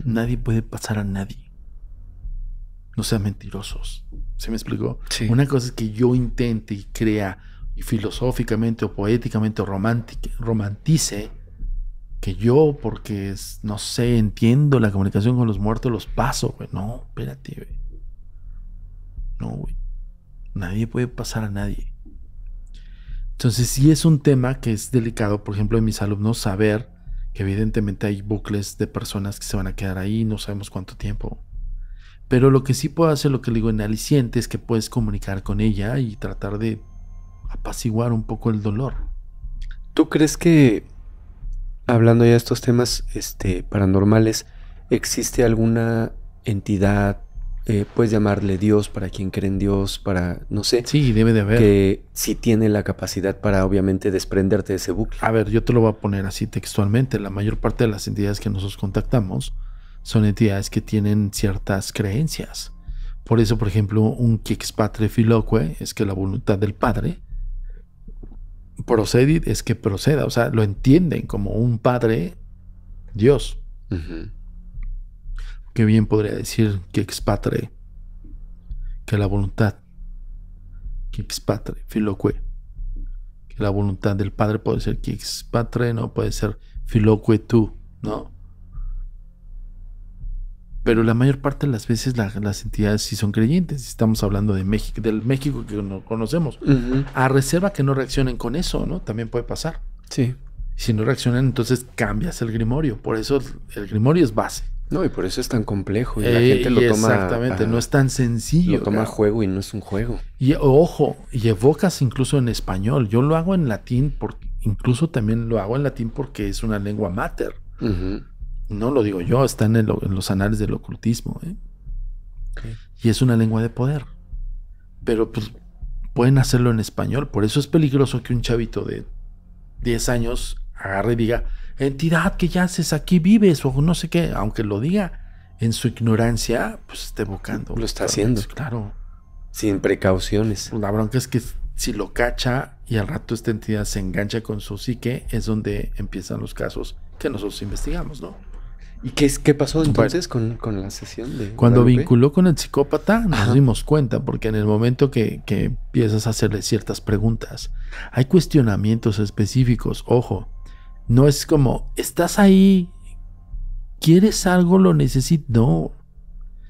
Nadie puede pasar a nadie. No sean mentirosos. ¿Se me explicó? Sí. Una cosa es que yo intente y crea y filosóficamente o poéticamente o romantice que yo, porque no sé, entiendo la comunicación con los muertos, los paso. Güey. No, espérate, güey. No, güey. Nadie puede pasar a nadie. Entonces, sí es un tema que es delicado, por ejemplo, de mis alumnos saber que evidentemente hay bucles de personas que se van a quedar ahí, no sabemos cuánto tiempo. Pero lo que sí puedo hacer, lo que le digo en Aliciente, es que puedes comunicar con ella y tratar de apaciguar un poco el dolor. ¿Tú crees que, hablando ya de estos temas este, paranormales, existe alguna entidad, eh, puedes llamarle Dios para quien cree en Dios, para, no sé. Sí, debe de haber. Que sí tiene la capacidad para, obviamente, desprenderte de ese bucle. A ver, yo te lo voy a poner así textualmente. La mayor parte de las entidades que nosotros contactamos son entidades que tienen ciertas creencias. Por eso, por ejemplo, un quixpatre filoque es que la voluntad del Padre procedit es que proceda. O sea, lo entienden como un Padre Dios que bien podría decir que expatre, que la voluntad, que expatre, filocue que la voluntad del Padre puede ser que expatre, no puede ser filoque tú, no. Pero la mayor parte de las veces las entidades sí son creyentes. Estamos hablando de México, del México que no conocemos. A reserva que no reaccionen con eso, ¿no? También puede pasar. Sí. Si no reaccionan, entonces cambias el grimorio. Por eso el grimorio es base. No, y por eso es tan complejo y la eh, gente lo toma. Exactamente, no es tan sencillo. Lo toma juego y no es un juego. Y ojo, y evocas incluso en español. Yo lo hago en latín, porque, incluso también lo hago en latín porque es una lengua mater. No lo digo yo, está en, los anales del ocultismo. ¿eh? Y es una lengua de poder. Pero pues pueden hacerlo en español. Por eso es peligroso que un chavito de 10 años agarre y diga, entidad que ya haces aquí vives o no sé qué, aunque lo diga en su ignorancia, pues está evocando. Lo está haciendo. Claro. Sin precauciones. Pues, la bronca es que si lo cacha y al rato esta entidad se engancha con su psique, es donde empiezan los casos que nosotros investigamos, ¿no? ¿Y qué, qué pasó entonces con, la sesión de... Cuando vinculó con el psicópata nos dimos cuenta, porque en el momento que, que empiezas a hacerle ciertas preguntas, hay cuestionamientos específicos, ojo, no es como, estás ahí, quieres algo, lo necesito No.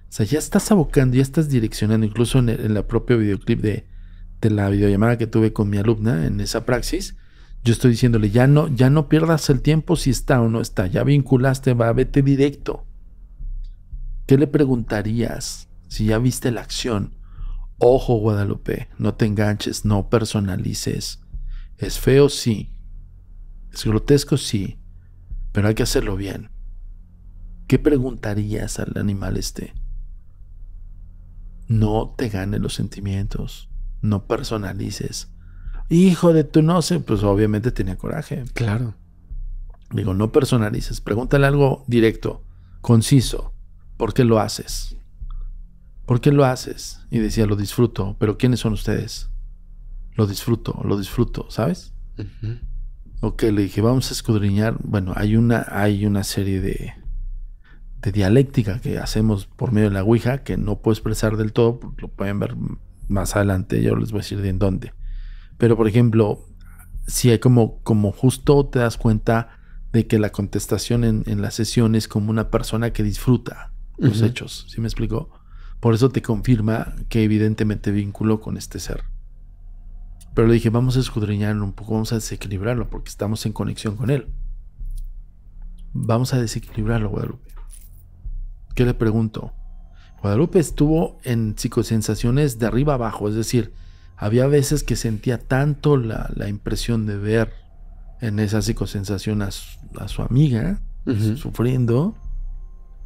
O sea, ya estás abocando, ya estás direccionando, incluso en, el, propio la propio videoclip de, la videollamada que tuve con mi alumna en esa praxis. Yo estoy diciéndole, ya no, ya no pierdas el tiempo si está o no está. Ya vinculaste, va, vete directo. ¿Qué le preguntarías si ya viste la acción? Ojo, Guadalupe, no te enganches, no personalices. ¿Es feo? Sí. Es grotesco, sí, pero hay que hacerlo bien. ¿Qué preguntarías al animal este? No te ganes los sentimientos, no personalices. Hijo de tu no sé, pues obviamente tenía coraje. Claro. Digo, no personalices, pregúntale algo directo, conciso. ¿Por qué lo haces? ¿Por qué lo haces? Y decía, lo disfruto, pero ¿quiénes son ustedes? Lo disfruto, lo disfruto, ¿sabes? Ok, le dije, vamos a escudriñar. Bueno, hay una, hay una serie de, de dialéctica que hacemos por medio de la Ouija que no puedo expresar del todo, lo pueden ver más adelante, yo les voy a decir de en dónde. Pero, por ejemplo, si hay como, como justo te das cuenta de que la contestación en, en la sesión es como una persona que disfruta los hechos, ¿sí me explico? Por eso te confirma que evidentemente vínculo con este ser. Pero le dije, vamos a escudriñarlo un poco, vamos a desequilibrarlo porque estamos en conexión con él. Vamos a desequilibrarlo, Guadalupe. ¿Qué le pregunto? Guadalupe estuvo en psicosensaciones de arriba abajo, es decir, había veces que sentía tanto la, impresión de ver en esa psicosensación a su, amiga sufriendo,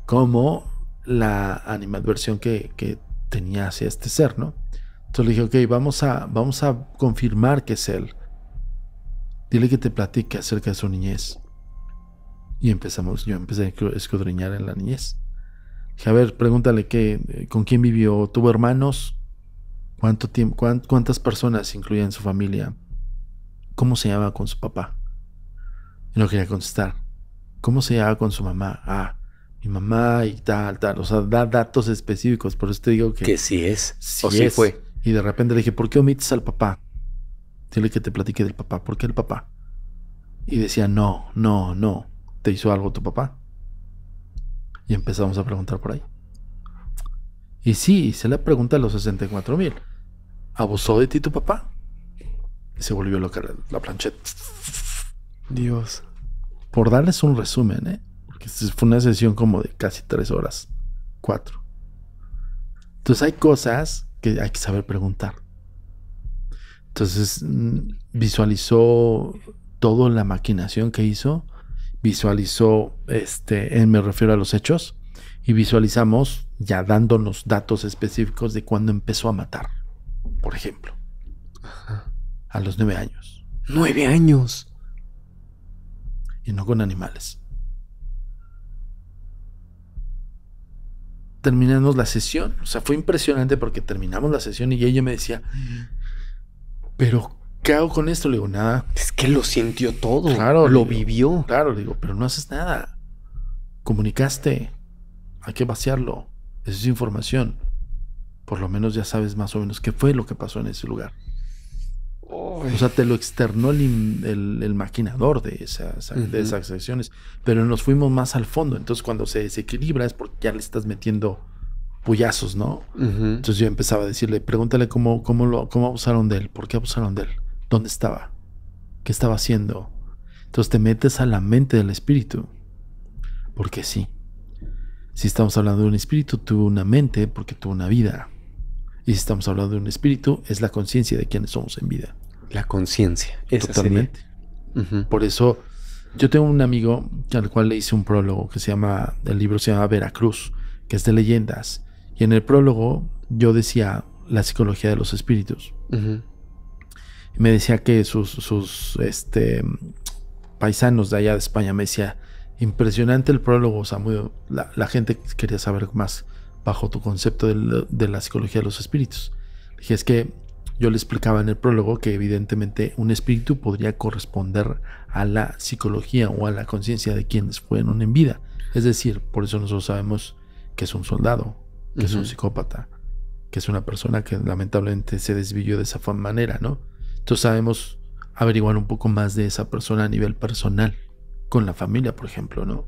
como la animadversión que tenía hacia este ser, ¿no? Entonces le dije, ok, vamos a, vamos a confirmar que es él. Dile que te platique acerca de su niñez. Y empezamos, yo empecé a escudriñar en la niñez. Dije, a ver, pregúntale eh, con quién vivió, tuvo hermanos, ¿Cuánto tiempo, cuántas personas incluía en su familia, cómo se llama con su papá. Y no quería contestar. ¿Cómo se llama con su mamá? Ah, mi mamá y tal, tal. O sea, da datos específicos, por eso te digo que... Que sí es, sí o es. sí fue. Y de repente le dije, ¿por qué omites al papá? Dile que te platique del papá. ¿Por qué el papá? Y decía, no, no, no. ¿Te hizo algo tu papá? Y empezamos a preguntar por ahí. Y sí, se le pregunta a los 64 mil. ¿Abusó de ti tu papá? Y se volvió loca la plancheta. Dios. Por darles un resumen, ¿eh? Porque fue una sesión como de casi tres horas. Cuatro. Entonces hay cosas que hay que saber preguntar. Entonces mm, visualizó toda la maquinación que hizo, visualizó, este, eh, me refiero a los hechos, y visualizamos ya dándonos datos específicos de cuando empezó a matar, por ejemplo, a los nueve años. Nueve años. Y no con animales. terminamos la sesión. O sea, fue impresionante porque terminamos la sesión y ella me decía, pero ¿qué hago con esto? Le digo, nada. Es que lo sintió todo. Claro. Lo vivió. Claro, le digo, pero no haces nada. Comunicaste. Hay que vaciarlo. Esa es información. Por lo menos ya sabes más o menos qué fue lo que pasó en ese lugar. O sea, te lo externó el, maquinador de, esas, de esas acciones. Pero nos fuimos más al fondo. Entonces, cuando se desequilibra es porque ya le estás metiendo puyazos, ¿no? Entonces yo empezaba a decirle, pregúntale cómo, cómo, cómo abusaron de él, por qué abusaron de él, dónde estaba, qué estaba haciendo. Entonces te metes a la mente del espíritu. Porque sí. Si estamos hablando de un espíritu, tuvo una mente porque tuvo una vida. Y si estamos hablando de un espíritu, es la conciencia de quienes somos en vida. La conciencia, totalmente. Por eso, yo tengo un amigo al cual le hice un prólogo que se llama, el libro se llama Veracruz, que es de leyendas. Y en el prólogo yo decía la psicología de los espíritus. me decía que sus, este, paisanos de allá de España me decía, impresionante el prólogo, o sea, la, gente quería saber más bajo tu concepto de, la psicología de los espíritus. dije, es que yo le explicaba en el prólogo que evidentemente un espíritu podría corresponder a la psicología o a la conciencia de quienes fueron en vida. Es decir, por eso nosotros sabemos que es un soldado, que es un psicópata, que es una persona que lamentablemente se desvió de esa manera, ¿no? Entonces sabemos averiguar un poco más de esa persona a nivel personal, con la familia, por ejemplo, ¿no?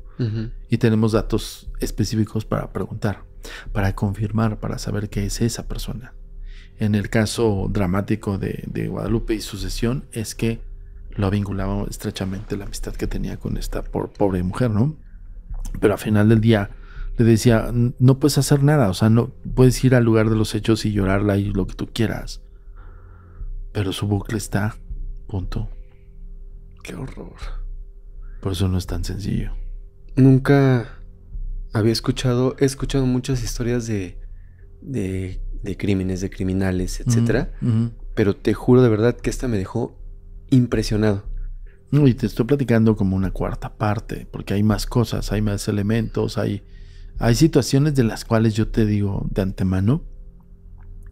Y tenemos datos específicos para preguntar para confirmar, para saber que es esa persona. En el caso dramático de, Guadalupe y sucesión es que lo vinculaba estrechamente la amistad que tenía con esta pobre mujer, ¿no? Pero al final del día le decía, no puedes hacer nada, o sea, no puedes ir al lugar de los hechos y llorarla y lo que tú quieras. Pero su bucle está, punto. Qué horror. Por eso no es tan sencillo. Nunca había escuchado, he escuchado muchas historias de, crímenes, de criminales, etcétera, pero te juro de verdad que esta me dejó impresionado. Y te estoy platicando como una cuarta parte, porque hay más cosas, hay más elementos, hay, hay situaciones de las cuales yo te digo de antemano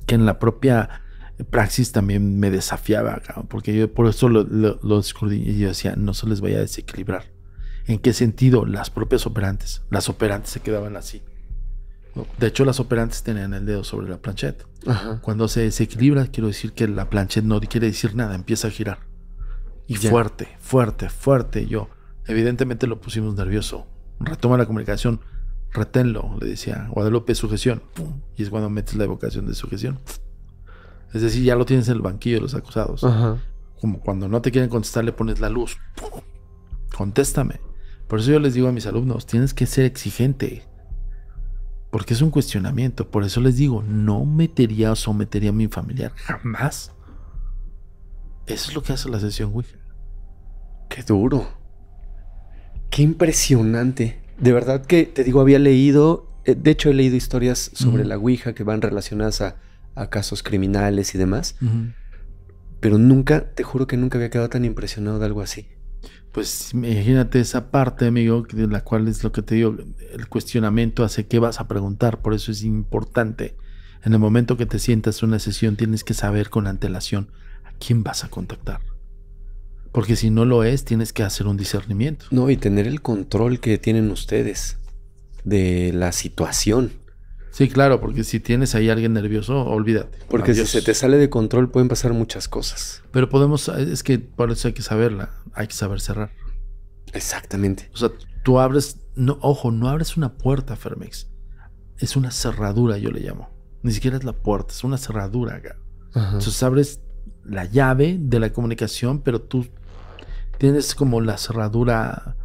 que en la propia praxis también me desafiaba, porque yo por eso lo, lo, y yo decía, no se les vaya a desequilibrar. ¿En qué sentido? Las propias operantes. Las operantes se quedaban así. De hecho, las operantes tenían el dedo sobre la planchette. Cuando se desequilibra, quiero decir que la planchette no quiere decir nada, empieza a girar. Y fuerte, fuerte, fuerte. Yo, evidentemente lo pusimos nervioso. Retoma la comunicación, reténlo, le decía Guadalupe, sujeción. Y es cuando metes la evocación de sujeción. Es decir, ya lo tienes en el banquillo de los acusados. Como cuando no te quieren contestar, le pones la luz. Contéstame. Por eso yo les digo a mis alumnos, tienes que ser exigente, porque es un cuestionamiento. Por eso les digo, no metería o sometería a mi familiar, jamás. Eso es lo que hace la sesión Ouija. Qué duro. Qué impresionante. De verdad que te digo, había leído, eh, de hecho he leído historias sobre la Ouija que van relacionadas a, casos criminales y demás, pero nunca, te juro que nunca había quedado tan impresionado de algo así. Pues imagínate esa parte, amigo, de la cual es lo que te digo, el cuestionamiento hace qué vas a preguntar, por eso es importante. En el momento que te sientas en una sesión tienes que saber con antelación a quién vas a contactar. Porque si no lo es, tienes que hacer un discernimiento. No, y tener el control que tienen ustedes de la situación. Sí, claro, porque si tienes ahí a alguien nervioso, olvídate. Porque si se te sale de control pueden pasar muchas cosas. Pero podemos, es que por eso hay que saberla, hay que saber cerrar. Exactamente. O sea, tú abres, no, ojo, no abres una puerta, Fermex. Es una cerradura, yo le llamo. Ni siquiera es la puerta, es una cerradura Entonces abres la llave de la comunicación, pero tú tienes como la cerradura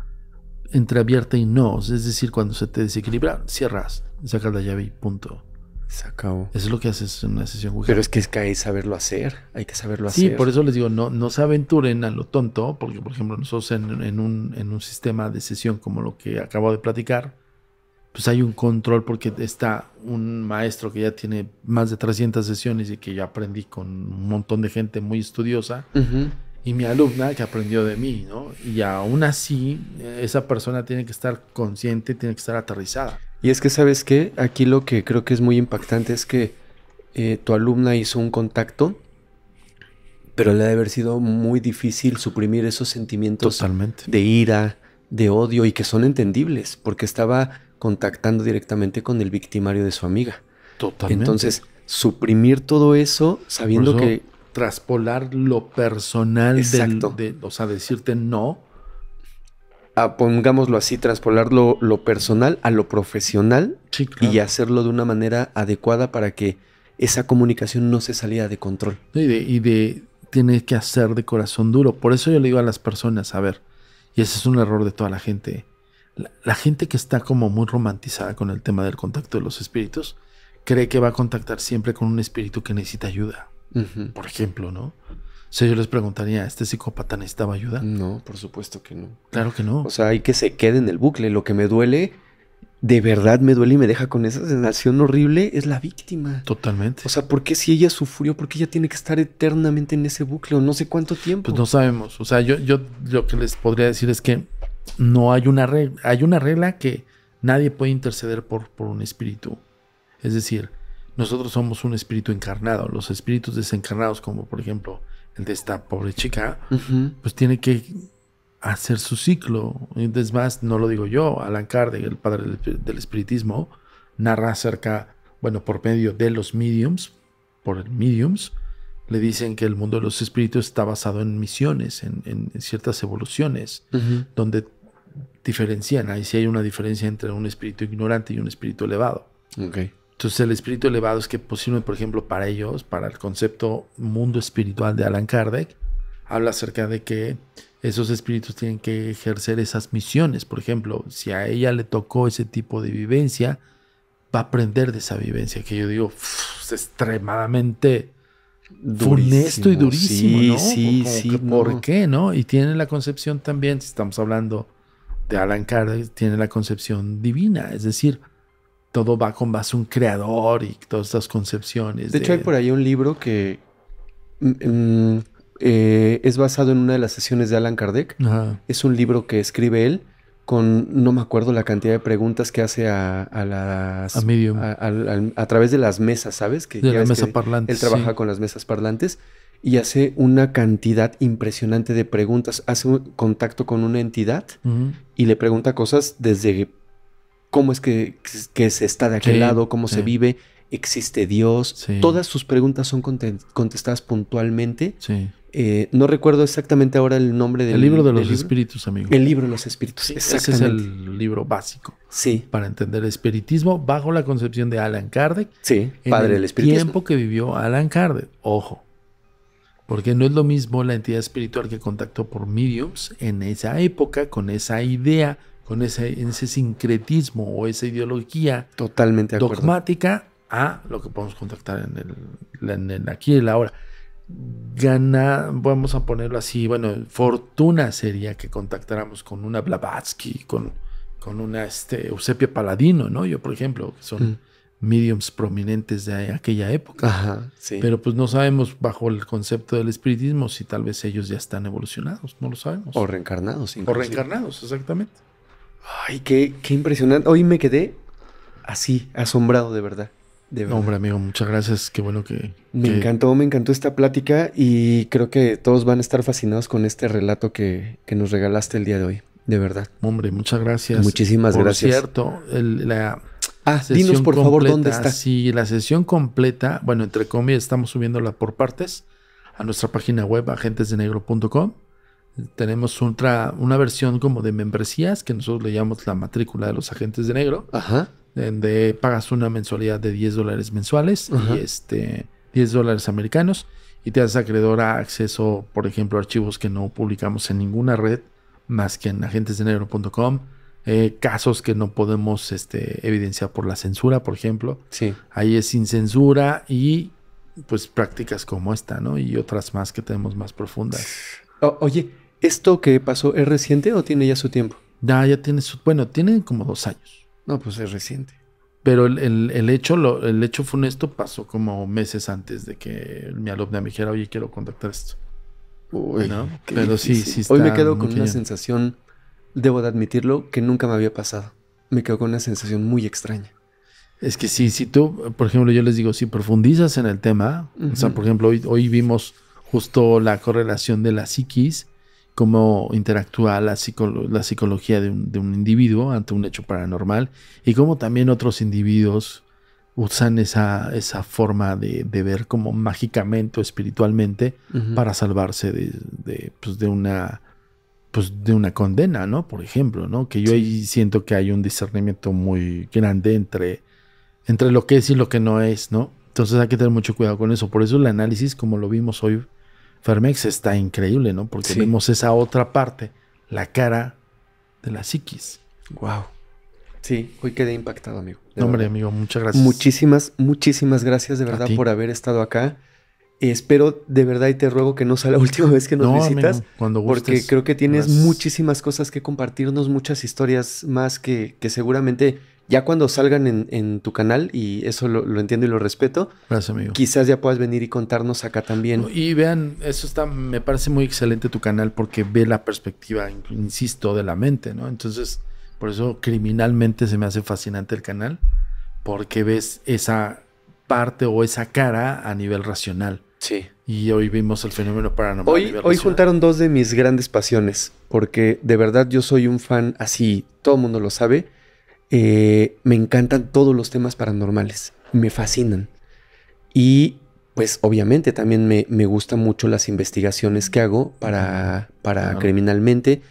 entre abierta y no. Es decir, cuando se te desequilibra, cierras, sacas la llave y punto. Se acabó. Eso es lo que haces en una sesión Pero es que es que saberlo hacer. Hay que saberlo hacer. Sí, por eso les digo, no, no se aventuren a lo tonto, porque por ejemplo nosotros en, un, sistema de sesión como lo que acabo de platicar, pues hay un control porque está un maestro que ya tiene más de 300 sesiones y que ya aprendí con un montón de gente muy estudiosa y mi alumna que aprendió de mí, ¿no? Y aún así, esa persona tiene que estar consciente, tiene que estar aterrizada. Y es que, ¿sabes qué? Aquí lo que creo que es muy impactante es que eh, tu alumna hizo un contacto, pero le ha de haber sido muy difícil suprimir esos sentimientos Totalmente. de ira, de odio y que son entendibles, porque estaba contactando directamente con el victimario de su amiga. Totalmente. Entonces, suprimir todo eso sabiendo que traspolar lo personal o sea, decirte no. Ah, pongámoslo así, traspolar lo, personal a lo profesional y hacerlo de una manera adecuada para que esa comunicación no se saliera de control. Y de, tiene que hacer de corazón duro. Por eso yo le digo a las personas, a ver, y ese es un error de toda la gente. la gente que está como muy romantizada con el tema del contacto de los espíritus, cree que va a contactar siempre con un espíritu que necesita ayuda por ejemplo, ¿no? O sea, yo les preguntaría, ¿este psicópata necesitaba ayuda? No, por supuesto que no. Claro que no. O sea, hay que se quede en el bucle. Lo que me duele, de verdad me duele y me deja con esa sensación horrible, es la víctima. Totalmente. O sea, ¿por qué si ella sufrió? ¿Por qué ella tiene que estar eternamente en ese bucle o no sé cuánto tiempo? Pues no sabemos. O sea, yo, yo lo que les podría decir es que no hay una regla. Hay una regla que nadie puede interceder por, por un espíritu. Es decir, nosotros somos un espíritu encarnado. Los espíritus desencarnados, como por ejemplo el de esta pobre chica, pues tiene que hacer su ciclo. Es más, no lo digo yo, Alan Kardec, el padre del, espiritismo, narra acerca, bueno, por medio de los mediums, por el mediums, le dicen que el mundo de los espíritus está basado en misiones, en, ciertas evoluciones, donde diferencian, ahí sí hay una diferencia entre un espíritu ignorante y un espíritu elevado. Okay. Entonces el espíritu elevado es que posible, por ejemplo, para ellos, para el concepto mundo espiritual de Alan Kardec, habla acerca de que esos espíritus tienen que ejercer esas misiones. Por ejemplo, si a ella le tocó ese tipo de vivencia, va a aprender de esa vivencia, que yo digo, es extremadamente funesto y durísimo. Sí, sí, sí. ¿Por qué? ¿No? Y tiene la concepción también, si estamos hablando de Alan Kardec, tiene la concepción divina, es decir, todo va con base un creador y todas estas concepciones. De, hecho, hay por ahí un libro que mm, mm, eh, es basado en una de las sesiones de Alan Kardec. Es un libro que escribe él con, no me acuerdo la cantidad de preguntas que hace a, las... A, medium. A, través de las mesas, ¿sabes? Que, de la mesa parlante. Él trabaja con las mesas parlantes y hace una cantidad impresionante de preguntas. Hace un contacto con una entidad y le pregunta cosas desde cómo es que, que se está de aquel lado, cómo se vive, existe Dios. Todas sus preguntas son contestadas puntualmente. Eh, no recuerdo exactamente ahora el nombre del el libro de los espíritus, amigo. El libro de los espíritus, Ese es el libro básico. Sí. Para entender el espiritismo bajo la concepción de Alan Kardec. Sí, padre del espiritismo. tiempo que vivió Alan Kardec. Ojo. Porque no es lo mismo la entidad espiritual que contactó por mediums en esa época, con esa idea, con ese, ese sincretismo o esa ideología totalmente dogmática a lo que podemos contactar en el, en aquí y ahora. Gana, vamos a ponerlo así, bueno, fortuna sería que contactáramos con una Blavatsky, con, con una este, Eusebia Paladino, ¿no? Yo, por ejemplo, que son mm. mediums prominentes de aquella época. sí. Pero pues no sabemos bajo el concepto del espiritismo si tal vez ellos ya están evolucionados, no lo sabemos. O reencarnados. O reencarnados, exactamente. Ay, qué, qué impresionante. Hoy me quedé así, asombrado de verdad. Hombre, amigo, muchas gracias. Qué bueno que. Me encantó, me encantó esta plática y creo que todos van a estar fascinados con este relato que, que nos regalaste el día de hoy. De verdad. Hombre, muchas gracias. Muchísimas por gracias. cierto, la. Ah, dinos por favor dónde está. Sí, la sesión completa, bueno, entre comillas, estamos subiéndola por partes a nuestra página web agentesdenegro.com tenemos una versión como de membresías que nosotros le llamamos la matrícula de los agentes de negro. Ajá. Donde pagas una mensualidad de 10 dólares mensuales y este 10 dólares americanos y te das acreedor a acceso, por ejemplo, a archivos que no publicamos en ninguna red más que en agentesdenegro.com. Eh, casos que no podemos este, evidenciar por la censura, por ejemplo. Sí. Ahí es sin censura y pues prácticas como esta, ¿no? Y otras más que tenemos más profundas. oye, ¿Esto que pasó es reciente o tiene ya su tiempo? Ya, ya tiene su... Bueno, tiene como dos años. No, pues es reciente. Pero el, hecho, el hecho funesto pasó como meses antes de que mi alumna me dijera, oye, quiero contactar esto. Uy, Pero sí, sí. Está Hoy me quedo con una sensación, debo de admitirlo, que nunca me había pasado. Me quedo con una sensación muy extraña. Es que sí, si tú, por ejemplo, yo les digo, si profundizas en el tema, o sea, por ejemplo, hoy, hoy vimos justo la correlación de la psiquis cómo interactúa la, psicología de un, individuo ante un hecho paranormal y cómo también otros individuos usan esa, esa forma de, ver como mágicamente o espiritualmente para salvarse pues, de, una pues de una condena, ¿no? Por ejemplo, ¿no? Que yo ahí siento que hay un discernimiento muy grande entre, entre lo que es y lo que no es, ¿no? Entonces hay que tener mucho cuidado con eso. Por eso el análisis, como lo vimos hoy, Fermex está increíble, ¿no? Porque vimos vemos esa otra parte, la cara de la psiquis. Wow. Sí, hoy quedé impactado, amigo. Nombre, hombre, amigo, muchas gracias. Muchísimas, muchísimas gracias de verdad por haber estado acá. Espero de verdad y te ruego que no sea la última vez que nos visitas, cuando porque creo que tienes muchísimas cosas que compartirnos, muchas historias más que, que seguramente ya cuando salgan en, tu canal, y eso lo, entiendo y lo respeto, Gracias, amigo. quizás ya puedas venir y contarnos acá también. Y vean, eso está, me parece muy excelente tu canal porque ve la perspectiva, insisto, de la mente, ¿no? Entonces, por eso criminalmente se me hace fascinante el canal, porque ves esa parte o esa cara a nivel racional. Sí. Y hoy vimos el fenómeno paranormal. Hoy, hoy juntaron dos de mis grandes pasiones, porque de verdad yo soy un fan así, todo el mundo lo sabe, eh, me encantan todos los temas paranormales, me fascinan. Y pues obviamente también me, gustan mucho las investigaciones que hago para, para criminalmente.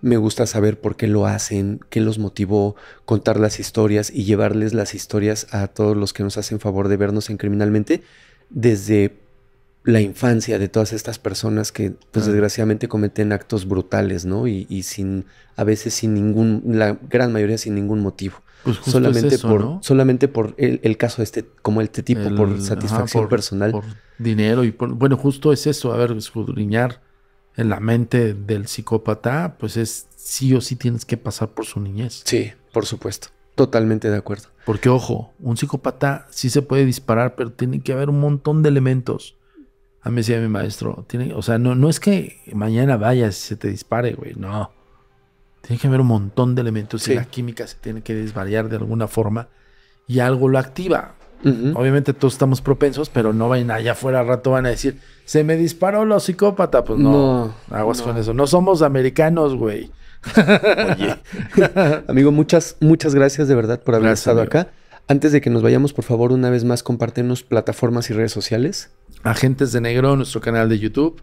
Me gusta saber por qué lo hacen, qué los motivó, contar las historias y llevarles las historias a todos los que nos hacen favor de vernos en criminalmente desde la infancia de todas estas personas que, pues desgraciadamente, cometen actos brutales, ¿no? Y, y, sin, a veces sin ningún, la gran mayoría sin ningún motivo. Pues justo solamente, por, solamente por el, caso de este, como este tipo, por satisfacción personal. Por dinero y por, bueno, justo es eso, a ver, escudriñar en la mente del psicópata, pues es sí o sí tienes que pasar por su niñez. Sí, por supuesto. Totalmente de acuerdo. Porque ojo, un psicópata sí se puede disparar, pero tiene que haber un montón de elementos a ah, mí decía mi maestro, tiene, o sea, no, no es que mañana vayas y se te dispare, güey, no. Tiene que haber un montón de elementos y la química se tiene que desvariar de alguna forma y algo lo activa. Obviamente todos estamos propensos, pero no vayan allá afuera al rato van a decir, se me disparó lo psicópata. Pues no, aguas con eso. No somos americanos, güey. Oye. amigo, muchas, muchas gracias de verdad por haber estado acá. Antes de que nos vayamos, por favor, una vez más, compártenos plataformas y redes sociales. Agentes de Negro, nuestro canal de YouTube.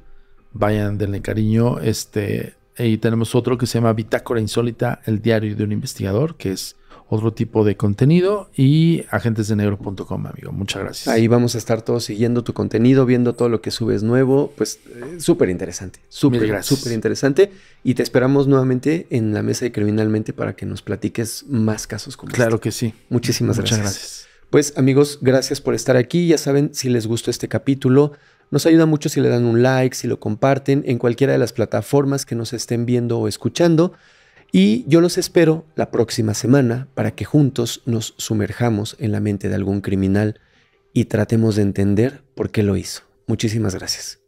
Vayan, denle cariño. Este, y tenemos otro que se llama Bitácora Insólita, el diario de un investigador, que es otro tipo de contenido y agentesdenegro.com, amigo. Muchas gracias. Ahí vamos a estar todos siguiendo tu contenido, viendo todo lo que subes nuevo. Pues eh, súper interesante, súper, interesante. Y te esperamos nuevamente en la mesa de Criminalmente para que nos platiques más casos como Claro este. que sí. Muchísimas Muchas gracias. Pues amigos, gracias por estar aquí. Ya saben, si les gustó este capítulo, nos ayuda mucho si le dan un like, si lo comparten en cualquiera de las plataformas que nos estén viendo o escuchando. Y yo los espero la próxima semana para que juntos nos sumerjamos en la mente de algún criminal y tratemos de entender por qué lo hizo. Muchísimas gracias.